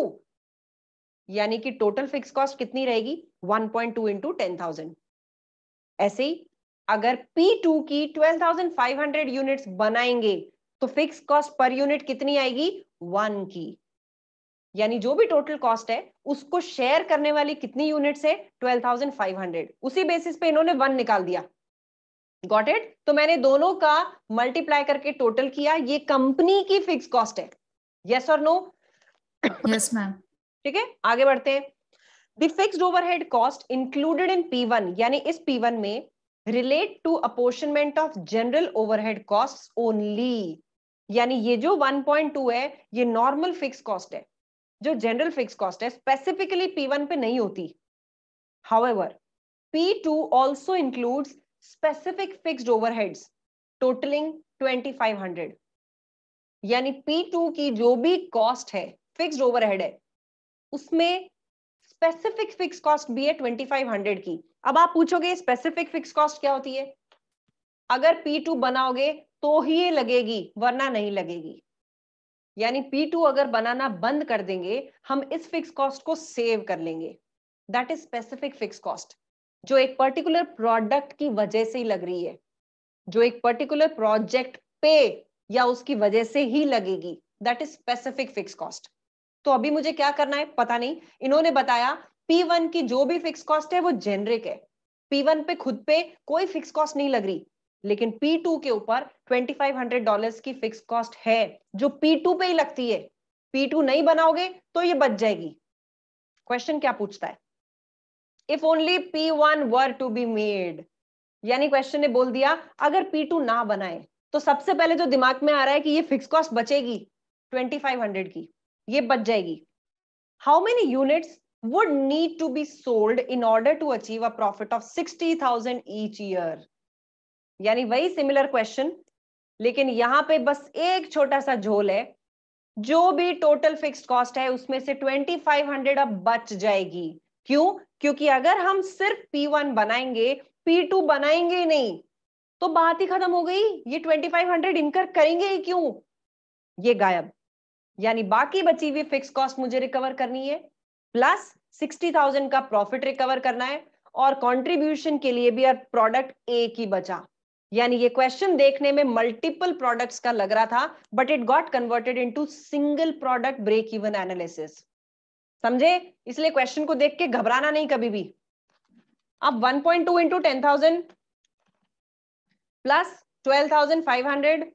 यानी कि टोटल फिक्स कॉस्ट कितनी रहेगी one point two into ten thousand ऐसे ही अगर P2 की twelve thousand five hundred unit बनाएंगे तो फिक्स कॉस्ट पर यूनिट कितनी आएगी वन की यानी जो भी टोटल कॉस्ट है उसको शेयर करने वाली कितनी यूनिट्स है 12,500 उसी बेसिस पे इन्होंने वन निकाल दिया गॉट इट तो मैंने दोनों का मल्टीप्लाई करके टोटल किया ये कंपनी की फिक्स कॉस्ट है यस और नो यस मैम ठीक है आगे बढ़ते हैं the fixed overhead cost included in one यानी इस वन में relate to apportionment of general overhead cost only यानी ये जो 1.2 है ये नॉर्मल फिक्स कॉस्ट है जो जनरल फिक्स कॉस्ट है स्पेसिफिकली पी वन पे नहीं होती however two also includes specific fixed overheads totalling 2500 यानी P2 की जो भी कॉस्ट है फिक्स्ड ओवरहेड है उसमें स्पेसिफिक फिक्स कॉस्ट भी है 2500 की अब आप पूछोगे स्पेसिफिक फिक्स कॉस्ट क्या होती है अगर P2 बनाओगे तो ही ये लगेगी वरना नहीं लगेगी यानी P2 अगर बनाना बंद कर देंगे हम इस फिक्स कॉस्ट को सेव कर लेंगे that is specific fix cost जो एक पर्टिकुलर प्रोडक्ट की वजह से ही लग रही है जो एक पर्टिकुलर प्रोजेक्ट पे या उसकी वजह से ही लगेगी that is specific fix cost तो अभी मुझे क्या करना है पता नहीं इन्होंने बताया P1 की जो भी फिक्स कॉस्ट है वो जेनरिक है P1 पे खुद पे कोई फिक्स कॉस्ट नहीं लग रही लेकिन P2 के ऊपर 2500 डॉलर्स की फिक्स कॉस्ट है जो P2 पे ही लगती है P2 नहीं बनाओगे तो ये बच जाएगी क्वेश्चन क्या पूछता है if only P one were to be made यानी क्वेश्चन ने बोल दिया अगर पी टू ना बनाए तो सबसे पहले जो दिमाग में आ रहा है कि ये फिक्स कॉस्ट बचेगी ट्वेंटी फाइव हंड्रेड की ये बच जाएगी how many units would need to be sold in order to achieve a profit of 60,000 each year यानी वही सिमिलर क्वेश्चन लेकिन यहां पे बस एक छोटा सा झोल है जो भी टोटल फिक्स कॉस्ट है उसमें से 2500 अब बच जाएगी क्यों क्योंकि अगर हम सिर्फ P1 बनाएंगे P2 बनाएंगे नहीं तो बात ही खत्म हो गई ये 2500 इनकर करेंगे ही क्यों ये गायब यानी बाकी बची हुई फिक्स कॉस्ट मुझे रिकवर करनी है प्लस 60,000 का प्रॉफिट रिकवर करना है और कंट्रीब्यूशन के लिए भी प्रोडक्ट ए की बचा यानी ये क्वेश्चन देखने में मल्टीपल प्रोडक्ट्स का लग रहा था but it got converted into single product break even analysis समझे इसलिए क्वेश्चन को देख के घबराना नहीं कभी भी अब 1.2 point two into ten thousand plus twelve thousand five hundred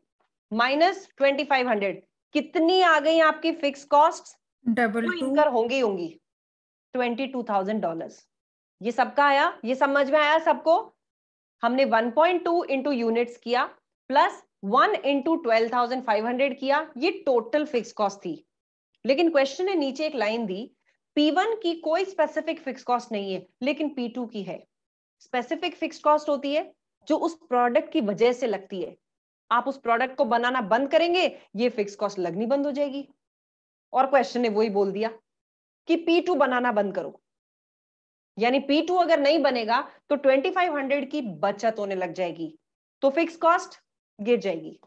minus twenty five hundred कितनी आ गई आपकी फिक्स कॉस्ट डबल इनकर होंगी होंगी ट्वेंटी टू थाउजेंड डॉलर ये सबका आया ये समझ में आया सबको हमने 1.2 पॉइंट टू इंटू यूनिट्स किया plus one into twelve thousand five hundred किया ये टोटल फिक्स कॉस्ट थी लेकिन क्वेश्चन ने नीचे एक लाइन दी P1 की कोई स्पेसिफिक फिक्स कॉस्ट नहीं है लेकिन P2 की है स्पेसिफिक फिक्स कॉस्ट होती है जो उस प्रोडक्ट की वजह से लगती है आप उस प्रोडक्ट को बनाना बंद करेंगे ये फिक्स कॉस्ट लगनी बंद हो जाएगी और क्वेश्चन ने वही बोल दिया कि P2 बनाना बंद करो यानी P2 अगर नहीं बनेगा तो 2500 की बचत होने लग जाएगी तो फिक्स कॉस्ट गिर जाएगी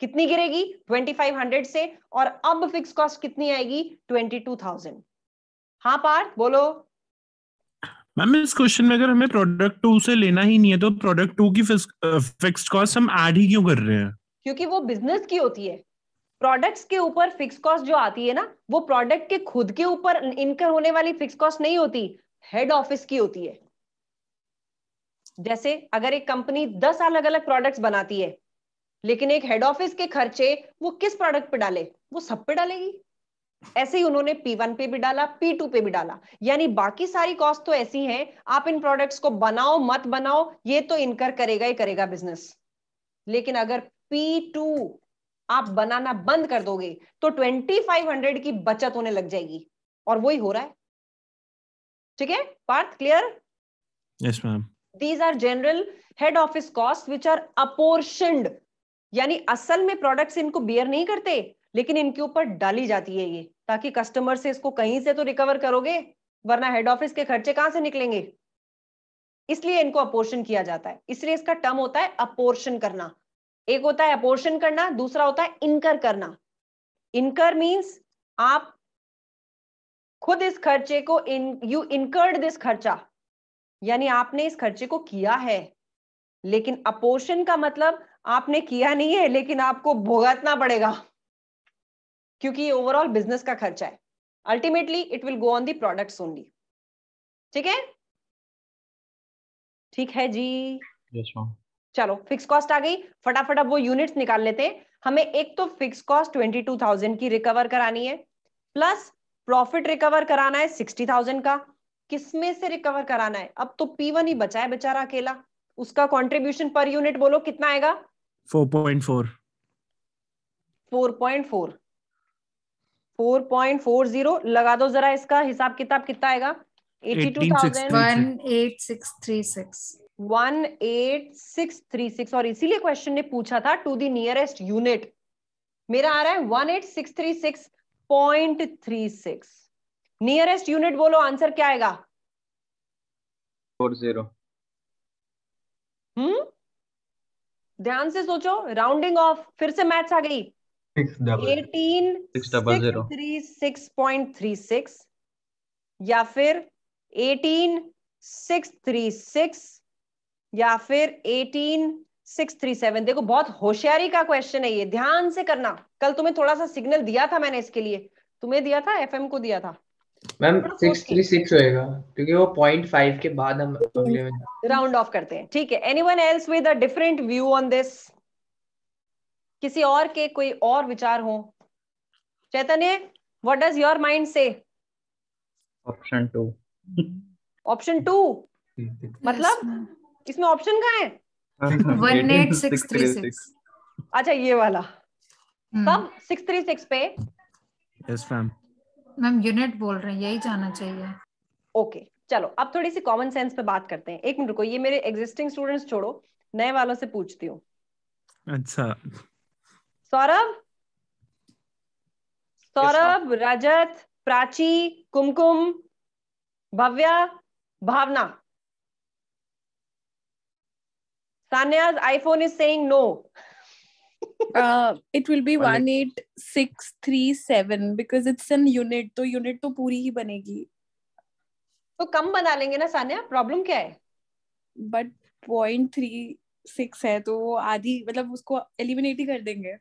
कितनी गिरेगी 2500 से और अब फिक्स कॉस्ट कितनी आएगी 22000 हाँ पार्थ बोलो मैम इस क्वेश्चन में अगर हमें प्रोडक्ट टू से लेना ही नहीं है तो प्रोडक्ट टू की फिक्स कॉस्ट हम ऐड ही क्यों कर रहे हैं क्योंकि वो बिजनेस की होती है प्रोडक्ट्स के ऊपर फिक्स कॉस्ट जो आती है ना वो प्रोडक्ट के खुद के ऊपर इनकर होने वाली फिक्स कॉस्ट नहीं होती हेड ऑफिस की होती है जैसे अगर एक कंपनी दस अलग अलग प्रोडक्ट्स बनाती है लेकिन एक हेड ऑफिस के खर्चे वो किस प्रोडक्ट पे डाले वो सब पे डालेगी ऐसे ही उन्होंने P1 पे भी डाला P2 पे भी डाला यानी बाकी सारी कॉस्ट तो ऐसी हैं आप इन प्रोडक्ट्स को बनाओ मत बनाओ ये तो इनकर करेगा ही करेगा बिजनेस लेकिन अगर P2 आप बनाना बंद कर दोगे तो 2500 की बचत होने लग जाएगी और वही हो रहा है ठीक है Parth clear yes ma'am these are general head office cost which are apportioned यानी असल में प्रोडक्ट्स इनको बियर नहीं करते लेकिन इनके ऊपर डाली जाती है ये ताकि कस्टमर से इसको कहीं से तो रिकवर करोगे वरना हेड ऑफिस के खर्चे कहां से निकलेंगे इसलिए इनको अपोर्शन किया जाता है इसलिए इसका टर्म होता है अपोर्शन करना एक होता है अपोर्शन करना दूसरा होता है इनकर करना इनकर मीन्स आप खुद इस खर्चे को इन यू इनकर्ड दिस खर्चा यानी आपने इस खर्चे को किया है लेकिन अपोर्शन का मतलब आपने किया नहीं है लेकिन आपको भुगतना पड़ेगा क्योंकि ये ओवरऑल बिजनेस का खर्चा है ultimately it will go on the products only ठीक है ठीक है जी yes, चलो फिक्स कॉस्ट आ गई फटाफट अब वो यूनिट्स निकाल लेते हैं हमें एक तो fix cost twenty two thousand की रिकवर करानी है प्लस प्रॉफिट रिकवर कराना है सिक्सटी थाउजेंड का किसमें से रिकवर कराना है अब तो पी वन ही बचा है बेचारा अकेला उसका कंट्रीब्यूशन पर यूनिट बोलो कितना आएगा 4.4 लगा दो जरा इसका हिसाब किताब कितना आएगा eighty two thousand eight six three six one eight six three six और इसीलिए क्वेश्चन ने पूछा था टू दी नियरेस्ट यूनिट मेरा आ रहा है one eight six three six point three six nearest unit बोलो आंसर क्या आएगा फोर जीरो हम्म ध्यान से सोचो राउंडिंग ऑफ फिर से मैथ्स आ गई eighteen three six point three six या फिर एटीन सिक्स थ्री सिक्स या फिर एटीन सिक्स थ्री सेवन देखो बहुत होशियारी का क्वेश्चन है ये ध्यान से करना कल तुम्हें थोड़ा सा सिग्नल दिया था मैंने इसके लिए तुम्हें दिया था एफएम को दिया था मैम सिक्स थ्री सिक्स होएगा क्योंकि वो पॉइंट फाइव के बाद हम अगले में राउंड <laughs> ऑफ करते हैं ठीक है anyone else with a different view on this किसी और के कोई और विचार हो Chaitanya what does your mind say option two option two मतलब इसमें ऑप्शन कहाँ है one eight six three six अच्छा ये वाला hmm. कब सिक्स थ्री सिक्स पे यस मैम मैम यूनिट बोल रहे हैं यही जाना चाहिए ओके okay, चलो अब थोड़ी सी कॉमन सेंस पे बात करते हैं एक मिनट रुको ये मेरे एग्जिस्टिंग स्टूडेंट्स छोड़ो नए वालों से पूछती हूँ अच्छा Saurabh Saurabh Rajat Prachi Kumkum Bhavya Bhavna Sanya's iPhone is saying no Uh, <laughs> तो तो पूरी ही बनेगी तो कम बना लेंगे ना सानिया प्रॉब्लम क्या है बट पॉइंट थ्री सिक्स है तो वो आधी मतलब उसको एलिमिनेट ही कर देंगे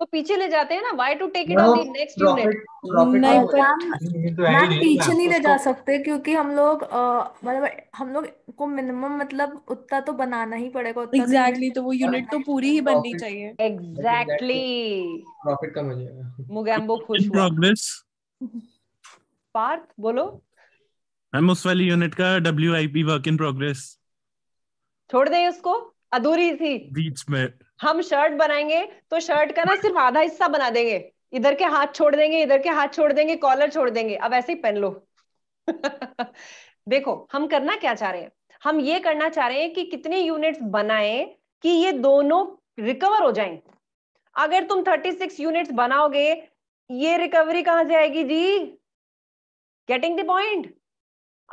तो पीछे ले जाते हैं ना why to take it on next unit नहीं मैम तो तो तो पीछे नहीं ले जा सकते क्योंकि हम लोग मतलब हम लोग को मिनिमम मतलब उतना तो बनाना ही पड़ेगा उतना एग्जैक्टली तो वो यूनिट तो पूरी ही बननी चाहिए एग्जैक्टली प्रॉफिट कम हो जाएगा मुगैम्बो खुश प्रोग्रेस पार्थ बोलो मैम उस वाली यूनिट का W I P work in progress छोड़ दें उसको अधूरी थी बीच में हम शर्ट बनाएंगे तो शर्ट का ना सिर्फ आधा हिस्सा बना देंगे इधर के हाथ छोड़ देंगे इधर के हाथ छोड़ देंगे कॉलर छोड़ देंगे अब ऐसे ही पहन लो <laughs> देखो हम करना क्या चाह रहे हैं हम ये करना चाह रहे हैं कि कितने यूनिट्स बनाए कि ये दोनों रिकवर हो जाएं अगर तुम 36 यूनिट्स बनाओगे ये रिकवरी कहां से आएगी जी गेटिंग द पॉइंट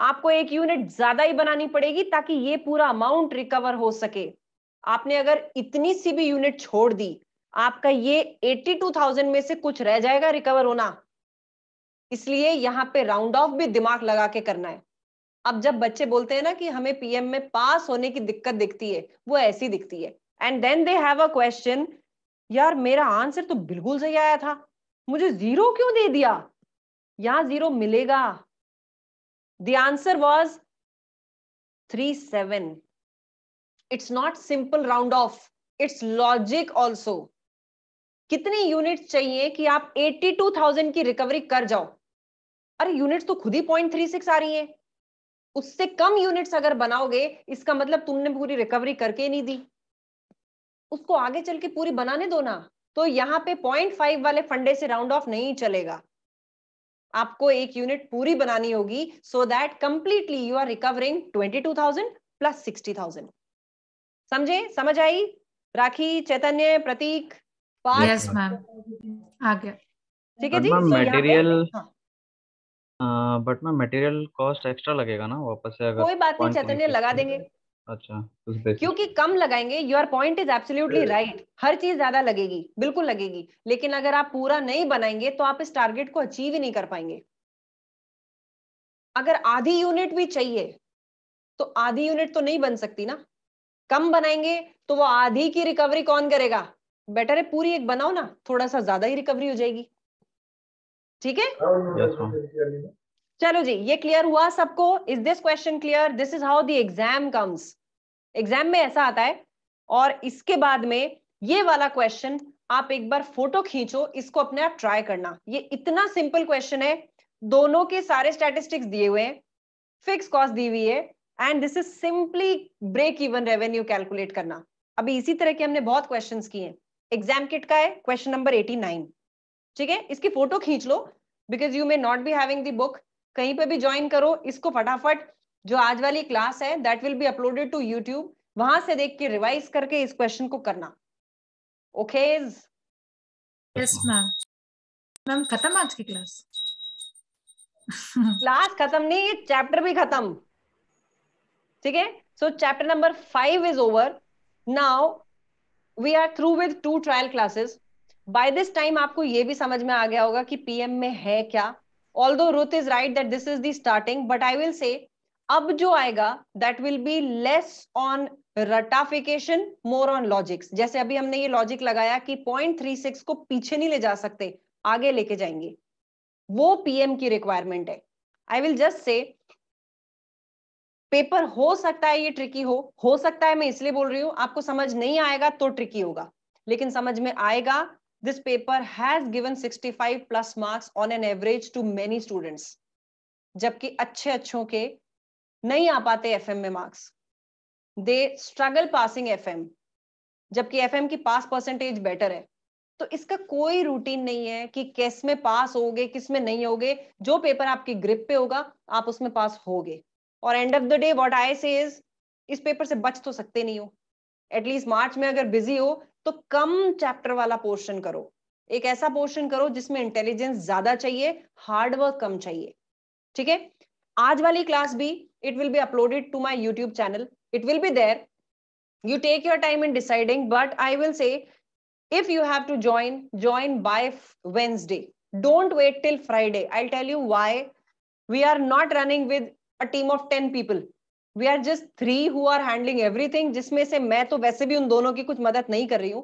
आपको एक यूनिट ज्यादा ही बनानी पड़ेगी ताकि ये पूरा अमाउंट रिकवर हो सके आपने अगर इतनी सी भी यूनिट छोड़ दी आपका ये 82,000 में से कुछ रह जाएगा रिकवर होना इसलिए यहाँ पे राउंड ऑफ भी दिमाग लगा के करना है अब जब बच्चे बोलते हैं ना कि हमें पीएम में पास होने की दिक्कत दिखती है वो ऐसी दिखती है and then they have a question यार मेरा आंसर तो बिल्कुल सही आया था मुझे जीरो क्यों दे दिया यहां जीरो मिलेगा the answer was three seven it's not simple round off it's logic also कितने यूनिट चाहिए कि आप 82,000 की रिकवरी कर जाओ अरे यूनिट्स तो खुद ही पॉइंट थ्री सिक्स आ रही है उससे कम यूनिट्स अगर बनाओगे इसका मतलब तुमने पूरी रिकवरी करके नहीं दी उसको आगे चल के पूरी बनाने दो ना तो यहाँ पे पॉइंट फाइव वाले फंडे से राउंड ऑफ नहीं चलेगा आपको एक यूनिट पूरी बनानी होगी so that completely you are recovering twenty two thousand plus sixty thousand समझे समझ आई राखी चैतन्य प्रतीक यस मैम आ गया ठीक है जी material but ma'am material cost extra लगेगा ना वापस से अगर कोई बात नहीं चैतन्य लगा देंगे अच्छा क्योंकि कम लगाएंगे your point is absolutely right हर चीज ज्यादा लगेगी बिल्कुल लगेगी लेकिन अगर आप पूरा नहीं बनाएंगे तो आप इस टारगेट को अचीव ही नहीं कर पाएंगे अगर आधी यूनिट भी चाहिए तो आधी यूनिट तो नहीं बन सकती ना कम बनाएंगे तो वो आधी की रिकवरी कौन करेगा बेटर है पूरी एक बनाओ ना थोड़ा सा ज्यादा ही रिकवरी हो जाएगी ठीक है yes, चलो जी ये क्लियर हुआ सबको is this question clear this is how the exam comes exam में ऐसा आता है और इसके बाद में ये वाला क्वेश्चन आप एक बार फोटो खींचो इसको अपने आप ट्राई करना ये इतना सिंपल क्वेश्चन है दोनों के सारे स्टैटिस्टिक्स दिए हुए हैं फिक्स कॉस्ट दी हुई है and this is simply break even revenue calculate करना अभी इसी तरह के हमने बहुत क्वेश्चन किए एग्जाम किट का है क्वेश्चन नंबर एटी नाइन ठीक है इसकी फोटो खींच लो because you may not be having the book कहीं पे भी ज्वाइन करो इसको फटाफट जो आज वाली क्लास है that will be uploaded to YouTube वहां से देख के रिवाइज करके इस क्वेश्चन को करना ओके यस मैम खत्म आज की क्लास क्लास खत्म नहीं ये चैप्टर भी खत्म ठीक है so chapter number five is over now we are through with two trial classes by this time आपको ये भी समझ में आ गया होगा कि पीएम में है क्या although truth is right that this is the but I will say अब जो आएगा that will be less on रटाफिकेशन मोर ऑन लॉजिक्स जैसे अभी हमने ये लॉजिक लगाया कि पॉइंट थ्री सिक्स को पीछे नहीं ले जा सकते आगे लेके जाएंगे वो पीएम की रिक्वायरमेंट है I will just say paper हो सकता है ये ट्रिकी हो हो सकता है मैं इसलिए बोल रही हूँ आपको समझ नहीं आएगा तो ट्रिकी होगा लेकिन समझ में आएगा this paper has given 65 plus marks on an average too many students जबकि अच्छे अच्छों के नहीं आ पाते एफ में marks they struggle passing F जबकि एफ की पास परसेंटेज बेटर है तो इसका कोई रूटीन नहीं है कि किस में पास होगे किस में नहीं होगे जो पेपर आपकी ग्रिप पे होगा आप उसमें पास होगे और end of the day what I say इस पेपर से बच तो सकते नहीं हो एटलीस्ट मार्च में अगर बिजी हो तो कम चैप्टर वाला पोर्शन करो एक ऐसा पोर्शन करो जिसमें इंटेलिजेंस ज्यादा चाहिए हार्डवर्क कम चाहिए ठीक है आज वाली क्लास भी it will be uploaded to my YouTube channel it will be there you take your time in deciding but I will say if you have to join join by Wednesday don't wait till Friday I tell you why we are not running with a team of 10 people we are just three who are handling everything जिसमें से मैं तो वैसे भी उन दोनों की कुछ मदद नहीं कर रही हूँ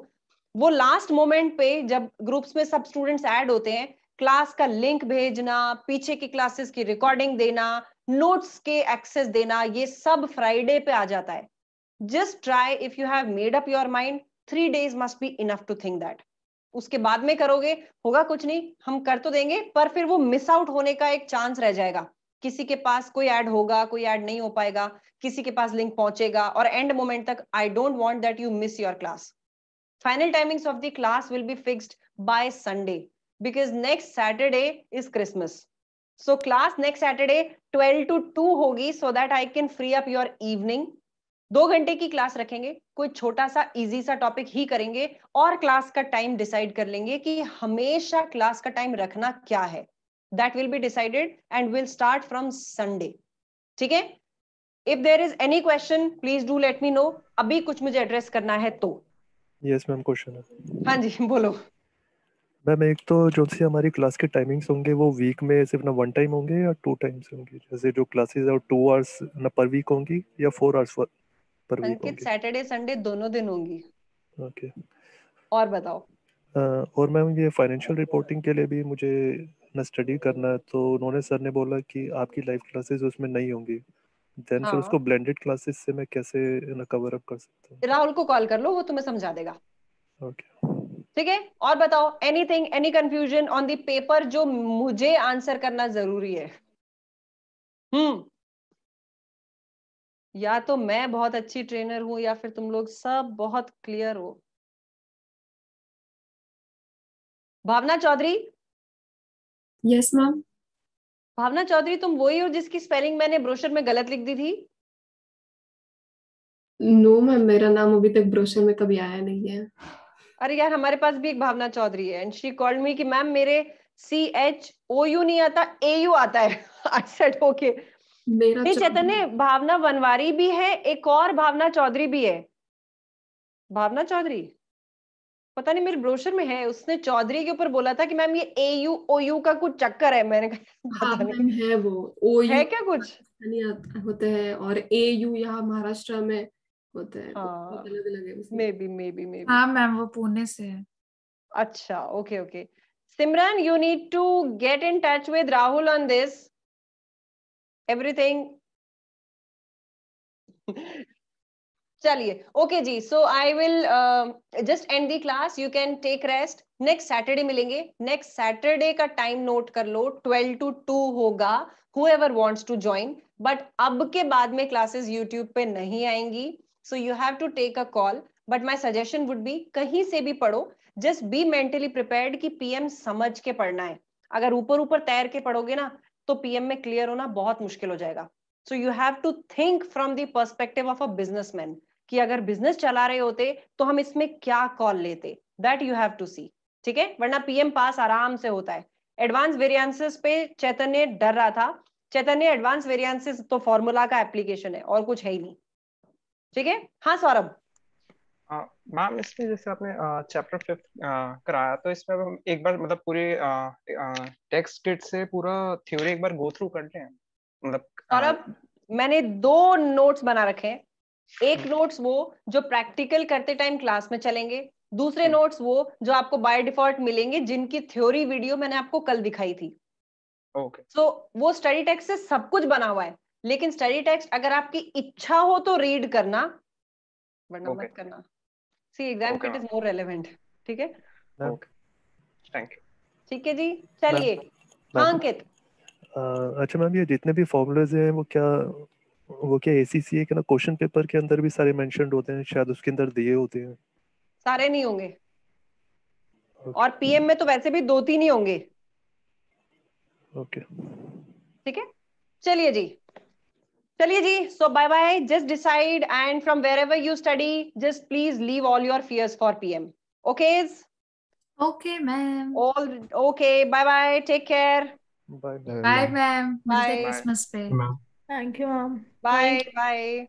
वो लास्ट मोमेंट पे जब ग्रुप्स में सब स्टूडेंट्स ऐड होते हैं क्लास का लिंक भेजना पीछे की क्लासेस की रिकॉर्डिंग देना नोट्स के एक्सेस देना ये सब फ्राइडे पे आ जाता है just try if you have made up your mind three days must be enough to think that उसके बाद में करोगे होगा कुछ नहीं हम कर तो देंगे पर फिर वो मिस आउट होने का एक चांस रह जाएगा किसी के पास कोई ऐड होगा कोई ऐड नहीं हो पाएगा किसी के पास लिंक पहुंचेगा और एंड मोमेंट तक I don't want that you miss your class final timings of the class will be fixed by Sunday because next Saturday is Christmas so class next Saturday twelve to two होगी so that I can free up your evening दो घंटे की class रखेंगे कोई छोटा सा easy सा topic ही करेंगे और क्लास का टाइम डिसाइड कर लेंगे कि हमेशा क्लास का टाइम रखना क्या है that will be decided and will start from sunday ठीक है if there is any question please do let me know अभी कुछ मुझे एड्रेस करना है तो यस मैम क्वेश्चन है हाँ जी बोलो मैम एक तो जो सी हमारी क्लास के टाइमिंग्स होंगे वो वीक में सिर्फ ना वन टाइम होंगे या टू टाइम्स होंगे जैसे जो क्लासेस है वो टू आवर्स ना पर वीक होंगी या फोर आवर्स पर वीक होंगी सैटरडे संडे दोनों दिन होंगी ओके okay. और बताओ और मैम ये फाइनेंशियल रिपोर्टिंग के लिए भी मुझे ना स्टडी करना है तो उन्होंने सर ने बोला कि आपकी लाइव क्लासेस उसमें नहीं होंगी देन हाँ। फिर उसको ब्लेंडेड क्लासेस से मैं कैसे ना कवर अप कर सकता हूं राहुल को कॉल कर लो वो तुम्हें समझा देगा ओके ठीक है और बताओ anything any confusion on the paper जो मुझे आंसर करना जरूरी है हम्म या तो मैं बहुत अच्छी ट्रेनर हूं या फिर तुम लोग सब बहुत क्लियर हो Bhavna Chaudhary yes yes, ma'am Bhavna Chaudhary तुम वही हो जिसकी स्पेलिंग मैंने ब्रोशर में गलत लिख दी थी नो no, मैम मेरा नाम अभी तक ब्रोशर में कभी आया नहीं है अरे यार हमारे पास भी एक भावना चौधरी है एंड शी कॉल्ड मी कि मैम मेरे सी एच ओ यू नहीं आता ए यू आता है आई <laughs> ओके मेरा चैतन्य भावना वनवारी भी है एक और भावना चौधरी भी है भावना चौधरी पता नहीं मेरे ब्रोशर में है उसने चौधरी के ऊपर बोला था कि मैम ये ए यू ओ यू का कुछ चक्कर है मैंने कहा हाँ, मैम है वो ओ यू है क्या कुछ होते हैं और ए यू यहाँ महाराष्ट्र में होते हैं तो हाँ। अलग अलग है maybe maybe maybe हाँ मैम वो पुणे से है अच्छा okay okay Simran you need to get in touch with Rahul on this everything चलिए ओके जी so I will just end the class you can take rest next Saturday मिलेंगे next Saturday का time note कर लो ट्वेल्व टू टू होगा whoever wants to join but अब के बाद में क्लासेस यूट्यूब पे नहीं आएंगी so you have to take a call but my suggestion would be कहीं से भी पढ़ो जस्ट बी मेंटली प्रिपेयर्ड कि पीएम समझ के पढ़ना है अगर ऊपर ऊपर तैर के पढ़ोगे ना तो पीएम में क्लियर होना बहुत मुश्किल हो जाएगा so you have to think from the perspective of a businessman कि अगर बिजनेस चला रहे होते तो हम इसमें क्या कॉल लेते that you have to see ठीक है वरना पीएम पास आराम से होता है एडवांस वेरियंसिस पे चैतन्य डर रहा था चैतन्य एडवांस वेरियंसिस तो फॉर्मूला का एप्लीकेशन है और कुछ है ही नहीं ठीक है हाँ सौरभ मैम इसमें जैसे आपने चैप्टर फिफ्थ कराया तो इसमें हम एक बार मतलब पूरे टेक्स्ट किट से पूरा थ्योरी एक बार गो थ्रू कर लें मतलब और अब मैंने दो नोट्स बना रखे हैं एक नोट्स वो जो प्रैक्टिकल करते टाइम क्लास में चलेंगे दूसरे नोट्स हम्म। वो जो आपको बाय डिफॉल्ट मिलेंगे जिनकी थ्योरी वीडियो मैंने आपको कल दिखाई थी ओके okay. सो so, वो स्टडी टेक्स्ट से सब कुछ बना हुआ है लेकिन स्टडी टेक्स्ट अगर आपकी इच्छा हो तो रीड करना वरना okay. मत करना see exam kit is more relevant ठीक है थैंक यू ठीक है जी चलिए अंकित uh, अच्छा मैम ये जितने भी फॉर्मूलेज हैं वो क्या वो क्या एसीसी है कि ना क्वेश्चन पेपर के अंदर भी सारे मेंशनड होते हैं शायद उसके अंदर दिए होते हैं सारे नहीं होंगे okay. और पीएम में तो वैसे भी दो तीन ही होंगे ओके ठीक है चलिए जी चलिए जी so bye bye just decide and from wherever you study just please leave all your fears for PM okay okay ma'am all okay bye bye take care bye bye ma'am bye Christmas पे ma'am Thank you, mom. Bye. Bye. bye.